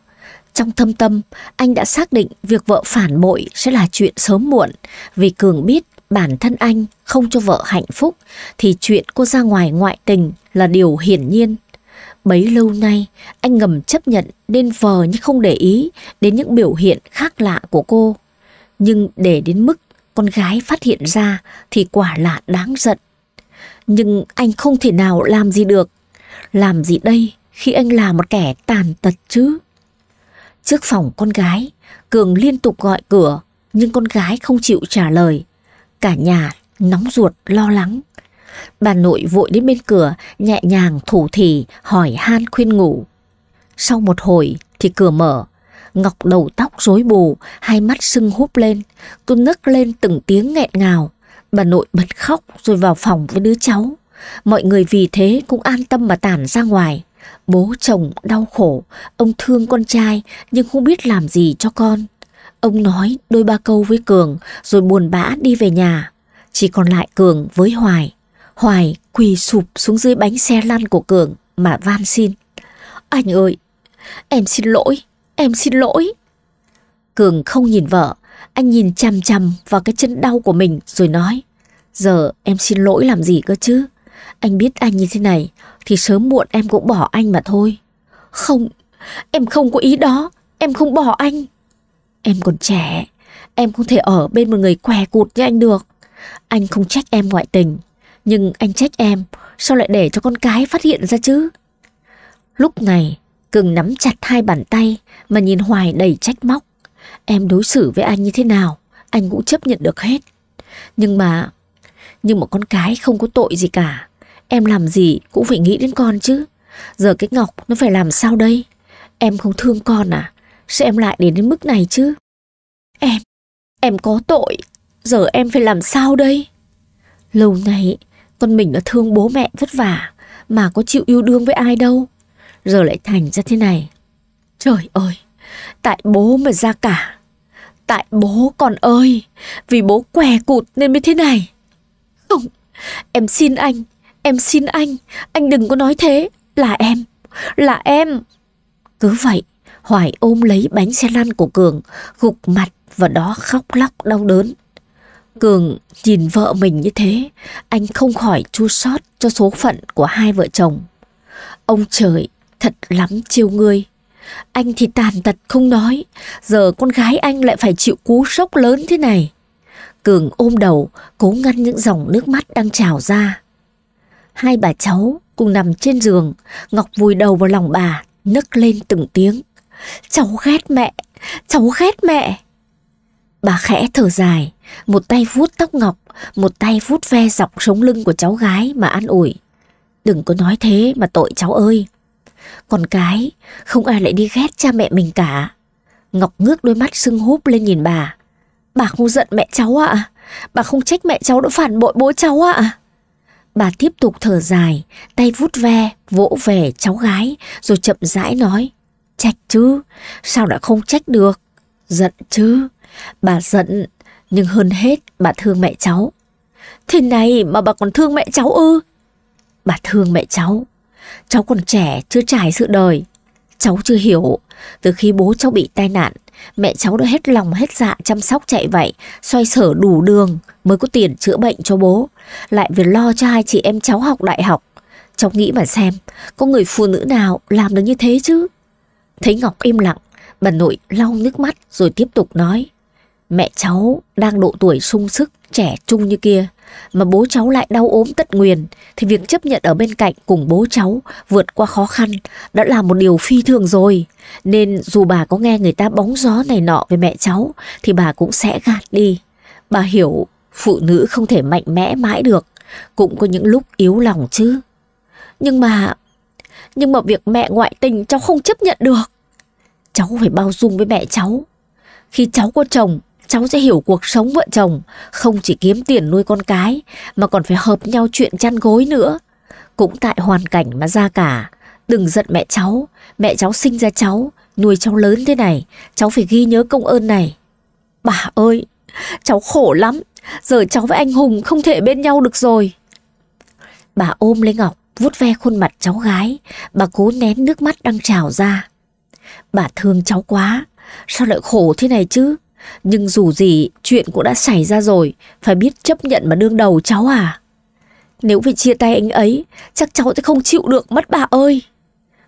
Trong thâm tâm, anh đã xác định việc vợ phản bội sẽ là chuyện sớm muộn vì Cường biết bản thân anh không cho vợ hạnh phúc thì chuyện cô ra ngoài ngoại tình là điều hiển nhiên. Bấy lâu nay, anh ngầm chấp nhận nên vờ như không để ý đến những biểu hiện khác lạ của cô. Nhưng để đến mức con gái phát hiện ra thì quả là đáng giận nhưng anh không thể nào làm gì được. Làm gì đây khi anh là một kẻ tàn tật chứ? Trước phòng con gái, Cường liên tục gọi cửa, nhưng con gái không chịu trả lời. Cả nhà nóng ruột lo lắng. Bà nội vội đến bên cửa, nhẹ nhàng thủ thì hỏi han khuyên ngủ. Sau một hồi thì cửa mở, Ngọc đầu tóc rối bù, hai mắt sưng húp lên, tôi nấc lên từng tiếng nghẹn ngào. Bà nội bật khóc rồi vào phòng với đứa cháu. Mọi người vì thế cũng an tâm mà tản ra ngoài. Bố chồng đau khổ, ông thương con trai nhưng không biết làm gì cho con. Ông nói đôi ba câu với Cường rồi buồn bã đi về nhà. Chỉ còn lại Cường với Hoài. Hoài quỳ sụp xuống dưới bánh xe lăn của Cường mà van xin. Anh ơi, em xin lỗi, em xin lỗi. Cường không nhìn vợ, anh nhìn chằm chằm vào cái chân đau của mình rồi nói Giờ em xin lỗi làm gì cơ chứ Anh biết anh như thế này Thì sớm muộn em cũng bỏ anh mà thôi Không Em không có ý đó Em không bỏ anh Em còn trẻ Em không thể ở bên một người què cụt như anh được Anh không trách em ngoại tình Nhưng anh trách em Sao lại để cho con cái phát hiện ra chứ Lúc này Cường nắm chặt hai bàn tay Mà nhìn Hoài đầy trách móc Em đối xử với anh như thế nào Anh cũng chấp nhận được hết Nhưng mà Nhưng mà con cái không có tội gì cả Em làm gì cũng phải nghĩ đến con chứ Giờ cái Ngọc nó phải làm sao đây Em không thương con à sao em lại đến đến mức này chứ Em Em có tội Giờ em phải làm sao đây Lâu nay Con mình đã thương bố mẹ vất vả Mà có chịu yêu đương với ai đâu Giờ lại thành ra thế này Trời ơi Tại bố mà ra cả. Tại bố con ơi, vì bố què cụt nên mới thế này. Không, em xin anh, em xin anh, anh đừng có nói thế, là em, là em. Cứ vậy, Hoài ôm lấy bánh xe lăn của Cường, gục mặt và đó khóc lóc đau đớn. Cường nhìn vợ mình như thế, anh không khỏi chua xót cho số phận của hai vợ chồng. Ông trời thật lắm chiêu ngươi. Anh thì tàn tật không nói, giờ con gái anh lại phải chịu cú sốc lớn thế này. Cường ôm đầu, cố ngăn những dòng nước mắt đang trào ra. Hai bà cháu cùng nằm trên giường, Ngọc vùi đầu vào lòng bà, nấc lên từng tiếng. Cháu ghét mẹ, cháu ghét mẹ. Bà khẽ thở dài, một tay vuốt tóc Ngọc, một tay vuốt ve dọc sống lưng của cháu gái mà an ủi. Đừng có nói thế mà tội cháu ơi. Còn cái, không ai lại đi ghét cha mẹ mình cả. Ngọc ngước đôi mắt sưng húp lên nhìn bà. Bà không giận mẹ cháu ạ. À? Bà không trách mẹ cháu đã phản bội bố cháu ạ. À? Bà tiếp tục thở dài, tay vút ve, vỗ về cháu gái, rồi chậm rãi nói. Trách chứ, sao đã không trách được? Giận chứ, bà giận, nhưng hơn hết bà thương mẹ cháu. Thế này mà bà còn thương mẹ cháu ư? Bà thương mẹ cháu, Cháu còn trẻ, chưa trải sự đời. Cháu chưa hiểu, từ khi bố cháu bị tai nạn, mẹ cháu đã hết lòng hết dạ chăm sóc chạy vậy, xoay sở đủ đường mới có tiền chữa bệnh cho bố. Lại việc lo cho hai chị em cháu học đại học. Cháu nghĩ mà xem, có người phụ nữ nào làm được như thế chứ? Thấy Ngọc im lặng, bà nội lau nước mắt rồi tiếp tục nói. Mẹ cháu đang độ tuổi sung sức, trẻ trung như kia, mà bố cháu lại đau ốm tật nguyền thì việc chấp nhận ở bên cạnh cùng bố cháu vượt qua khó khăn đã là một điều phi thường rồi. Nên dù bà có nghe người ta bóng gió này nọ về mẹ cháu thì bà cũng sẽ gạt đi. Bà hiểu phụ nữ không thể mạnh mẽ mãi được, cũng có những lúc yếu lòng chứ. Nhưng mà... Nhưng mà việc mẹ ngoại tình cháu không chấp nhận được. Cháu phải bao dung với mẹ cháu. Khi cháu có chồng cháu sẽ hiểu cuộc sống vợ chồng, không chỉ kiếm tiền nuôi con cái, mà còn phải hợp nhau chuyện chăn gối nữa. Cũng tại hoàn cảnh mà ra cả, đừng giận mẹ cháu, mẹ cháu sinh ra cháu, nuôi cháu lớn thế này, cháu phải ghi nhớ công ơn này. Bà ơi, cháu khổ lắm, giờ cháu với anh Hùng không thể bên nhau được rồi. Bà ôm lấy Ngọc, vuốt ve khuôn mặt cháu gái, bà cố nén nước mắt đang trào ra. Bà thương cháu quá, sao lại khổ thế này chứ? Nhưng dù gì, chuyện cũng đã xảy ra rồi, phải biết chấp nhận mà đương đầu cháu à. Nếu phải chia tay anh ấy, chắc cháu sẽ không chịu được mất bà ơi.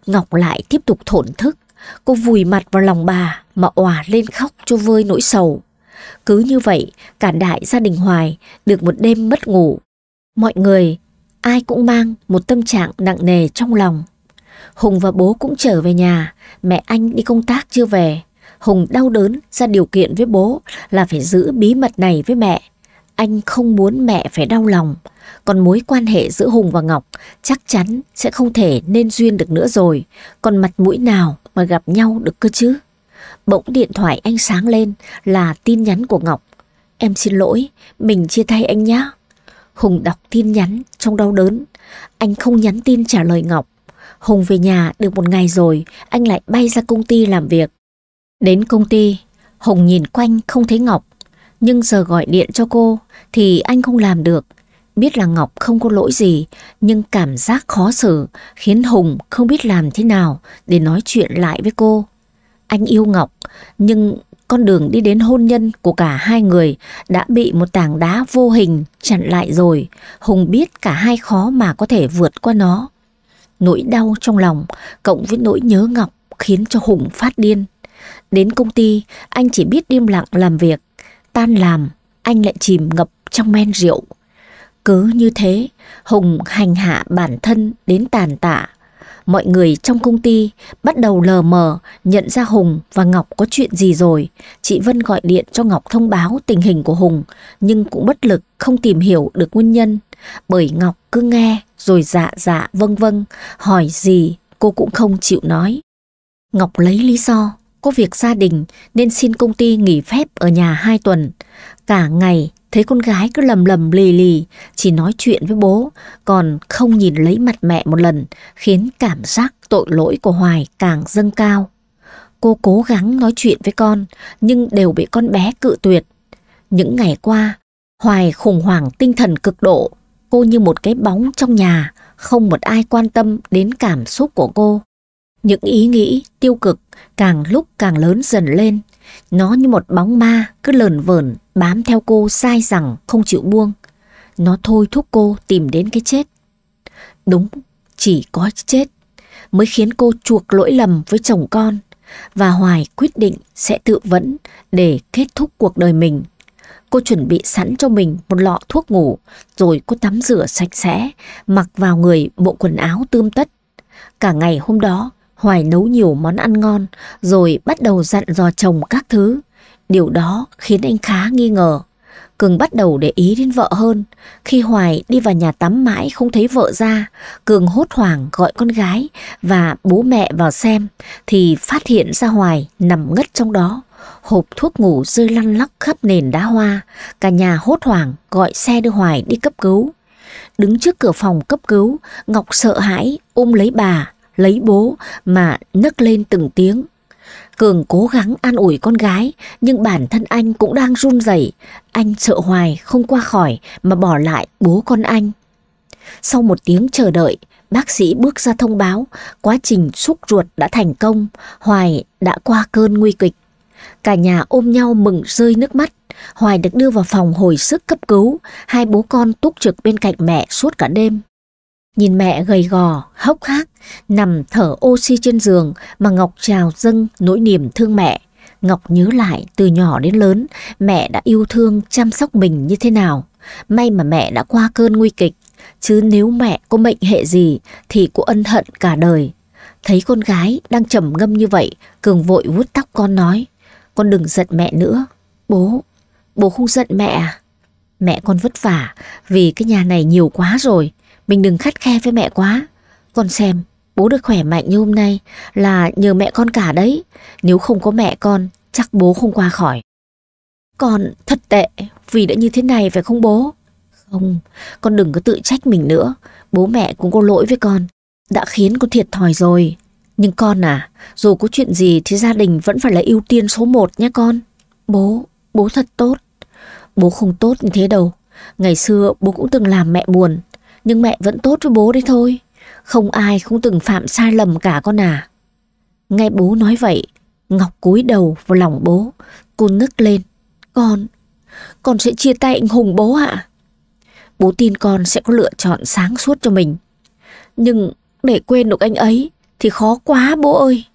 Ngọc lại tiếp tục thổn thức, cô vùi mặt vào lòng bà mà òa lên khóc cho vơi nỗi sầu. Cứ như vậy, cả đại gia đình Hoài được một đêm mất ngủ. Mọi người, ai cũng mang một tâm trạng nặng nề trong lòng. Hùng và bố cũng trở về nhà, mẹ anh đi công tác chưa về. Hùng đau đớn ra điều kiện với bố là phải giữ bí mật này với mẹ. Anh không muốn mẹ phải đau lòng, còn mối quan hệ giữa Hùng và Ngọc chắc chắn sẽ không thể nên duyên được nữa rồi, còn mặt mũi nào mà gặp nhau được cơ chứ. Bỗng điện thoại anh sáng lên là tin nhắn của Ngọc. Em xin lỗi, mình chia tay anh nhé. Hùng đọc tin nhắn trong đau đớn. Anh không nhắn tin trả lời Ngọc. Hùng về nhà được một ngày rồi, anh lại bay ra công ty làm việc. Đến công ty, hùng nhìn quanh không thấy Ngọc, nhưng giờ gọi điện cho cô thì anh không làm được. Biết là Ngọc không có lỗi gì, nhưng cảm giác khó xử khiến Hùng không biết làm thế nào để nói chuyện lại với cô. Anh yêu Ngọc, nhưng con đường đi đến hôn nhân của cả hai người đã bị một tảng đá vô hình chặn lại rồi. Hùng biết cả hai khó mà có thể vượt qua nó. Nỗi đau trong lòng cộng với nỗi nhớ Ngọc khiến cho Hùng phát điên. Đến công ty, anh chỉ biết im lặng làm việc. Tan làm, anh lại chìm ngập trong men rượu. Cứ như thế, Hùng hành hạ bản thân đến tàn tạ. Mọi người trong công ty bắt đầu lờ mờ nhận ra Hùng và Ngọc có chuyện gì rồi. Chị Vân gọi điện cho Ngọc thông báo tình hình của Hùng, nhưng cũng bất lực không tìm hiểu được nguyên nhân. Bởi Ngọc cứ nghe rồi dạ dạ vâng vâng, hỏi gì cô cũng không chịu nói. Ngọc lấy lý do có việc gia đình nên xin công ty nghỉ phép ở nhà 2 tuần. Cả ngày thấy con gái cứ lầm lầm lì lì, chỉ nói chuyện với bố, còn không nhìn lấy mặt mẹ một lần, khiến cảm giác tội lỗi của Hoài càng dâng cao. Cô cố gắng nói chuyện với con, nhưng đều bị con bé cự tuyệt. Những ngày qua, Hoài khủng hoảng tinh thần cực độ, cô như một cái bóng trong nhà, không một ai quan tâm đến cảm xúc của cô. Những ý nghĩ tiêu cực càng lúc càng lớn dần lên. Nó như một bóng ma cứ lờn vờn bám theo cô sai rằng không chịu buông. Nó thôi thúc cô tìm đến cái chết. Đúng, chỉ có chết mới khiến cô chuộc lỗi lầm với chồng con và Hoài quyết định sẽ tự vẫn để kết thúc cuộc đời mình. Cô chuẩn bị sẵn cho mình một lọ thuốc ngủ rồi cô tắm rửa sạch sẽ, mặc vào người bộ quần áo tươm tất. Cả ngày hôm đó Hoài nấu nhiều món ăn ngon, rồi bắt đầu dặn dò chồng các thứ. Điều đó khiến anh khá nghi ngờ. Cường bắt đầu để ý đến vợ hơn. Khi Hoài đi vào nhà tắm mãi không thấy vợ ra, Cường hốt hoảng gọi con gái và bố mẹ vào xem, thì phát hiện ra Hoài nằm ngất trong đó. Hộp thuốc ngủ rơi lăn lóc khắp nền đá hoa, cả nhà hốt hoảng gọi xe đưa Hoài đi cấp cứu. Đứng trước cửa phòng cấp cứu, Ngọc sợ hãi ôm lấy bà, lấy bố mà nấc lên từng tiếng. Cường cố gắng an ủi con gái, nhưng bản thân anh cũng đang run rẩy. Anh sợ hoài, không qua khỏi mà bỏ lại bố con anh. Sau một tiếng chờ đợi, bác sĩ bước ra thông báo quá trình xúc ruột đã thành công, Hoài đã qua cơn nguy kịch. Cả nhà ôm nhau mừng rơi nước mắt. Hoài được đưa vào phòng hồi sức cấp cứu, hai bố con túc trực bên cạnh mẹ suốt cả đêm. Nhìn mẹ gầy gò, hốc hác, nằm thở oxy trên giường mà Ngọc trào dâng nỗi niềm thương mẹ. Ngọc nhớ lại từ nhỏ đến lớn mẹ đã yêu thương chăm sóc mình như thế nào. May mà mẹ đã qua cơn nguy kịch, chứ nếu mẹ có mệnh hệ gì thì cũng ân hận cả đời. Thấy con gái đang trầm ngâm như vậy, Cường vội vuốt tóc con nói, con đừng giận mẹ nữa. Bố, bố không giận mẹ à? Mẹ con vất vả vì cái nhà này nhiều quá rồi, mình đừng khắt khe với mẹ quá Con xem bố được khỏe mạnh như hôm nay Là nhờ mẹ con cả đấy Nếu không có mẹ con Chắc bố không qua khỏi Con thật tệ Vì đã như thế này phải không bố Không con đừng có tự trách mình nữa Bố mẹ cũng có lỗi với con Đã khiến con thiệt thòi rồi Nhưng con à Dù có chuyện gì thì gia đình vẫn phải là ưu tiên số một nhé con Bố Bố thật tốt Bố không tốt như thế đâu Ngày xưa bố cũng từng làm mẹ buồn nhưng mẹ vẫn tốt với bố đấy thôi Không ai không từng phạm sai lầm cả con à Nghe bố nói vậy Ngọc cúi đầu vào lòng bố Cô nức lên Con Con sẽ chia tay anh Hùng bố ạ Bố tin con sẽ có lựa chọn sáng suốt cho mình Nhưng để quên được anh ấy Thì khó quá bố ơi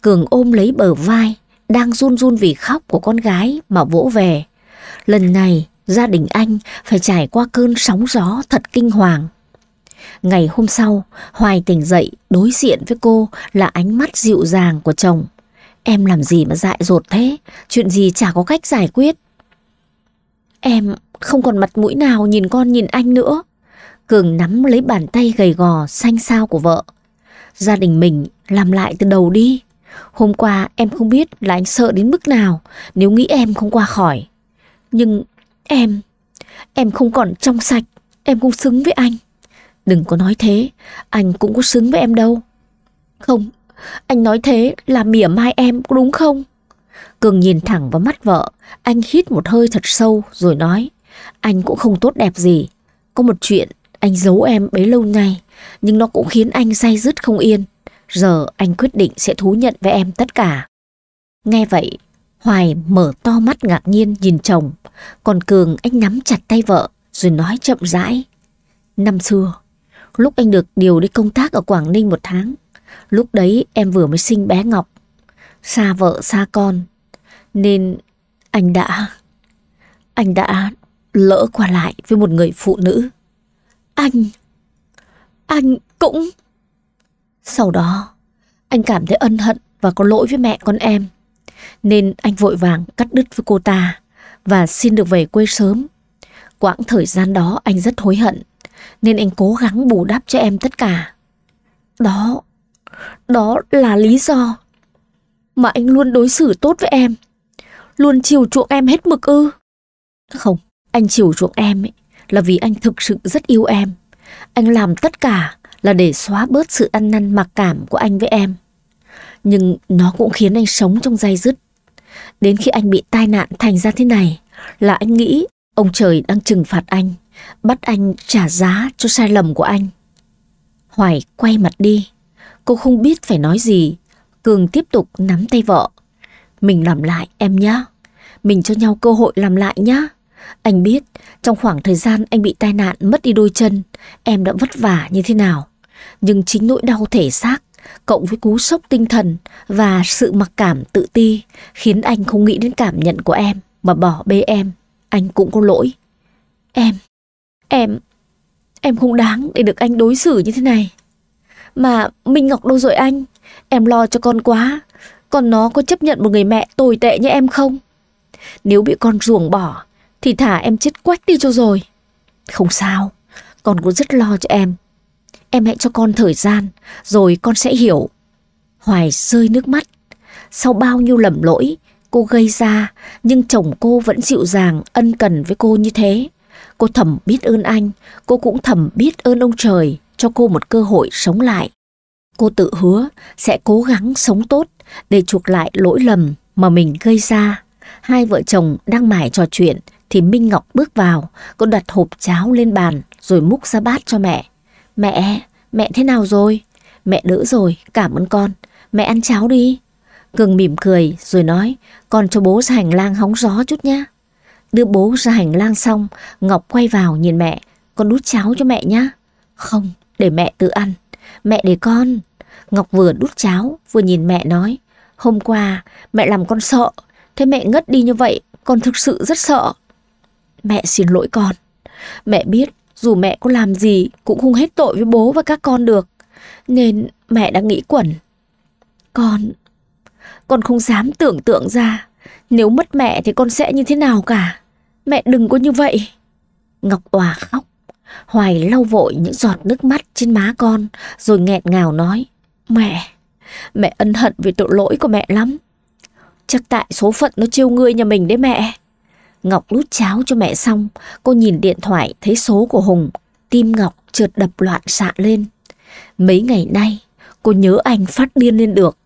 Cường ôm lấy bờ vai Đang run run vì khóc của con gái Mà vỗ về Lần này Gia đình anh phải trải qua cơn sóng gió thật kinh hoàng. Ngày hôm sau, Hoài tỉnh dậy đối diện với cô là ánh mắt dịu dàng của chồng. Em làm gì mà dại dột thế, chuyện gì chả có cách giải quyết. Em không còn mặt mũi nào nhìn con nhìn anh nữa. Cường nắm lấy bàn tay gầy gò xanh xao của vợ. Gia đình mình làm lại từ đầu đi. Hôm qua em không biết là anh sợ đến mức nào nếu nghĩ em không qua khỏi. Nhưng Em, em không còn trong sạch, em không xứng với anh. Đừng có nói thế, anh cũng có xứng với em đâu. Không, anh nói thế là mỉa mai em có đúng không? Cường nhìn thẳng vào mắt vợ, anh hít một hơi thật sâu rồi nói. Anh cũng không tốt đẹp gì. Có một chuyện anh giấu em bấy lâu nay, nhưng nó cũng khiến anh say dứt không yên. Giờ anh quyết định sẽ thú nhận với em tất cả. Nghe vậy, Hoài mở to mắt ngạc nhiên nhìn chồng. Còn Cường anh nắm chặt tay vợ rồi nói chậm rãi. Năm xưa, lúc anh được điều đi công tác ở Quảng Ninh một tháng, lúc đấy em vừa mới sinh bé Ngọc. Xa vợ xa con, nên anh đã... Anh đã lỡ qua lại với một người phụ nữ. Anh... Anh cũng... Sau đó, anh cảm thấy ân hận và có lỗi với mẹ con em. Nên anh vội vàng cắt đứt với cô ta và xin được về quê sớm. Quãng thời gian đó anh rất hối hận, nên anh cố gắng bù đắp cho em tất cả. Đó, đó là lý do mà anh luôn đối xử tốt với em, luôn chiều chuộng em hết mực ư. Không, anh chiều chuộng em ấy, là vì anh thực sự rất yêu em. Anh làm tất cả là để xóa bớt sự ăn năn mặc cảm của anh với em. Nhưng nó cũng khiến anh sống trong dây dứt. Đến khi anh bị tai nạn thành ra thế này là anh nghĩ ông trời đang trừng phạt anh, bắt anh trả giá cho sai lầm của anh. Hoài quay mặt đi, cô không biết phải nói gì. Cường tiếp tục nắm tay vợ. Mình làm lại em nhé, mình cho nhau cơ hội làm lại nhé. Anh biết trong khoảng thời gian anh bị tai nạn mất đi đôi chân, em đã vất vả như thế nào. Nhưng chính nỗi đau thể xác cộng với cú sốc tinh thần và sự mặc cảm tự ti khiến anh không nghĩ đến cảm nhận của em mà bỏ bê em. Anh cũng có lỗi. Em, em, em không đáng để được anh đối xử như thế này. Mà Minh Ngọc đâu rồi anh? Em lo cho con quá. Còn nó có chấp nhận một người mẹ tồi tệ như em không? Nếu bị con ruồng bỏ thì thả em chết quách đi cho rồi. Không sao, con cũng rất lo cho em. Em hãy cho con thời gian, rồi con sẽ hiểu. Hoài rơi nước mắt. Sau bao nhiêu lầm lỗi cô gây ra, nhưng chồng cô vẫn dịu dàng, ân cần với cô như thế. Cô thầm biết ơn anh, cô cũng thầm biết ơn ông trời cho cô một cơ hội sống lại. Cô tự hứa sẽ cố gắng sống tốt để chuộc lại lỗi lầm mà mình gây ra. Hai vợ chồng đang mải trò chuyện thì Minh Ngọc bước vào, cô đặt hộp cháo lên bàn rồi múc ra bát cho mẹ. Mẹ, mẹ thế nào rồi? Mẹ đỡ rồi, cảm ơn con. Mẹ ăn cháo đi. Cường mỉm cười rồi nói, con cho bố ra hành lang hóng gió chút nhá Đưa bố ra hành lang xong, Ngọc quay vào nhìn mẹ, con đút cháo cho mẹ nhá Không, để mẹ tự ăn. Mẹ để con. Ngọc vừa đút cháo, vừa nhìn mẹ nói, hôm qua mẹ làm con sợ, thế mẹ ngất đi như vậy, con thực sự rất sợ. Mẹ xin lỗi con. Mẹ biết dù mẹ có làm gì cũng không hết tội với bố và các con được. Nên mẹ đã nghĩ quẩn. Con, con không dám tưởng tượng ra nếu mất mẹ thì con sẽ như thế nào cả. Mẹ đừng có như vậy. Ngọc tòa khóc. Hoài lau vội những giọt nước mắt trên má con rồi nghẹn ngào nói. Mẹ, mẹ ân hận vì tội lỗi của mẹ lắm. Chắc tại số phận nó trêu ngươi nhà mình đấy mẹ. Ngọc đút cháo cho mẹ xong, cô nhìn điện thoại thấy số của Hùng, tim Ngọc trượt đập loạn xạ lên. Mấy ngày nay, cô nhớ anh phát điên lên được,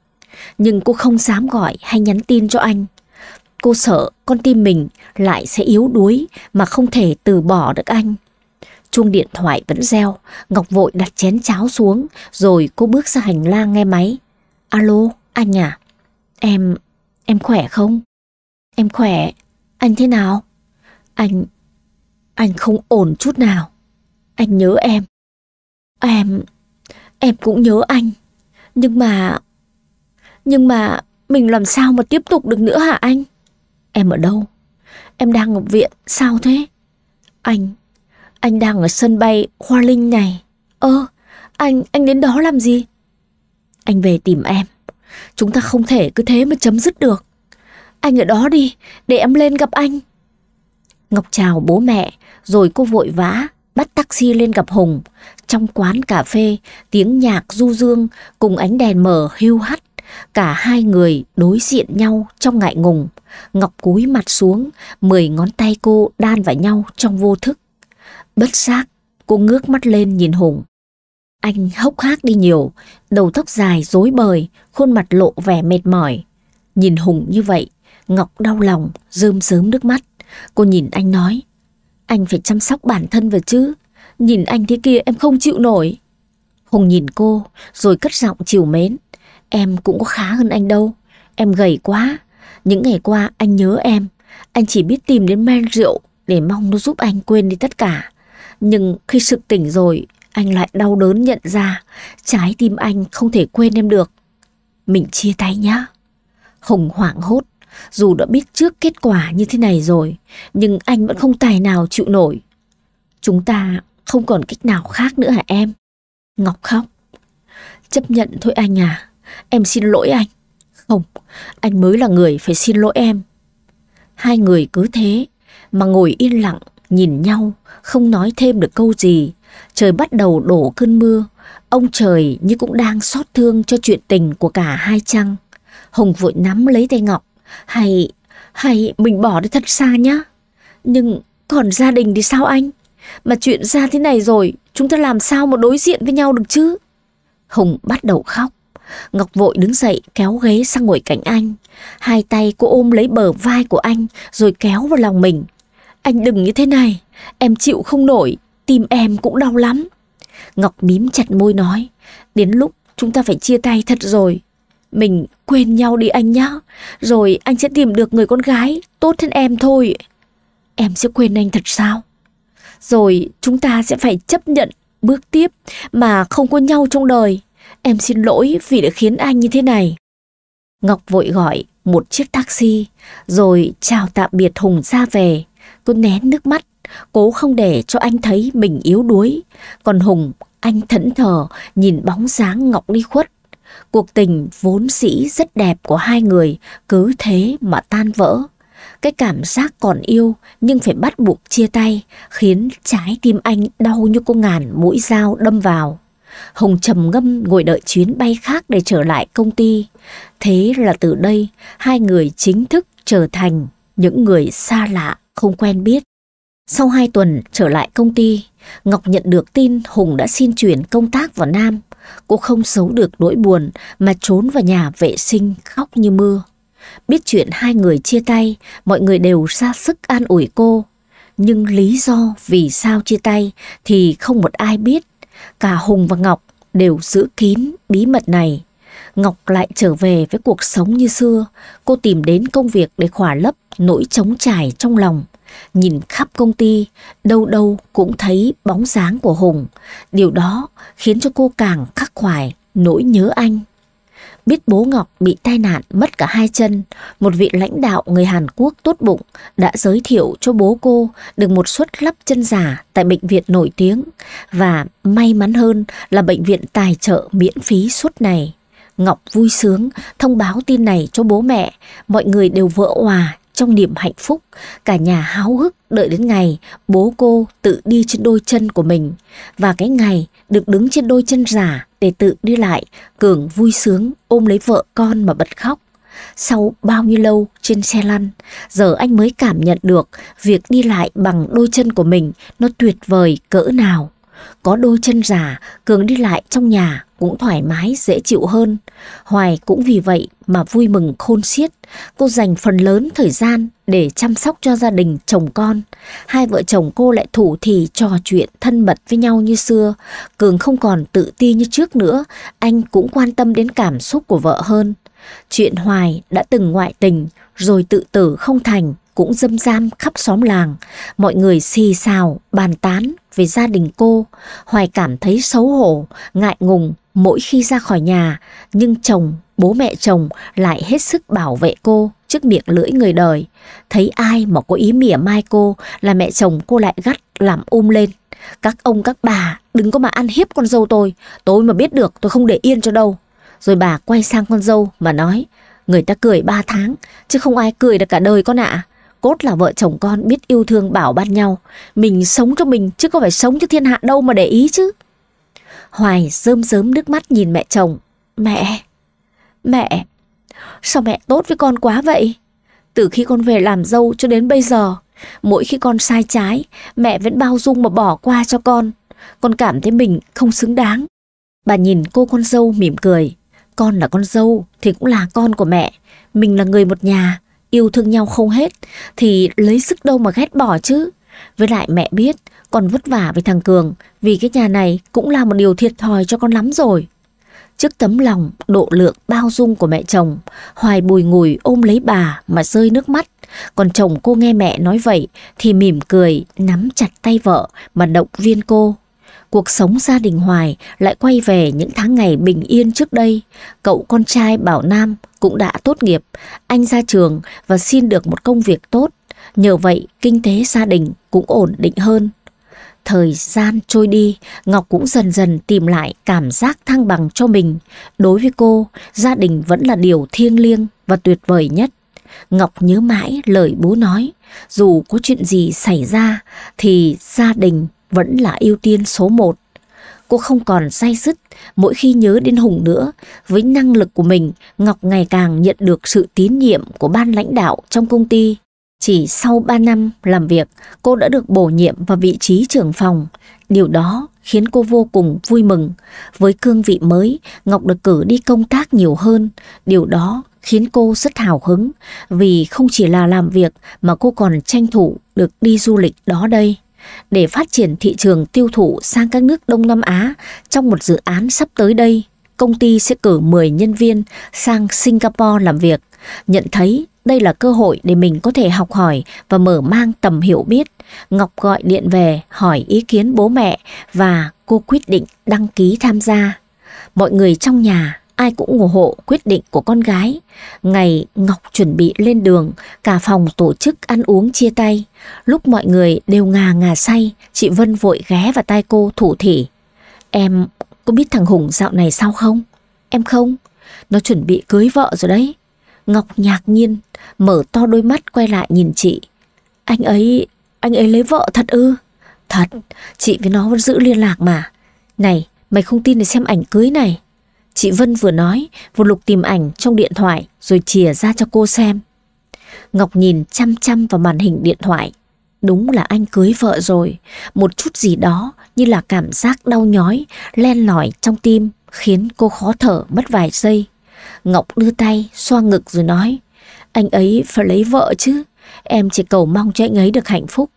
nhưng cô không dám gọi hay nhắn tin cho anh. Cô sợ con tim mình lại sẽ yếu đuối mà không thể từ bỏ được anh. Chuông điện thoại vẫn reo, Ngọc vội đặt chén cháo xuống, rồi cô bước ra hành lang nghe máy. Alo, anh à, em, em khỏe không? Em khỏe, anh thế nào? Anh... Anh không ổn chút nào. Anh nhớ em. Em... Em cũng nhớ anh. Nhưng mà... Nhưng mà mình làm sao mà tiếp tục được nữa hả anh? Em ở đâu? Em đang ở viện, sao thế? Anh... Anh đang ở sân bay Hoa Linh này. Ơ, ờ, anh... Anh đến đó làm gì? Anh về tìm em. Chúng ta không thể cứ thế mà chấm dứt được. Anh ở đó đi, để em lên gặp anh. Ngọc chào bố mẹ, rồi cô vội vã bắt taxi lên gặp Hùng. Trong quán cà phê, tiếng nhạc du dương cùng ánh đèn mờ hưu hắt. Cả hai người đối diện nhau trong ngại ngùng. Ngọc cúi mặt xuống, mười ngón tay cô đan vào nhau trong vô thức. Bất giác, cô ngước mắt lên nhìn Hùng. Anh hốc hác đi nhiều, đầu tóc dài rối bời, khuôn mặt lộ vẻ mệt mỏi. Nhìn Hùng như vậy, Ngọc đau lòng, rơm rớm nước mắt. Cô nhìn anh nói, anh phải chăm sóc bản thân vào chứ. Nhìn anh thế kia em không chịu nổi. Hùng nhìn cô, rồi cất giọng chiều mến. Em cũng có khá hơn anh đâu. Em gầy quá. Những ngày qua anh nhớ em. Anh chỉ biết tìm đến men rượu để mong nó giúp anh quên đi tất cả. Nhưng khi sự tỉnh rồi, anh lại đau đớn nhận ra trái tim anh không thể quên em được. Mình chia tay nhá. Hùng hoảng hốt dù đã biết trước kết quả như thế này rồi, nhưng anh vẫn không tài nào chịu nổi. Chúng ta không còn cách nào khác nữa hả em? Ngọc khóc. Chấp nhận thôi anh à, em xin lỗi anh. Không, anh mới là người phải xin lỗi em. Hai người cứ thế, mà ngồi yên lặng, nhìn nhau, không nói thêm được câu gì. Trời bắt đầu đổ cơn mưa, ông trời như cũng đang xót thương cho chuyện tình của cả hai chăng. Hùng vội nắm lấy tay Ngọc, hay, hay mình bỏ đi thật xa nhá. Nhưng còn gia đình thì sao anh? Mà chuyện ra thế này rồi, chúng ta làm sao mà đối diện với nhau được chứ? Hùng bắt đầu khóc. Ngọc vội đứng dậy kéo ghế sang ngồi cạnh anh. Hai tay cô ôm lấy bờ vai của anh rồi kéo vào lòng mình. Anh đừng như thế này, em chịu không nổi, tim em cũng đau lắm. Ngọc mím chặt môi nói, đến lúc chúng ta phải chia tay thật rồi. Mình quên nhau đi anh nhá, rồi anh sẽ tìm được người con gái tốt hơn em thôi. Em sẽ quên anh thật sao? Rồi chúng ta sẽ phải chấp nhận bước tiếp mà không có nhau trong đời. Em xin lỗi vì đã khiến anh như thế này. Ngọc vội gọi một chiếc taxi, rồi chào tạm biệt Hùng ra về. Cô nén nước mắt, cố không để cho anh thấy mình yếu đuối. Còn Hùng, anh thẫn thờ, nhìn bóng dáng Ngọc đi khuất. Cuộc tình vốn dĩ rất đẹp của hai người cứ thế mà tan vỡ. Cái cảm giác còn yêu nhưng phải bắt buộc chia tay khiến trái tim anh đau như cô ngàn mũi dao đâm vào. Hồng trầm ngâm ngồi đợi chuyến bay khác để trở lại công ty. Thế là từ đây hai người chính thức trở thành những người xa lạ, không quen biết. Sau hai tuần trở lại công ty, Ngọc nhận được tin Hùng đã xin chuyển công tác vào Nam. Cô không giấu được nỗi buồn mà trốn vào nhà vệ sinh khóc như mưa. Biết chuyện hai người chia tay, mọi người đều ra sức an ủi cô. Nhưng lý do vì sao chia tay thì không một ai biết. Cả Hùng và Ngọc đều giữ kín bí mật này. Ngọc lại trở về với cuộc sống như xưa, cô tìm đến công việc để khỏa lấp nỗi trống trải trong lòng. Nhìn khắp công ty, đâu đâu cũng thấy bóng dáng của Hùng. Điều đó khiến cho cô càng khắc khoải nỗi nhớ anh. Biết bố Ngọc bị tai nạn mất cả hai chân, một vị lãnh đạo người Hàn Quốc tốt bụng đã giới thiệu cho bố cô được một suất lắp chân giả tại bệnh viện nổi tiếng và may mắn hơn là bệnh viện tài trợ miễn phí suất này. Ngọc vui sướng thông báo tin này cho bố mẹ, mọi người đều vỡ hòa trong niềm hạnh phúc, cả nhà háo hức đợi đến ngày bố cô tự đi trên đôi chân của mình và cái ngày được đứng trên đôi chân giả để tự đi lại, Cường vui sướng ôm lấy vợ con mà bật khóc. Sau bao nhiêu lâu trên xe lăn, giờ anh mới cảm nhận được việc đi lại bằng đôi chân của mình nó tuyệt vời cỡ nào có đôi chân già Cường đi lại trong nhà cũng thoải mái, dễ chịu hơn. Hoài cũng vì vậy mà vui mừng khôn xiết. Cô dành phần lớn thời gian để chăm sóc cho gia đình chồng con. Hai vợ chồng cô lại thủ thì trò chuyện thân mật với nhau như xưa. Cường không còn tự ti như trước nữa, anh cũng quan tâm đến cảm xúc của vợ hơn. Chuyện Hoài đã từng ngoại tình, rồi tự tử không thành, cũng dâm giam khắp xóm làng. Mọi người xì xào, bàn tán, về gia đình cô, Hoài cảm thấy xấu hổ, ngại ngùng mỗi khi ra khỏi nhà, nhưng chồng, bố mẹ chồng lại hết sức bảo vệ cô trước miệng lưỡi người đời. Thấy ai mà có ý mỉa mai cô là mẹ chồng cô lại gắt làm um lên. Các ông các bà đừng có mà ăn hiếp con dâu tôi, tôi mà biết được tôi không để yên cho đâu. Rồi bà quay sang con dâu mà nói, người ta cười ba tháng, chứ không ai cười được cả đời con ạ. À. Cốt là vợ chồng con biết yêu thương bảo ban nhau. Mình sống cho mình chứ có phải sống cho thiên hạ đâu mà để ý chứ. Hoài rơm rớm nước mắt nhìn mẹ chồng. Mẹ, mẹ, sao mẹ tốt với con quá vậy? Từ khi con về làm dâu cho đến bây giờ, mỗi khi con sai trái, mẹ vẫn bao dung mà bỏ qua cho con. Con cảm thấy mình không xứng đáng. Bà nhìn cô con dâu mỉm cười. Con là con dâu thì cũng là con của mẹ. Mình là người một nhà, yêu thương nhau không hết thì lấy sức đâu mà ghét bỏ chứ. Với lại mẹ biết con vất vả với thằng Cường vì cái nhà này cũng là một điều thiệt thòi cho con lắm rồi. Trước tấm lòng độ lượng bao dung của mẹ chồng, Hoài bùi ngùi ôm lấy bà mà rơi nước mắt. Còn chồng cô nghe mẹ nói vậy thì mỉm cười nắm chặt tay vợ mà động viên cô cuộc sống gia đình Hoài lại quay về những tháng ngày bình yên trước đây. Cậu con trai Bảo Nam cũng đã tốt nghiệp, anh ra trường và xin được một công việc tốt. Nhờ vậy, kinh tế gia đình cũng ổn định hơn. Thời gian trôi đi, Ngọc cũng dần dần tìm lại cảm giác thăng bằng cho mình. Đối với cô, gia đình vẫn là điều thiêng liêng và tuyệt vời nhất. Ngọc nhớ mãi lời bố nói, dù có chuyện gì xảy ra thì gia đình vẫn là ưu tiên số một. Cô không còn say sứt mỗi khi nhớ đến Hùng nữa. Với năng lực của mình, Ngọc ngày càng nhận được sự tín nhiệm của ban lãnh đạo trong công ty. Chỉ sau 3 năm làm việc, cô đã được bổ nhiệm vào vị trí trưởng phòng. Điều đó khiến cô vô cùng vui mừng. Với cương vị mới, Ngọc được cử đi công tác nhiều hơn. Điều đó khiến cô rất hào hứng vì không chỉ là làm việc mà cô còn tranh thủ được đi du lịch đó đây để phát triển thị trường tiêu thụ sang các nước Đông Nam Á trong một dự án sắp tới đây. Công ty sẽ cử 10 nhân viên sang Singapore làm việc, nhận thấy đây là cơ hội để mình có thể học hỏi và mở mang tầm hiểu biết. Ngọc gọi điện về hỏi ý kiến bố mẹ và cô quyết định đăng ký tham gia. Mọi người trong nhà ai cũng ủng hộ quyết định của con gái. Ngày Ngọc chuẩn bị lên đường, cả phòng tổ chức ăn uống chia tay. Lúc mọi người đều ngà ngà say, chị Vân vội ghé vào tai cô thủ thỉ. Em có biết thằng Hùng dạo này sao không? Em không, nó chuẩn bị cưới vợ rồi đấy. Ngọc nhạc nhiên, mở to đôi mắt quay lại nhìn chị. Anh ấy, anh ấy lấy vợ thật ư? Thật, chị với nó vẫn giữ liên lạc mà. Này, mày không tin thì xem ảnh cưới này. Chị Vân vừa nói, vừa lục tìm ảnh trong điện thoại rồi chìa ra cho cô xem. Ngọc nhìn chăm chăm vào màn hình điện thoại. Đúng là anh cưới vợ rồi, một chút gì đó như là cảm giác đau nhói, len lỏi trong tim khiến cô khó thở mất vài giây. Ngọc đưa tay xoa ngực rồi nói, anh ấy phải lấy vợ chứ, em chỉ cầu mong cho anh ấy được hạnh phúc.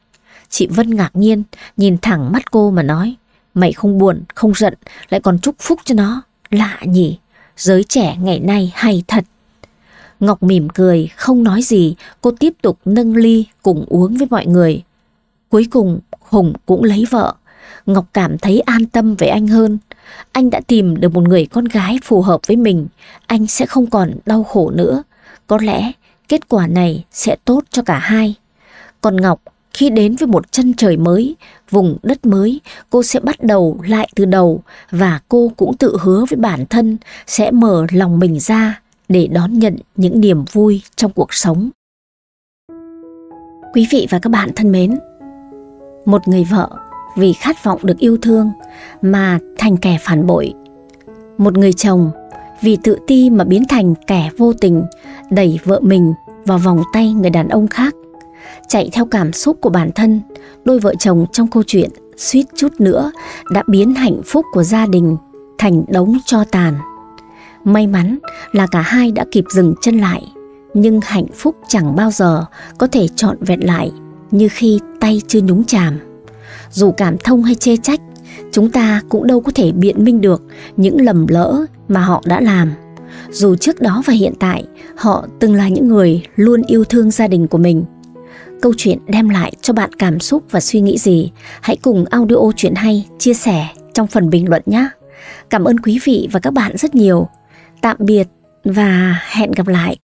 Chị Vân ngạc nhiên, nhìn thẳng mắt cô mà nói, mày không buồn, không giận, lại còn chúc phúc cho nó. Lạ nhỉ, giới trẻ ngày nay hay thật. Ngọc mỉm cười, không nói gì, cô tiếp tục nâng ly cùng uống với mọi người. Cuối cùng, Hùng cũng lấy vợ. Ngọc cảm thấy an tâm về anh hơn. Anh đã tìm được một người con gái phù hợp với mình, anh sẽ không còn đau khổ nữa. Có lẽ kết quả này sẽ tốt cho cả hai. Còn Ngọc khi đến với một chân trời mới, vùng đất mới, cô sẽ bắt đầu lại từ đầu và cô cũng tự hứa với bản thân sẽ mở lòng mình ra để đón nhận những niềm vui trong cuộc sống. Quý vị và các bạn thân mến, một người vợ vì khát vọng được yêu thương mà thành kẻ phản bội. Một người chồng vì tự ti mà biến thành kẻ vô tình đẩy vợ mình vào vòng tay người đàn ông khác Chạy theo cảm xúc của bản thân, đôi vợ chồng trong câu chuyện suýt chút nữa đã biến hạnh phúc của gia đình thành đống cho tàn. May mắn là cả hai đã kịp dừng chân lại, nhưng hạnh phúc chẳng bao giờ có thể trọn vẹn lại như khi tay chưa nhúng chàm. Dù cảm thông hay chê trách, chúng ta cũng đâu có thể biện minh được những lầm lỡ mà họ đã làm. Dù trước đó và hiện tại, họ từng là những người luôn yêu thương gia đình của mình câu chuyện đem lại cho bạn cảm xúc và suy nghĩ gì, hãy cùng audio chuyện hay chia sẻ trong phần bình luận nhé. Cảm ơn quý vị và các bạn rất nhiều. Tạm biệt và hẹn gặp lại.